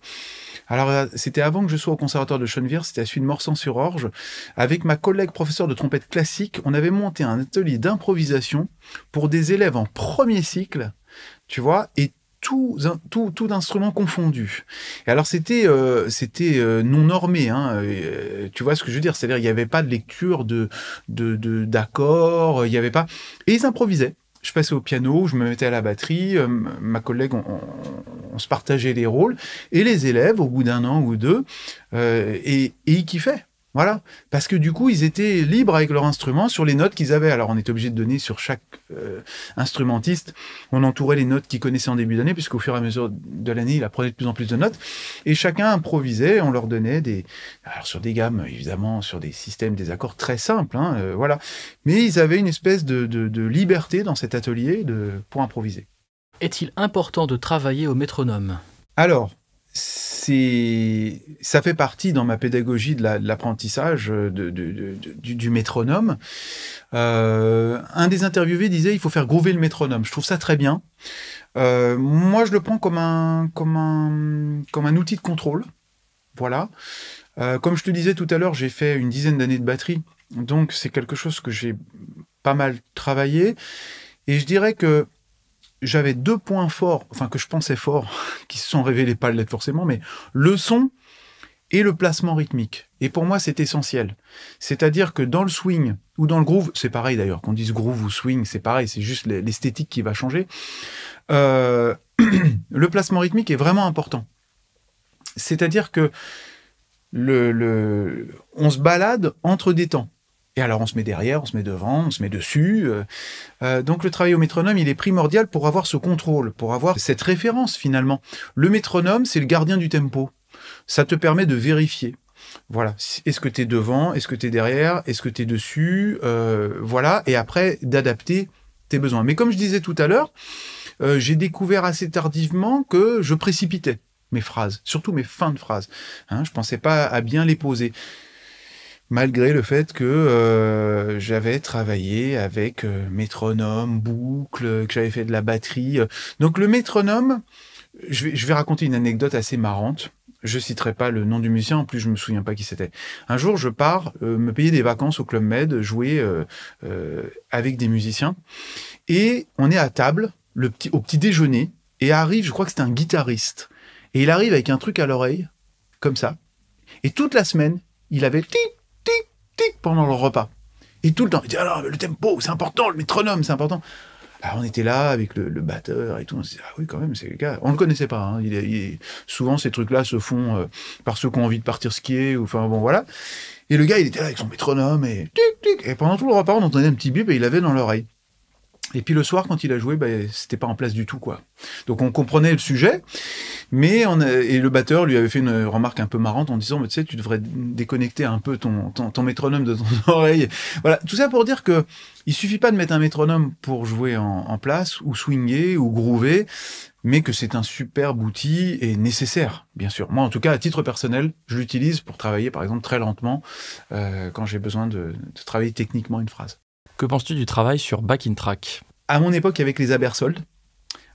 alors c'était avant que je sois au conservatoire de Schoenvier, c'était à suite de Morsan-sur-Orge, avec ma collègue professeure de trompette classique, on avait monté un atelier d'improvisation pour des élèves en premier cycle, tu vois, et tout, tout, tout instrument confondu. Et alors c'était euh, c'était euh, non normé, hein, euh, tu vois ce que je veux dire C'est-à-dire il n'y avait pas de lecture de d'accords, de, il n'y avait pas. Et ils improvisaient. Je passais au piano, je me mettais à la batterie, ma collègue, on, se partageait les rôles, et les élèves, au bout d'un an ou deux, et, et ils kiffaient. Voilà. Parce que du coup, ils étaient libres avec leur instrument sur les notes qu'ils avaient. Alors, on était obligé de donner sur chaque euh, instrumentiste. On entourait les notes qu'ils connaissaient en début d'année, puisqu'au fur et à mesure de l'année, il apprenait de plus en plus de notes. Et chacun improvisait. On leur donnait des. Alors, sur des gammes, évidemment, sur des systèmes, des accords très simples. Hein, euh, voilà. Mais ils avaient une espèce de, liberté dans cet atelier de... pour improviser. Est-il important de travailler au métronome Alors, c'est ça fait partie dans ma pédagogie de l'apprentissage euh, de, du, métronome. Euh, un des interviewés disait il faut faire groover le métronome. Je trouve ça très bien. Euh, moi, je le prends comme un comme comme un outil de contrôle. Voilà. comme je te disais tout à l'heure, j'ai fait une dizaine d'années de batterie, donc c'est quelque chose que j'ai pas mal travaillé. Et je dirais que j'avais deux points forts, enfin que je pensais forts, qui se sont révélés pas l'être forcément, mais le son et le placement rythmique. Et pour moi, c'est essentiel. C'est-à-dire que dans le swing ou dans le groove, c'est pareil d'ailleurs, qu'on dise groove ou swing, c'est pareil, c'est juste l'esthétique qui va changer. Euh, le placement rythmique est vraiment important. C'est-à-dire que le, on se balade entre des temps. Et alors on se met derrière, on se met devant, on se met dessus. Euh, euh, donc le travail au métronome, il est primordial pour avoir ce contrôle, pour avoir cette référence finalement. Le métronome, c'est le gardien du tempo. Ça te permet de vérifier. Voilà. Est-ce que tu es devant Est-ce que tu es derrière Est-ce que tu es dessus euh, Voilà. Et après, d'adapter tes besoins. Mais comme je disais tout à l'heure, j'ai découvert assez tardivement que je précipitais mes phrases, surtout mes fins de phrases. Hein. je ne pensais pas à bien les poser malgré le fait que euh, j'avais travaillé avec euh, métronome, boucle, que j'avais fait de la batterie. Euh. Donc le métronome, je vais, raconter une anecdote assez marrante. Je citerai pas le nom du musicien, en plus je me souviens pas qui c'était. Un jour, je pars me payer des vacances au Club Med, jouer avec des musiciens, et on est à table, au petit déjeuner, et arrive, je crois que c'était un guitariste, et il arrive avec un truc à l'oreille, comme ça, et toute la semaine, il avait le tic, tic pendant le repas. Et tout le temps, il dit alors ah, le tempo, c'est important, le métronome, c'est important. Alors bah, on était là avec le, batteur et tout, on se ah oui, quand même, c'est le gars. On le connaissait pas. Hein. Il, souvent, ces trucs-là se font euh, par ceux qui ont envie de partir skier, ou enfin, bon, voilà. Et le gars, il était là avec son métronome et tic, tic. Et pendant tout le repas, on entendait un petit bip et il avait dans l'oreille. Et puis le soir, quand il a joué, ben, c'était pas en place du tout, quoi. Donc on comprenait le sujet, mais on et le batteur lui avait fait une remarque un peu marrante en disant, mais tu sais, tu devrais déconnecter un peu ton, ton, métronome de ton oreille. Voilà, tout ça pour dire que il suffit pas de mettre un métronome pour jouer en, place ou swinger ou groover, mais que c'est un superbe outil et nécessaire, bien sûr. Moi, en tout cas, à titre personnel, je l'utilise pour travailler, par exemple, très lentement euh, quand j'ai besoin de travailler techniquement une phrase. Que penses-tu du travail sur Back in Track À mon époque, avec les Abersold,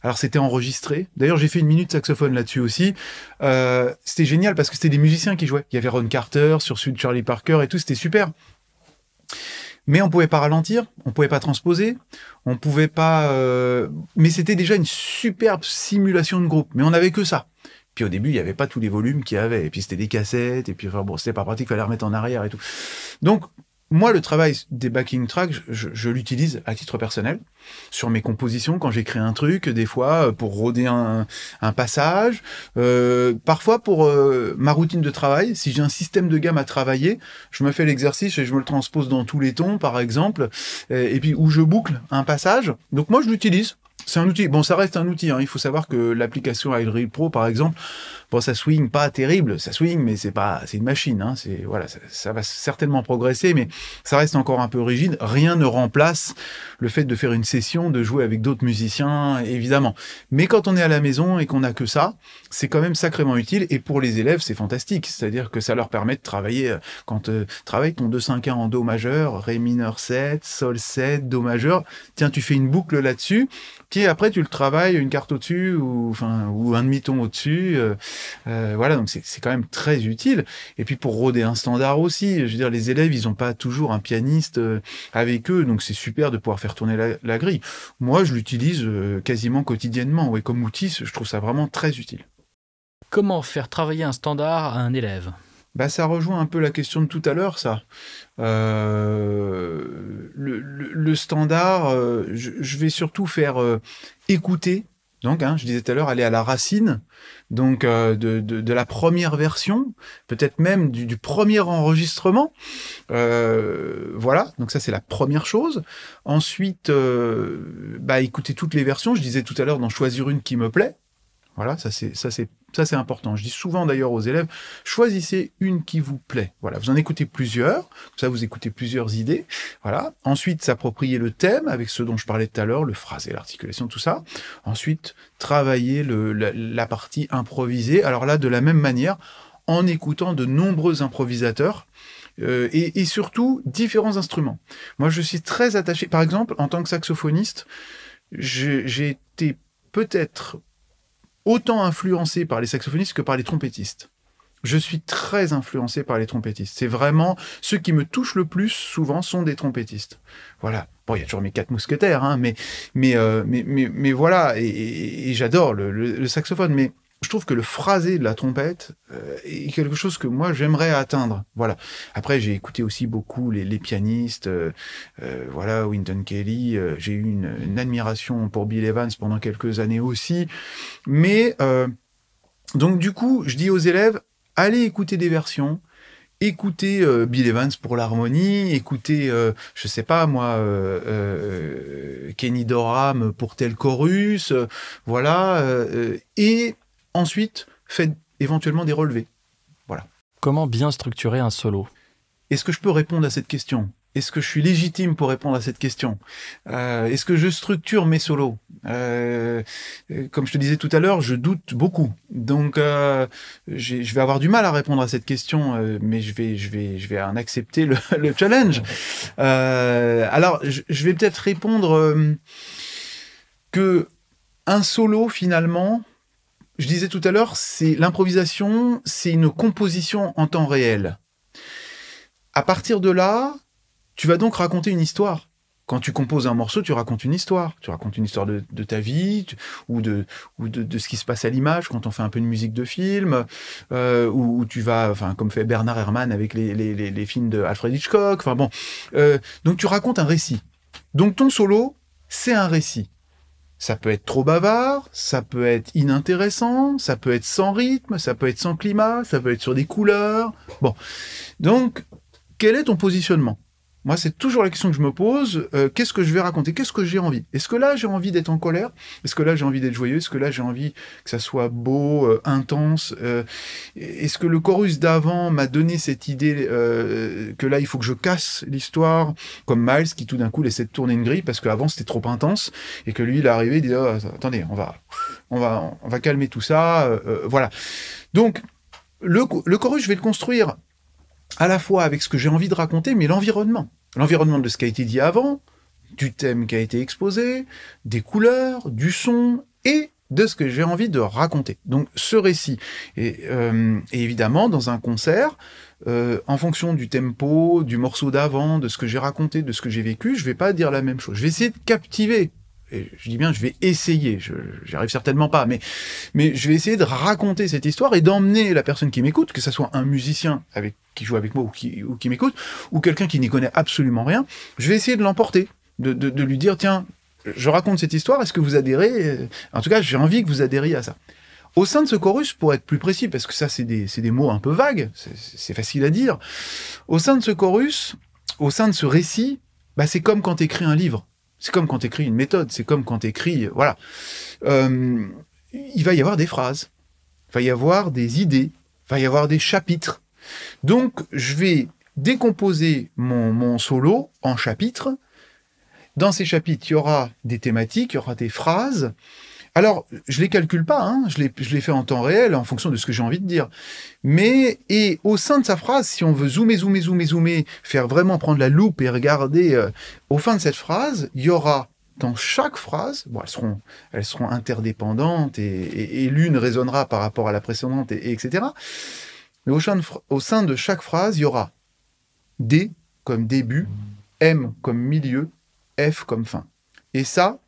alors c'était enregistré. D'ailleurs, j'ai fait une minute saxophone là-dessus aussi. Euh, c'était génial parce que c'était des musiciens qui jouaient. Il y avait Ron Carter, sur Sud Charlie Parker et tout, c'était super. Mais on pouvait pas ralentir, on pouvait pas transposer, on pouvait pas. Euh, mais c'était déjà une superbe simulation de groupe. Mais on avait que ça. Puis au début, il n'y avait pas tous les volumes qu'il y avait. Et puis c'était des cassettes. Et puis enfin, bon, c'était pas pratique, fallait remettre en arrière et tout. Donc moi, le travail des backing tracks, je, l'utilise à titre personnel sur mes compositions quand j'écris un truc, des fois euh, pour rôder un, passage, euh, parfois pour euh, ma routine de travail. Si j'ai un système de gamme à travailler, je me fais l'exercice et je me le transpose dans tous les tons, par exemple, et puis où je boucle un passage. Donc moi, je l'utilise c'est un outil. Bon, ça reste un outil. Hein. Il faut savoir que l'application iDrill Pro, par exemple, bon, ça swing pas terrible, ça swing, mais c'est pas, c'est une machine. Hein. C'est voilà, ça, va certainement progresser, mais ça reste encore un peu rigide. Rien ne remplace le fait de faire une session, de jouer avec d'autres musiciens, évidemment. Mais quand on est à la maison et qu'on n'a que ça, c'est quand même sacrément utile. Et pour les élèves, c'est fantastique. C'est-à-dire que ça leur permet de travailler euh, quand tu euh, travaille ton 2-5-1 en do majeur, ré mineur 7, sol 7, do majeur. Tiens, tu fais une boucle là-dessus après, tu le travailles une carte au-dessus ou, un demi-ton au-dessus. Euh, euh, voilà, donc c'est quand même très utile. Et puis pour rôder un standard aussi, je veux dire, les élèves, ils n'ont pas toujours un pianiste euh, avec eux, donc c'est super de pouvoir faire tourner la, grille. Moi, je l'utilise quasiment quotidiennement. et comme outil, je trouve ça vraiment très utile. Comment faire travailler un standard à un élève bah, ça rejoint un peu la question de tout à l'heure, ça. Euh, le, standard, euh, je, vais surtout faire euh, écouter. Donc, hein, je disais tout à l'heure, aller à la racine, donc de, de, la première version, peut-être même du, du, premier enregistrement. voilà, donc ça c'est la première chose. Ensuite, bah, écouter toutes les versions. Je disais tout à l'heure d'en choisir une qui me plaît. Voilà, ça c'est ça c'est ça c'est important. Je dis souvent d'ailleurs aux élèves, choisissez une qui vous plaît. Voilà, vous en écoutez plusieurs, ça vous écoutez plusieurs idées. Voilà. Ensuite, s'approprier le thème avec ce dont je parlais tout à l'heure, le phrasé, l'articulation, tout ça. Ensuite, travailler le, la, partie improvisée. Alors là, de la même manière, en écoutant de nombreux improvisateurs. Euh, et, et, surtout différents instruments. Moi, je suis très attaché, par exemple, en tant que saxophoniste, j'ai été peut-être autant influencé par les saxophonistes que par les trompettistes. Je suis très influencé par les trompettistes. C'est vraiment ceux qui me touchent le plus souvent sont des trompettistes. Voilà. Bon, il y a toujours mes quatre mousquetaires, hein, mais, mais, euh, mais, mais, voilà. Et, j'adore le saxophone. Mais je trouve que le phrasé de la trompette euh, est quelque chose que moi j'aimerais atteindre. Voilà. Après, j'ai écouté aussi beaucoup les, pianistes, euh, euh, voilà, Winton Kelly. j'ai eu une, une, admiration pour Bill Evans pendant quelques années aussi. Mais donc du coup, je dis aux élèves, allez écouter des versions. Écoutez Bill Evans pour l'harmonie, écoutez, je sais pas moi, Kenny Dorham pour tel chorus, voilà, et Ensuite, faites éventuellement des relevés. Voilà. Comment bien structurer un solo Est-ce que je peux répondre à cette question est-ce que je suis légitime pour répondre à cette question euh, Est-ce que je structure mes solos euh, euh, Comme je te disais tout à l'heure, je doute beaucoup. Donc, je vais avoir du mal à répondre à cette question, mais je vais, je vais, je vais en accepter le, challenge. alors, je, je vais peut-être répondre que un solo finalement, je disais tout à l'heure, c'est l'improvisation, c'est une composition en temps réel. À partir de là, tu vas donc raconter une histoire. Quand tu composes un morceau, tu racontes une histoire. Tu racontes une histoire de, ta vie ou, de, ou de, ce qui se passe à l'image quand on fait un peu de musique de film, euh, ou, tu vas, enfin, comme fait Bernard Herrmann avec les, les, films de Alfred Hitchcock. Enfin bon, euh, donc tu racontes un récit. Donc ton solo, c'est un récit. Ça peut être trop bavard, ça peut être inintéressant, ça peut être sans rythme, ça peut être sans climat, ça peut être sur des couleurs. Bon. Donc, quel est ton positionnement moi, c'est toujours la question que je me pose. Euh, qu'est-ce que je vais raconter Qu'est-ce que j'ai envie Est-ce que là, j'ai envie d'être en colère Est-ce que là, j'ai envie d'être joyeux Est-ce que là, j'ai envie que ça soit beau, euh, intense euh, Est-ce que le chorus d'avant m'a donné cette idée que là, il faut que je casse l'histoire Comme Miles, qui tout d'un coup laissait de tourner une grille parce qu'avant, c'était trop intense. Et que lui, il est arrivé, il dit ah, Attendez, on va, on, va, on va calmer tout ça. voilà. Donc, le chorus, je vais le construire à la fois avec ce que j'ai envie de raconter, mais l'environnement. L'environnement de ce qui a été dit avant, du thème qui a été exposé, des couleurs, du son et de ce que j'ai envie de raconter. Donc ce récit. Et, euh, évidemment, dans un concert, euh, en fonction du tempo, du morceau d'avant, de ce que j'ai raconté, de ce que j'ai vécu, je ne vais pas dire la même chose. Je vais essayer de captiver je dis bien, je vais essayer, je j'arrive certainement pas, mais, je vais essayer de raconter cette histoire et d'emmener la personne qui m'écoute, que ce soit un musicien qui joue avec moi ou qui, m'écoute, ou quelqu'un qui n'y connaît absolument rien, je vais essayer de l'emporter, de, lui dire, tiens, je raconte cette histoire, est-ce que vous adhérez En tout cas, j'ai envie que vous adhériez à ça. Au sein de ce chorus, pour être plus précis, parce que ça, c'est des, mots un peu vagues, c'est facile à dire, au sein de ce chorus, au sein de ce récit, bah, c'est comme quand tu écris un livre. C'est comme quand tu écris une méthode, c'est comme quand tu écris. Voilà. Euh, il va y avoir des phrases, il va y avoir des idées, il va y avoir des chapitres. Donc, je vais décomposer mon, mon solo en chapitres. Dans ces chapitres, il y aura des thématiques, il y aura des phrases, alors, je les calcule pas, hein. je, les, je les fais en temps réel, en fonction de ce que j'ai envie de dire. Mais, et au sein de sa phrase, si on veut zoomer, zoomer, zoomer, zoomer, faire vraiment prendre la loupe et regarder, euh, au fin de cette phrase, il y aura dans chaque phrase, elles, seront, elles seront interdépendantes et, l'une résonnera par rapport à la précédente, et, etc. Mais au sein, au sein de chaque phrase, il y aura D comme début, M comme milieu, F comme fin. Et ça,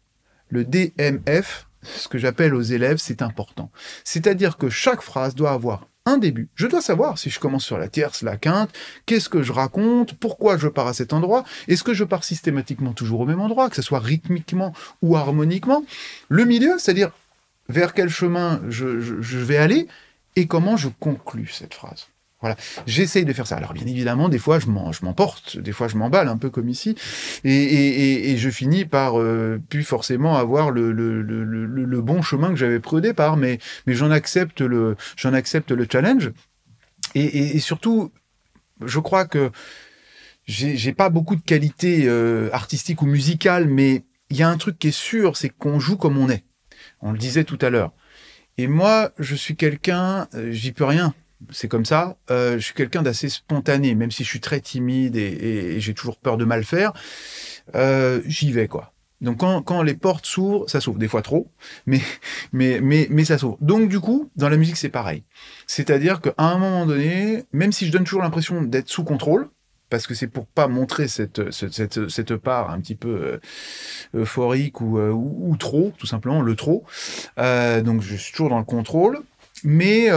le DMF, ce que j'appelle aux élèves, c'est important. C'est-à-dire que chaque phrase doit avoir un début. Je dois savoir si je commence sur la tierce, la quinte, qu'est-ce que je raconte, pourquoi je pars à cet endroit, est-ce que je pars systématiquement toujours au même endroit, que ce soit rythmiquement ou harmoniquement. Le milieu, c'est-à-dire vers quel chemin je, vais aller et comment je conclus cette phrase. Voilà. J'essaye de faire ça. Alors, bien évidemment, des fois, je m'emporte, des fois, je m'emballe, un peu comme ici, et, je finis par, euh, plus forcément, avoir le, bon chemin que j'avais pris au départ, mais, j'en accepte, accepte le challenge. Et, surtout, je crois que j'ai pas beaucoup de qualités artistique euh, artistiques ou musicales, mais il y a un truc qui est sûr, c'est qu'on joue comme on est. On le disait tout à l'heure. Et moi, je suis quelqu'un, euh, j'y peux rien c'est comme ça. Euh, je suis quelqu'un d'assez spontané, même si je suis très timide et, j'ai toujours peur de mal faire. Euh, j'y vais, quoi. Donc quand, les portes s'ouvrent, ça s'ouvre des fois trop, mais mais mais mais ça s'ouvre. Donc du coup, dans la musique c'est pareil. C'est-à-dire qu'à un moment donné, même si je donne toujours l'impression d'être sous contrôle, parce que c'est pour pas montrer cette cette, cette, part un petit peu euh, euphorique ou, ou, trop, tout simplement le trop. donc je suis toujours dans le contrôle, mais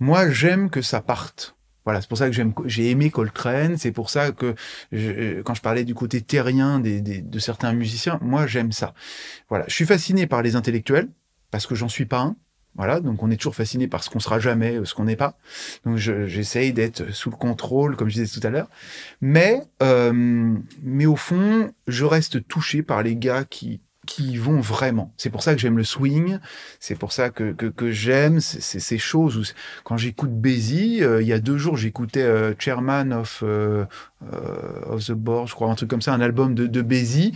moi, j'aime que ça parte. Voilà, c'est pour ça que j'aime, j'ai aimé Coltrane. C'est pour ça que euh, quand je parlais du côté terrien de certains musiciens, moi j'aime ça. Voilà, je suis fasciné par les intellectuels parce que j'en suis pas un. Voilà, donc on est toujours fasciné par ce qu'on sera jamais, euh, ce qu'on n'est pas. Donc j'essaye d'être sous le contrôle, comme je disais tout à l'heure. Mais, euh, mais au fond, je reste touché par les gars qui qui vont vraiment. C'est pour ça que j'aime le swing, c'est pour ça que, que, j'aime ces, choses. Où, quand j'écoute Bézi, euh, il y a deux jours, j'écoutais euh, Chairman of, euh, of the Board, je crois, un truc comme ça, un album de, de Bézi.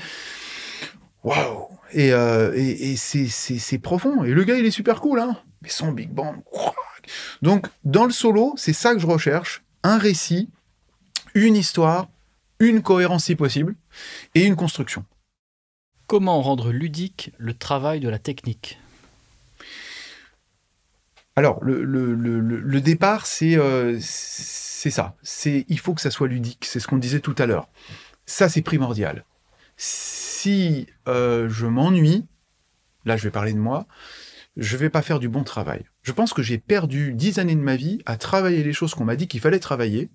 Waouh Et, et, et c'est profond. Et le gars, il est super cool, hein Mais son big band... Donc, dans le solo, c'est ça que je recherche, un récit, une histoire, une cohérence si possible, et une construction. Comment rendre ludique le travail de la technique alors, le, départ, euh, c'est ça. C'est Il faut que ça soit ludique. C'est ce qu'on disait tout à l'heure. Ça, c'est primordial. Si euh, je m'ennuie, là, je vais parler de moi, je ne vais pas faire du bon travail. Je pense que j'ai perdu dix années de ma vie à travailler les choses qu'on m'a dit qu'il fallait travailler,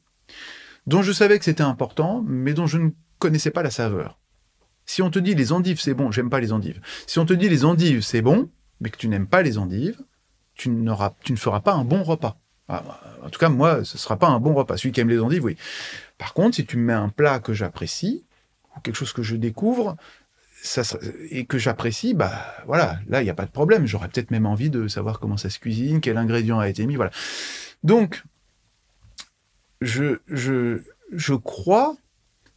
dont je savais que c'était important, mais dont je ne connaissais pas la saveur. Si on te dit les endives, c'est bon, j'aime pas les endives. Si on te dit les endives, c'est bon, mais que tu n'aimes pas les endives, tu, tu ne feras pas un bon repas. Ah, en tout cas, moi, ce ne sera pas un bon repas. Celui qui aime les endives, oui. Par contre, si tu me mets un plat que j'apprécie, ou quelque chose que je découvre, ça et que j'apprécie, bah voilà, là, il n'y a pas de problème. J'aurais peut-être même envie de savoir comment ça se cuisine, quel ingrédient a été mis, voilà. Donc, je, je, je crois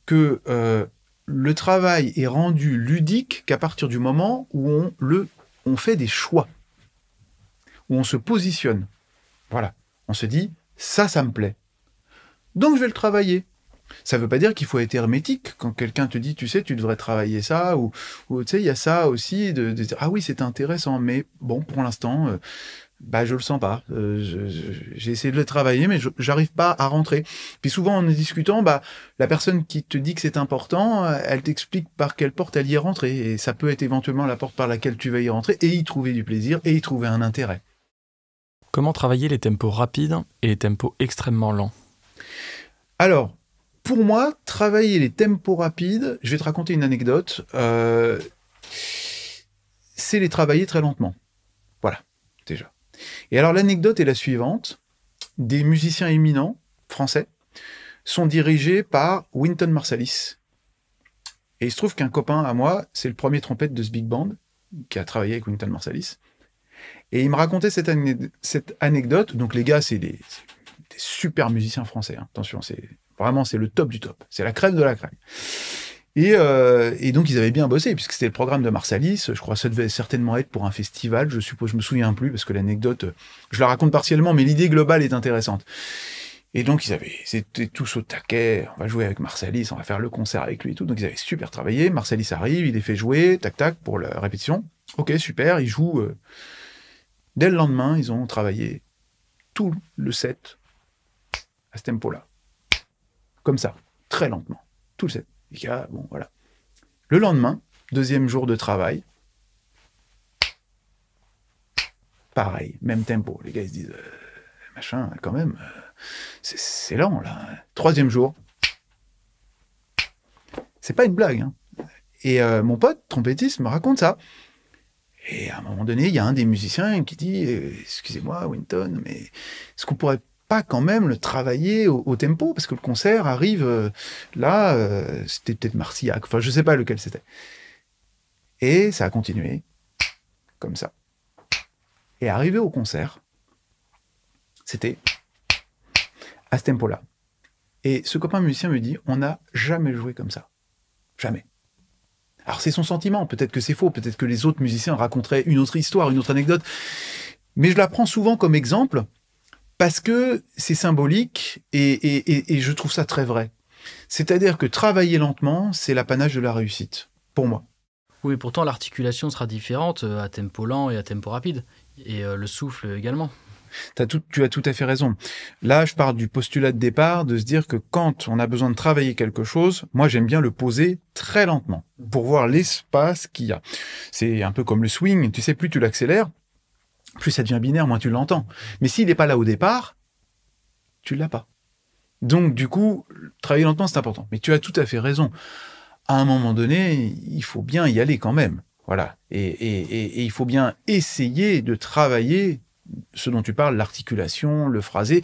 que euh, le travail est rendu ludique qu'à partir du moment où on, le, on fait des choix, où on se positionne. Voilà, on se dit, ça, ça me plaît. Donc je vais le travailler. Ça ne veut pas dire qu'il faut être hermétique quand quelqu'un te dit, tu sais, tu devrais travailler ça, ou, tu sais, il y a ça aussi, de, ah oui, c'est intéressant, mais bon, pour l'instant, euh, bah je le sens pas. Euh, j'ai essayé de le travailler, mais j'arrive pas à rentrer. Puis souvent en discutant, bah la personne qui te dit que c'est important, euh, elle t'explique par quelle porte elle y est rentrée, et ça peut être éventuellement la porte par laquelle tu vas y rentrer et y trouver du plaisir et y trouver un intérêt. Comment travailler les tempos rapides et les tempos extrêmement lents Alors, pour moi, travailler les tempos rapides, je vais te raconter une anecdote, euh, c'est les travailler très lentement. Voilà, déjà. Et alors l'anecdote est la suivante. Des musiciens éminents français sont dirigés par Winton Marsalis. Et il se trouve qu'un copain à moi, c'est le premier trompette de ce big band, qui a travaillé avec Winton Marsalis. Et il me racontait cette, anecdote. Donc les gars, c'est des, super musiciens français. Hein. Attention, c'est vraiment c'est le top du top. C'est la crème de la crème. Euh, et, donc ils avaient bien bossé, puisque c'était le programme de Marsalis. Je crois que ça devait certainement être pour un festival, je suppose, je me souviens plus, parce que l'anecdote, euh, je la raconte partiellement, mais l'idée globale est intéressante. Et donc ils avaient, c'était tous au taquet, on va jouer avec Marsalis, on va faire le concert avec lui et tout. Donc ils avaient super travaillé, Marsalis arrive, il les fait jouer, tac tac, pour la répétition. Ok, super, ils jouent. Euh, dès le lendemain, ils ont travaillé tout le set à ce tempo-là. Comme ça, très lentement, tout le set. Les bon, voilà. Le lendemain, deuxième jour de travail, pareil, même tempo. Les gars, se disent, euh, machin, quand même, euh, c'est lent, là. Troisième jour. C'est pas une blague. Hein. Et euh, mon pote, trompettiste, me raconte ça. Et à un moment donné, il y a un des musiciens qui dit Excusez-moi, Winton, mais est-ce qu'on pourrait pas quand même le travailler au, tempo parce que le concert arrive euh, là, euh, c'était peut-être Marcillac, enfin je sais pas lequel c'était. Et ça a continué comme ça. Et arrivé au concert, c'était à ce tempo-là. Et ce copain musicien me dit, on n'a jamais joué comme ça. Jamais. Alors c'est son sentiment, peut-être que c'est faux, peut-être que les autres musiciens raconteraient une autre histoire, une autre anecdote. Mais je la prends souvent comme exemple parce que c'est symbolique et, je trouve ça très vrai. C'est-à-dire que travailler lentement, c'est l'apanage de la réussite, pour moi. Oui, pourtant l'articulation sera différente euh, à tempo lent et à tempo rapide, et euh, le souffle également. tu as tout à fait raison. Là, je pars du postulat de départ de se dire que quand on a besoin de travailler quelque chose, moi j'aime bien le poser très lentement pour voir l'espace qu'il y a. C'est un peu comme le swing, tu sais, plus tu l'accélères, plus ça devient binaire, moins tu l'entends. Mais s'il n'est pas là au départ, tu l'as pas. Donc, du coup, travailler lentement, c'est important. Mais tu as tout à fait raison. À un moment donné, il faut bien y aller quand même. Voilà. et il faut bien essayer de travailler ce dont tu parles, l'articulation, le phrasé.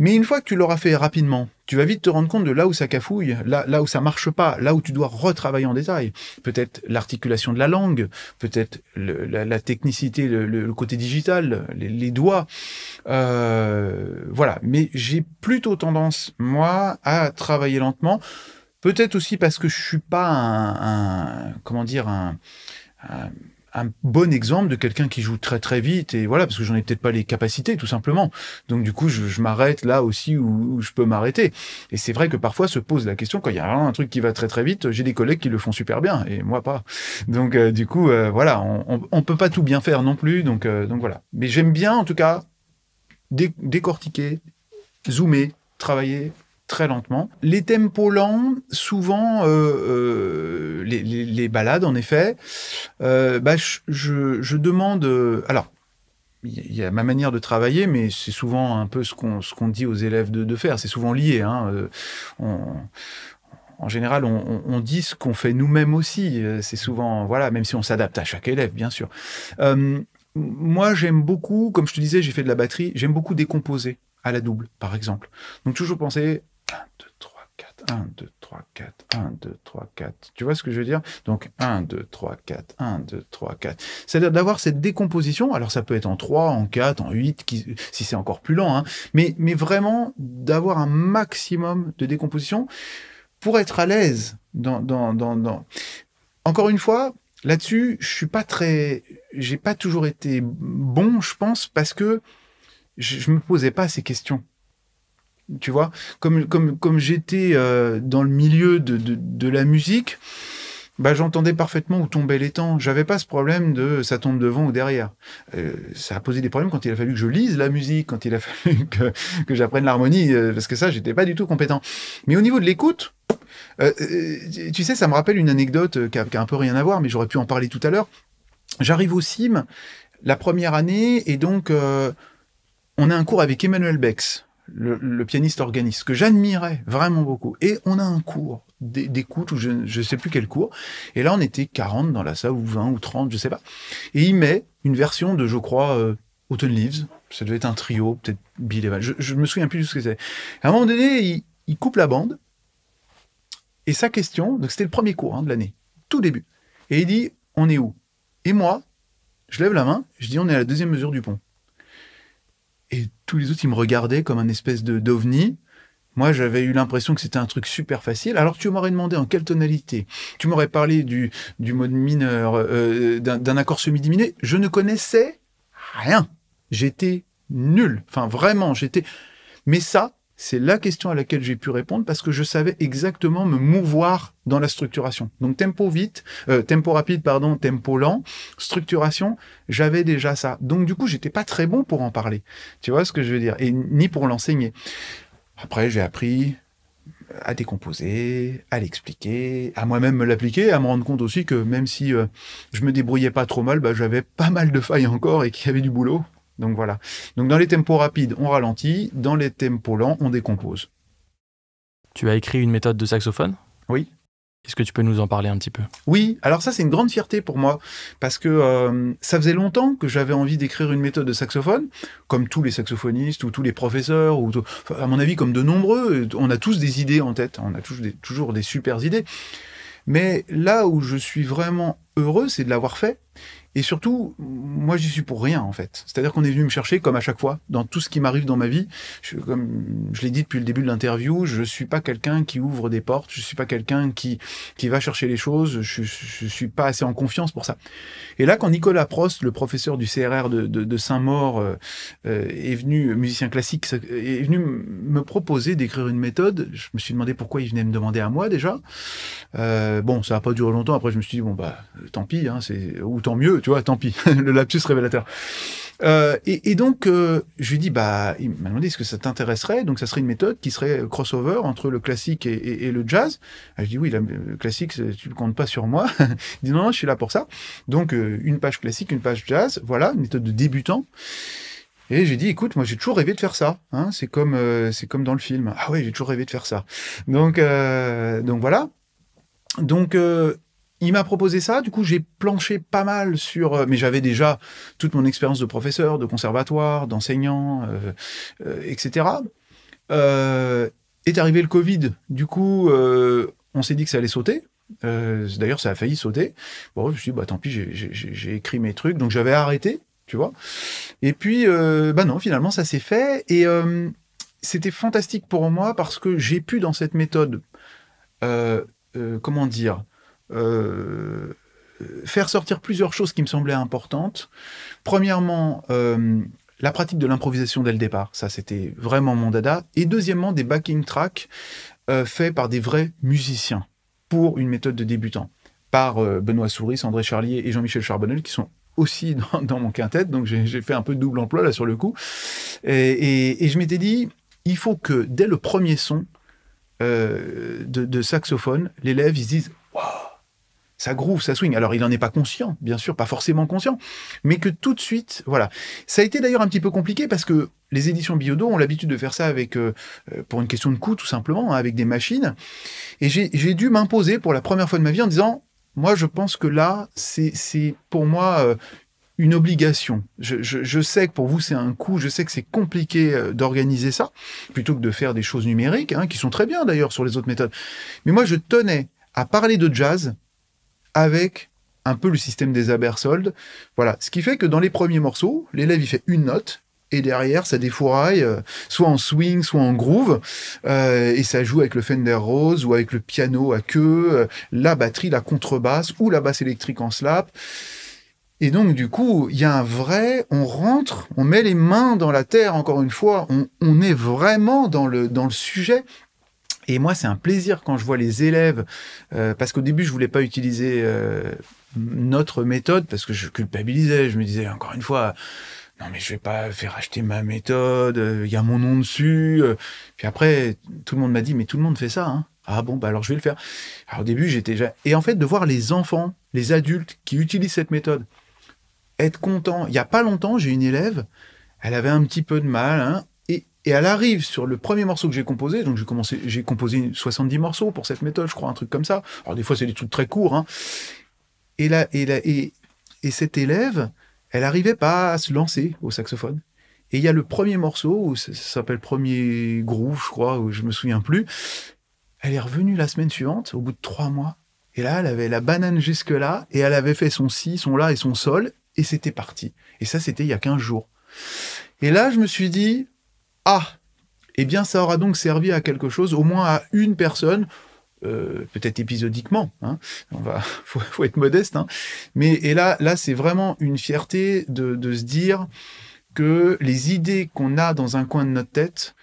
Mais une fois que tu l'auras fait rapidement, tu vas vite te rendre compte de là où ça cafouille, là, où ça marche pas, là où tu dois retravailler en détail. Peut-être l'articulation de la langue, peut-être la, technicité, le, côté digital, les, doigts. Euh, voilà. Mais j'ai plutôt tendance, moi, à travailler lentement. Peut-être aussi parce que je suis pas un, comment dire, un un bon exemple de quelqu'un qui joue très très vite et voilà parce que j'en ai peut-être pas les capacités tout simplement. Donc du coup, je, m'arrête là aussi où, je peux m'arrêter. Et c'est vrai que parfois se pose la question quand il y a un truc qui va très très vite. J'ai des collègues qui le font super bien et moi pas. Donc euh, du coup, euh, voilà, on, peut pas tout bien faire non plus. Donc euh, donc voilà. Mais j'aime bien en tout cas décortiquer, zoomer, travailler très lentement. Les tempos lents, souvent, euh, euh, les, balades, en effet, euh, bah, je, demande... alors, il y a ma manière de travailler, mais c'est souvent un peu ce qu'on qu'on dit aux élèves de, faire. C'est souvent lié. Hein, en général, on, on dit ce qu'on fait nous-mêmes aussi. C'est souvent, voilà, même si on s'adapte à chaque élève, bien sûr. moi, j'aime beaucoup, comme je te disais, j'ai fait de la batterie, j'aime beaucoup décomposer à la double, par exemple. Donc toujours penser 1, 2, 3, 4, 1, 2, 3, 4, 1, 2, 3, 4. Tu vois ce que je veux dire Donc 1, 2, 3, 4, 1, 2, 3, 4. C'est-à-dire d'avoir cette décomposition, alors ça peut être en 3, en 4, en 8, qui, si c'est encore plus lent, hein, mais, mais vraiment d'avoir un maximum de décomposition pour être à l'aise dans, dans, dans, dans... Encore une fois, là-dessus, je suis pas très... J'ai pas toujours été bon, je pense, parce que je, je me posais pas ces questions tu vois, comme, comme, j'étais euh, dans le milieu de, la musique, bah, j'entendais parfaitement où tombait les temps. J'avais pas ce problème de ça tombe devant ou derrière. Euh, ça a posé des problèmes quand il a fallu que je lise la musique, quand il a fallu que, j'apprenne l'harmonie, euh, parce que ça, j'étais pas du tout compétent. Mais au niveau de l'écoute, tu sais, ça me rappelle une anecdote qui a, qui un peu rien à voir, mais j'aurais pu en parler tout à l'heure. J'arrive au CIM la première année, et donc on a un cours avec Emmanuel Bex, le, pianiste organiste, que j'admirais vraiment beaucoup. Et on a un cours d'écoute, ou je ne sais plus quel cours. Et là, on était 40 dans la salle, ou 20, ou 30, je ne sais pas. Et il met une version de, je crois, euh, Autumn Leaves. Ça devait être un trio, peut-être Bill Evans. Je, ne me souviens plus de ce que c'est. À un moment donné, il, coupe la bande. Et sa question, donc c'était le premier cours hein, de l'année, tout début. Et il dit, on est où Et moi, je lève la main, je dis, on est à la deuxième mesure du pont tous les autres, ils me regardaient comme un espèce de d'ovni. Moi, j'avais eu l'impression que c'était un truc super facile. Alors tu m'aurais demandé en quelle tonalité, tu m'aurais parlé du, du mode mineur, euh, euh, d'un accord semi-diminué, je ne connaissais rien. J'étais nul. Enfin, vraiment, j'étais. Mais ça, c'est la question à laquelle j'ai pu répondre parce que je savais exactement me mouvoir dans la structuration. Donc tempo vite, euh, tempo rapide, pardon, tempo lent, structuration, j'avais déjà ça. Donc du coup, j'étais pas très bon pour en parler. Tu vois ce que je veux dire Et ni pour l'enseigner. Après, j'ai appris à décomposer, à l'expliquer, à moi-même me l'appliquer, à me rendre compte aussi que même si euh, je me débrouillais pas trop mal, bah, j'avais pas mal de failles encore et qu'il y avait du boulot. Donc voilà. Donc dans les tempos rapides, on ralentit. Dans les tempos lents, on décompose. Tu as écrit une méthode de saxophone Oui. Est-ce que tu peux nous en parler un petit peu Oui, alors ça c'est une grande fierté pour moi, parce que euh, ça faisait longtemps que j'avais envie d'écrire une méthode de saxophone, comme tous les saxophonistes ou tous les professeurs, ou à mon avis comme de nombreux, euh, on a tous des idées en tête, on a toujours toujours des super idées. Mais là où je suis vraiment heureux, c'est de l'avoir fait. Et surtout, moi, j'y suis pour rien, en fait. C'est-à-dire qu'on est venu me chercher, comme à chaque fois, dans tout ce qui m'arrive dans ma vie. Je, comme je l'ai dit depuis le début de l'interview, je suis pas quelqu'un qui ouvre des portes, je suis pas quelqu'un qui, qui va chercher les choses, je, ne suis pas assez en confiance pour ça. Et là, quand Nicolas Prost, le professeur du CRR de, de, Saint-Maur, euh, euh, est venu, musicien classique, est venu me proposer d'écrire une méthode, je me suis demandé pourquoi il venait me demander à moi, déjà. Euh, bon, ça n'a pas duré longtemps. Après, je me suis dit, bon, bah, tant pis, hein, ou tant mieux, tu vois, tant pis, le lapsus révélateur. Euh, et, donc, euh, je lui dis, bah, il m'a demandé est-ce que ça t'intéresserait. Donc, ça serait une méthode qui serait crossover entre le classique et, le jazz. Ah, je dis oui, le classique, tu ne comptes pas sur moi. il dit non, non, je suis là pour ça. Donc, euh, une page classique, une page jazz. Voilà, une méthode de débutant. Et j'ai dit, écoute, moi j'ai toujours rêvé de faire ça. Hein, c'est comme, c'est comme dans le film. Ah ouais, j'ai toujours rêvé de faire ça. Donc, donc voilà. Donc, il m'a proposé ça, du coup j'ai planché pas mal sur, euh, mais j'avais déjà toute mon expérience de professeur, de conservatoire, d'enseignant, euh, euh, etc. est arrivé le Covid, du coup on s'est dit que ça allait sauter. D'ailleurs ça a failli sauter. Bon je me suis dit bah, tant pis j'ai écrit mes trucs, donc j'avais arrêté, tu vois. Et puis bah non finalement ça s'est fait et c'était fantastique pour moi parce que j'ai pu dans cette méthode, comment dire euh, faire sortir plusieurs choses qui me semblaient importantes. Premièrement, euh, la pratique de l'improvisation dès le départ, ça c'était vraiment mon dada. Et deuxièmement, des backing tracks euh, faits par des vrais musiciens pour une méthode de débutant, par Benoît Souris, André Charlier et Jean-Michel Charbonnel, qui sont aussi dans, mon quintet, donc j'ai fait un peu double emploi là sur le coup. Et, je m'étais dit, il faut que dès le premier son de, de, saxophone, l'élève, il se dise, waouh ça groove, ça swing. Alors il n'en est pas conscient, bien sûr, pas forcément conscient, mais que tout de suite, voilà. Ça a été d'ailleurs un petit peu compliqué parce que les éditions Biodo ont l'habitude de faire ça avec, euh, euh, pour une question de coût tout simplement, hein, avec des machines. Et j'ai dû m'imposer pour la première fois de ma vie en disant, moi je pense que là, c'est pour moi euh, une obligation. Je, sais que pour vous c'est un coût, je sais que c'est compliqué d'organiser ça, plutôt que de faire des choses numériques, hein, qui sont très bien d'ailleurs sur les autres méthodes. Mais moi je tenais à parler de jazz avec un peu le système des abersold. Voilà. Ce qui fait que dans les premiers morceaux, l'élève, il fait une note, et derrière ça défouraille euh, soit en swing soit en groove euh, et ça joue avec le Fender Rose ou avec le piano à queue euh, la batterie la contrebasse ou la basse électrique en slap et donc du coup il y a un vrai on rentre on met les mains dans la terre encore une fois on, est vraiment dans le dans le sujet et moi, c'est un plaisir quand je vois les élèves, euh, parce qu'au début, je voulais pas utiliser euh, notre méthode parce que je culpabilisais. Je me disais encore une fois, non mais je vais pas faire acheter ma méthode. Il y a mon nom dessus. Euh. Puis après, tout le monde m'a dit, mais tout le monde fait ça. Hein. Ah bon, bah alors je vais le faire. au début, j'étais déjà. Et en fait, de voir les enfants, les adultes qui utilisent cette méthode, être contents. Il y a pas longtemps, j'ai une élève. Elle avait un petit peu de mal, hein, et elle arrive sur le premier morceau que j'ai composé, donc j'ai commencé, j'ai composé 70 morceaux pour cette méthode, je crois, un truc comme ça. Alors des fois c'est des trucs très courts. Hein. Et là, et là, et, cette élève, elle n'arrivait pas à se lancer au saxophone. Et il y a le premier morceau, où ça, s'appelle Premier Groove, je crois, ou je me souviens plus. Elle est revenue la semaine suivante, au bout de trois mois. Et là, elle avait la banane jusque-là, et elle avait fait son si, son la et son sol, et c'était parti. Et ça, c'était il y a 15 jours. Et là, je me suis dit, ah, eh bien, ça aura donc servi à quelque chose, au moins à une personne, euh, peut-être épisodiquement. Hein. On va, faut, être modeste. Hein. Mais et là, là, c'est vraiment une fierté de, se dire que les idées qu'on a dans un coin de notre tête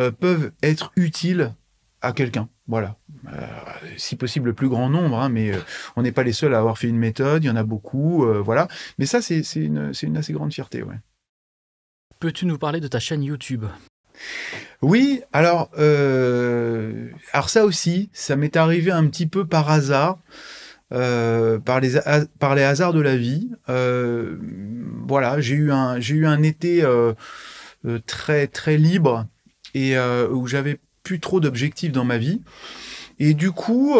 euh, peuvent être utiles à quelqu'un. Voilà. Euh, si possible, le plus grand nombre, hein, mais on n'est pas les seuls à avoir fait une méthode, il y en a beaucoup, voilà. Mais ça, c'est une, une, assez grande fierté, ouais. Peux-tu nous parler de ta chaîne YouTube oui, alors, euh, alors ça aussi, ça m'est arrivé un petit peu par hasard, euh, par, les, par les hasards de la vie. Euh, voilà, j'ai eu un, j'ai eu un été très très libre et où j'avais plus trop d'objectifs dans ma vie. Et du coup,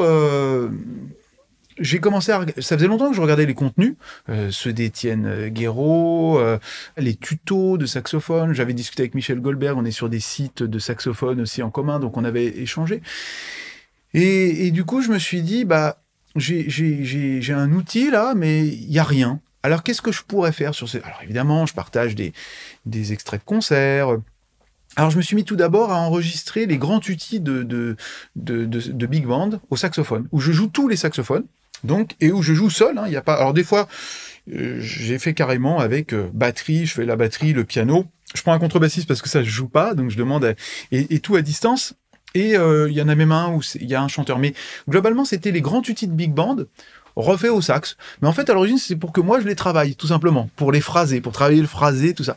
j'ai commencé à ça faisait longtemps que je regardais les contenus euh, ceux d'Étienne euh, Guéraud euh, les tutos de saxophone j'avais discuté avec Michel Goldberg on est sur des sites de saxophone aussi en commun donc on avait échangé et, du coup je me suis dit bah j'ai un outil là mais il y a rien alors qu'est-ce que je pourrais faire sur ce alors évidemment je partage des extraits de concerts alors je me suis mis tout d'abord à enregistrer les grands outils de, de, big band au saxophone, où je joue tous les saxophones donc, et où je joue seul. Hein, il y a pas. Alors des fois, euh, j'ai fait carrément avec euh, batterie, je fais la batterie, le piano. Je prends un contrebassiste parce que ça je joue pas, donc je demande et, tout à distance. Et euh, il y en a même un où il y a un chanteur. Mais globalement, c'était les grands outils de big band refait au sax. Mais en fait, à l'origine, c'est pour que moi je les travaille, tout simplement, pour les phraser, pour travailler le phrasé, tout ça.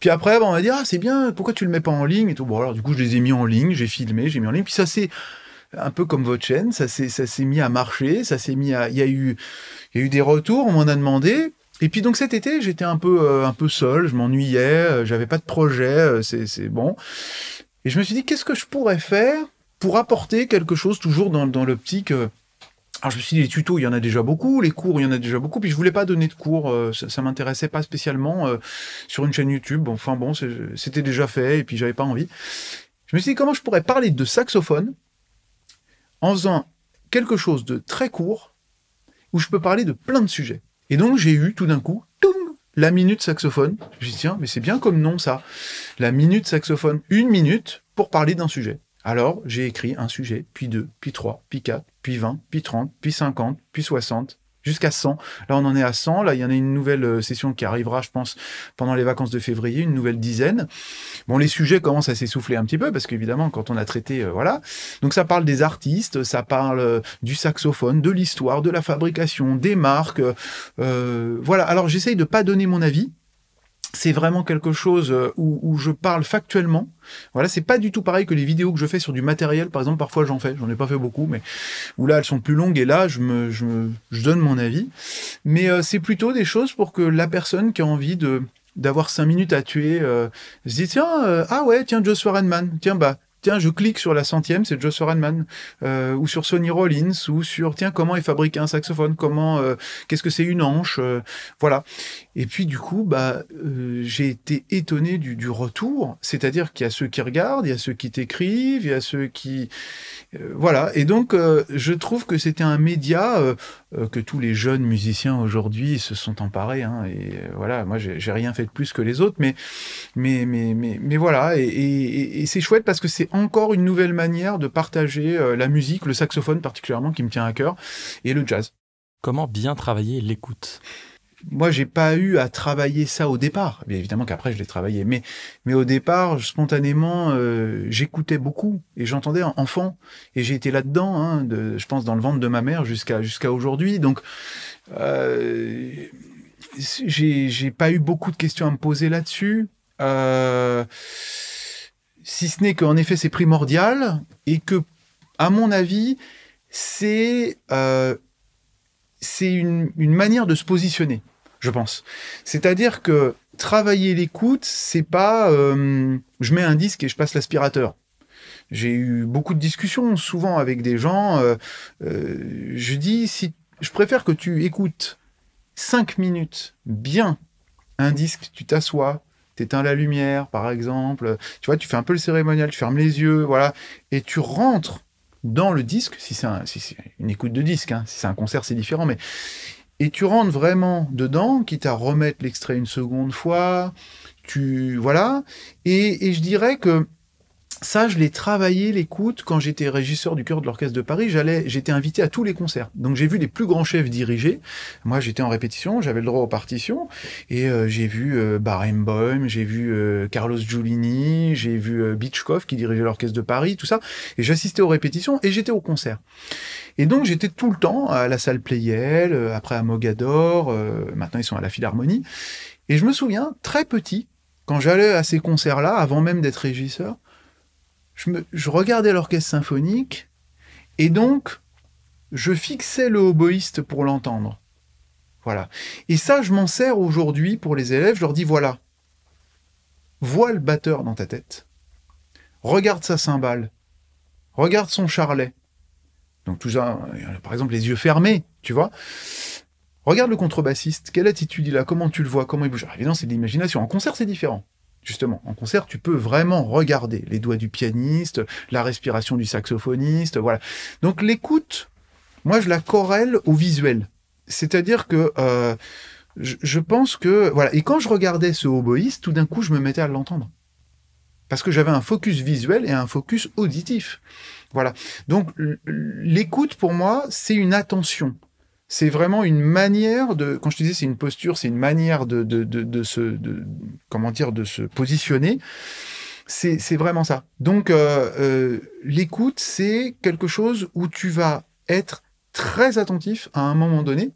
Puis après, bah, on va dire, ah, c'est bien, pourquoi tu le mets pas en ligne et tout. Bon, alors, du coup, je les ai mis en ligne, j'ai filmé, j'ai mis en ligne. Puis ça c'est un peu comme votre chaîne, ça s'est, ça s'est mis à marcher, ça s'est mis à, il y a eu, des retours, on m'en a demandé. Et puis donc cet été, j'étais un peu, euh, un peu seul, je m'ennuyais, euh, j'avais pas de projet, euh, c'est, bon. Et je me suis dit, qu'est-ce que je pourrais faire pour apporter quelque chose toujours dans, l'optique alors je me suis dit, les tutos, il y en a déjà beaucoup, les cours, il y en a déjà beaucoup, puis je voulais pas donner de cours, ça, m'intéressait pas spécialement sur une chaîne YouTube, enfin bon, c'était déjà fait, et puis j'avais pas envie. Je me suis dit, comment je pourrais parler de saxophone en faisant quelque chose de très court où je peux parler de plein de sujets. Et donc j'ai eu tout d'un coup toum, la minute saxophone. Je dis tiens, mais c'est bien comme nom ça. La minute saxophone, une minute pour parler d'un sujet. Alors j'ai écrit un sujet, puis deux, puis trois, puis quatre, puis vingt, puis trente, puis cinquante, puis soixante, jusqu'à 100. Là, on en est à 100. Là, il y en a une nouvelle euh, session qui arrivera, je pense, pendant les vacances de février, une nouvelle dizaine. Bon, les sujets commencent à s'essouffler un petit peu parce qu'évidemment, quand on a traité, euh, voilà. Donc, ça parle des artistes, ça parle euh, du saxophone, de l'histoire, de la fabrication, des marques. voilà. Alors, j'essaye de pas donner mon avis c'est vraiment quelque chose euh, où, je parle factuellement. Voilà, c'est pas du tout pareil que les vidéos que je fais sur du matériel. Par exemple, parfois j'en fais, j'en ai pas fait beaucoup, mais où là elles sont plus longues et là je me, donne mon avis. Mais euh, c'est plutôt des choses pour que la personne qui a envie de d'avoir cinq minutes à tuer euh, se dit tiens ah ouais tiens Joe Redman. tiens bah tiens, je clique sur la centième, c'est Joe Redman. ou sur Sonny Rollins, ou sur, tiens, comment est fabriqué un saxophone, comment, qu'est-ce que c'est une hanche, voilà. Et puis du coup, bah, euh, j'ai été étonné du, retour, c'est-à-dire qu'il y a ceux qui regardent, il y a ceux qui t'écrivent, il y a ceux qui, euh, voilà. Et donc, euh, je trouve que c'était un média que tous les jeunes musiciens aujourd'hui se sont emparés. Hein, et voilà, moi, j'ai rien fait de plus que les autres, mais, mais, mais, mais, voilà. et c'est chouette parce que c'est encore une nouvelle manière de partager la musique, le saxophone particulièrement qui me tient à cœur, et le jazz. Comment bien travailler l'écoute moi, j'ai pas eu à travailler ça au départ. Bien évidemment qu'après, je l'ai travaillé, mais mais au départ, spontanément, euh, j'écoutais beaucoup et j'entendais enfant et j'ai été là-dedans. Hein, de, je pense dans le ventre de ma mère jusqu'à jusqu'à aujourd'hui. Donc, euh, j'ai j'ai pas eu beaucoup de questions à me poser là-dessus. Euh, si ce n'est qu'en effet, c'est primordial et que, à mon avis, c'est euh, c'est une, manière de se positionner, je pense. C'est-à-dire que travailler l'écoute, c'est pas euh, je mets un disque et je passe l'aspirateur. J'ai eu beaucoup de discussions souvent avec des gens. Euh, euh, je dis si je préfère que tu écoutes 5 minutes bien un disque, tu t'assois, éteins la lumière par exemple, tu vois, tu fais un peu le cérémonial, tu fermes les yeux, voilà, et tu rentres dans le disque, si c'est une écoute de disque, hein, si c'est un concert, c'est différent, mais. Et tu rentres vraiment dedans, quitte à remettre l'extrait une seconde fois, tu. Voilà. et je dirais que ça, je l'ai travaillé l'écoute quand j'étais régisseur du chœur de l'orchestre de Paris. J'allais, j'étais invité à tous les concerts. Donc j'ai vu les plus grands chefs diriger. Moi, j'étais en répétition, j'avais le droit aux partitions et euh, j'ai vu euh, Barenboim, j'ai vu euh, Carlos Giulini, j'ai vu euh, Bitchkov qui dirigeait l'orchestre de Paris, tout ça. Et j'assistais aux répétitions et j'étais au concert. Et donc j'étais tout le temps à la salle Playel, après à Mogador. maintenant ils sont à la Philharmonie. Et je me souviens très petit quand j'allais à ces concerts-là, avant même d'être régisseur je, regardais l'orchestre symphonique et donc je fixais le oboïste pour l'entendre. Voilà. Et ça, je m'en sers aujourd'hui pour les élèves. Je leur dis voilà, vois le batteur dans ta tête, regarde sa cymbale, regarde son charlet. Donc tout ça, par exemple, les yeux fermés, tu vois. Regarde le contrebassiste, quelle attitude il a, comment tu le vois, comment il bouge. Alors, évidemment, c'est de l'imagination. En concert, c'est différent justement, en concert, tu peux vraiment regarder les doigts du pianiste, la respiration du saxophoniste, voilà. Donc l'écoute, moi je la corrèle au visuel. C'est-à-dire que euh, je, pense que voilà. Et quand je regardais ce oboïste, tout d'un coup, je me mettais à l'entendre parce que j'avais un focus visuel et un focus auditif. Voilà. Donc l'écoute pour moi, c'est une attention c'est vraiment une manière de, quand je te disais, c'est une posture, c'est une manière de, de, se, comment dire, de se positionner. C'est vraiment ça. Donc, euh, euh, l'écoute, c'est quelque chose où tu vas être très attentif à un moment donné,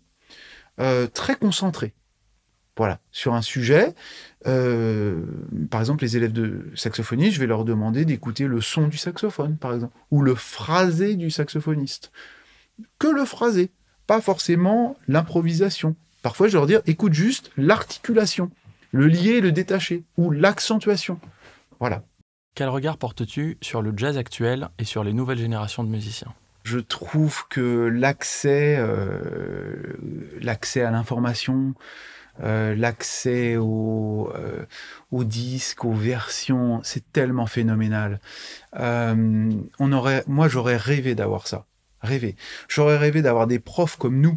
euh, très concentré. Voilà, sur un sujet. par exemple, les élèves de saxophonie, je vais leur demander d'écouter le son du saxophone, par exemple, ou le phrasé du saxophoniste. Que le phrasé pas forcément l'improvisation. Parfois, je leur dis, écoute juste l'articulation, le lier le détacher, ou l'accentuation. Voilà. Quel regard portes-tu sur le jazz actuel et sur les nouvelles générations de musiciens Je trouve que l'accès, euh, à l'information, euh, l'accès euh, aux, disques, aux versions, c'est tellement phénoménal. on aurait, moi, j'aurais rêvé d'avoir ça rêvé. J'aurais rêvé d'avoir des profs comme nous,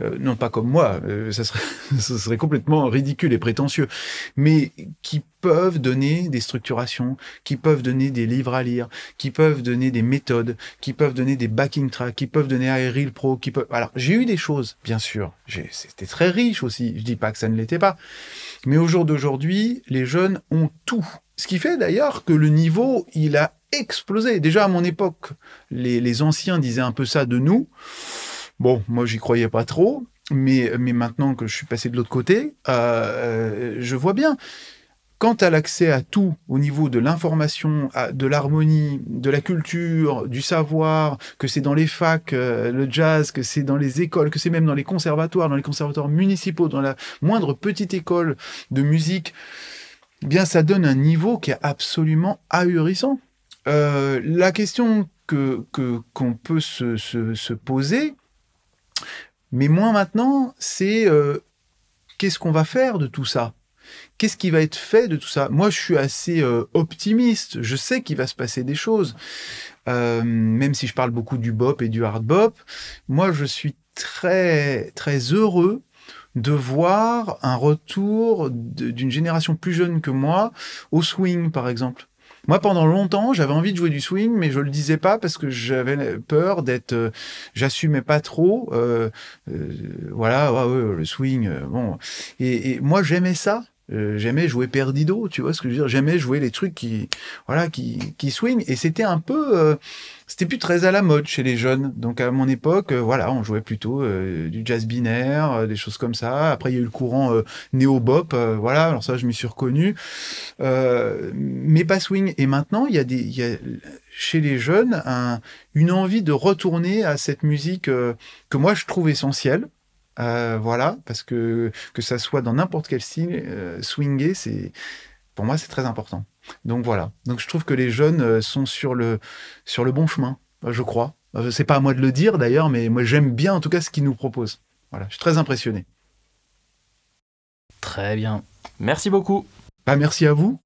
euh, non pas comme moi, euh, ça, serait, serait complètement ridicule et prétentieux, mais qui peuvent donner des structurations, qui peuvent donner des livres à lire, qui peuvent donner des méthodes, qui peuvent donner des backing tracks, qui peuvent donner Aerial Pro, qui peuvent... Alors, j'ai eu des choses, bien sûr. C'était très riche aussi. Je dis pas que ça ne l'était pas. Mais au jour d'aujourd'hui, les jeunes ont tout. Ce qui fait d'ailleurs que le niveau, il a explosé. Déjà à mon époque, les, anciens disaient un peu ça de nous. Bon, moi j'y croyais pas trop, mais, mais maintenant que je suis passé de l'autre côté, euh, euh, je vois bien. Quant à l'accès à tout au niveau de l'information, de l'harmonie, de la culture, du savoir, que c'est dans les facs, euh, le jazz, que c'est dans les écoles, que c'est même dans les conservatoires, dans les conservatoires municipaux, dans la moindre petite école de musique, eh bien ça donne un niveau qui est absolument ahurissant. Euh, la question que qu'on peut se, poser, mais moins maintenant, c'est euh, qu'est-ce qu'on va faire de tout ça Qu'est-ce qui va être fait de tout ça Moi, je suis assez euh, optimiste. Je sais qu'il va se passer des choses. même si je parle beaucoup du bop et du hard bop, moi, je suis très, très heureux de voir un retour d'une génération plus jeune que moi au swing, par exemple. Moi, pendant longtemps, j'avais envie de jouer du swing, mais je le disais pas parce que j'avais peur d'être, euh, j'assumais pas trop. Euh, euh, voilà, ah le swing, bon. Et, moi, j'aimais ça. J'aimais jouer perdido, tu vois ce que je veux dire. J'aimais jouer les trucs qui, voilà, qui, qui swing. Et c'était un peu c'était plus très à la mode chez les jeunes. Donc à mon époque, euh, voilà, on jouait plutôt euh, du jazz binaire, euh, des choses comme ça. Après, il y a eu le courant néo-bop, voilà. Alors ça, je m'y suis reconnu, mais pas swing. Et maintenant, il y a chez les jeunes une envie de retourner à cette musique que moi je trouve essentielle. voilà, parce que que ça soit dans n'importe quel style, swinger, c'est pour moi c'est très important. Donc voilà. Donc je trouve que les jeunes euh, sont sur le, sur le bon chemin, je crois. Euh, c'est pas à moi de le dire d'ailleurs, mais moi j'aime bien en tout cas ce qu'ils nous proposent. Voilà, je suis très impressionné. Très bien. Merci beaucoup. Bah, merci à vous.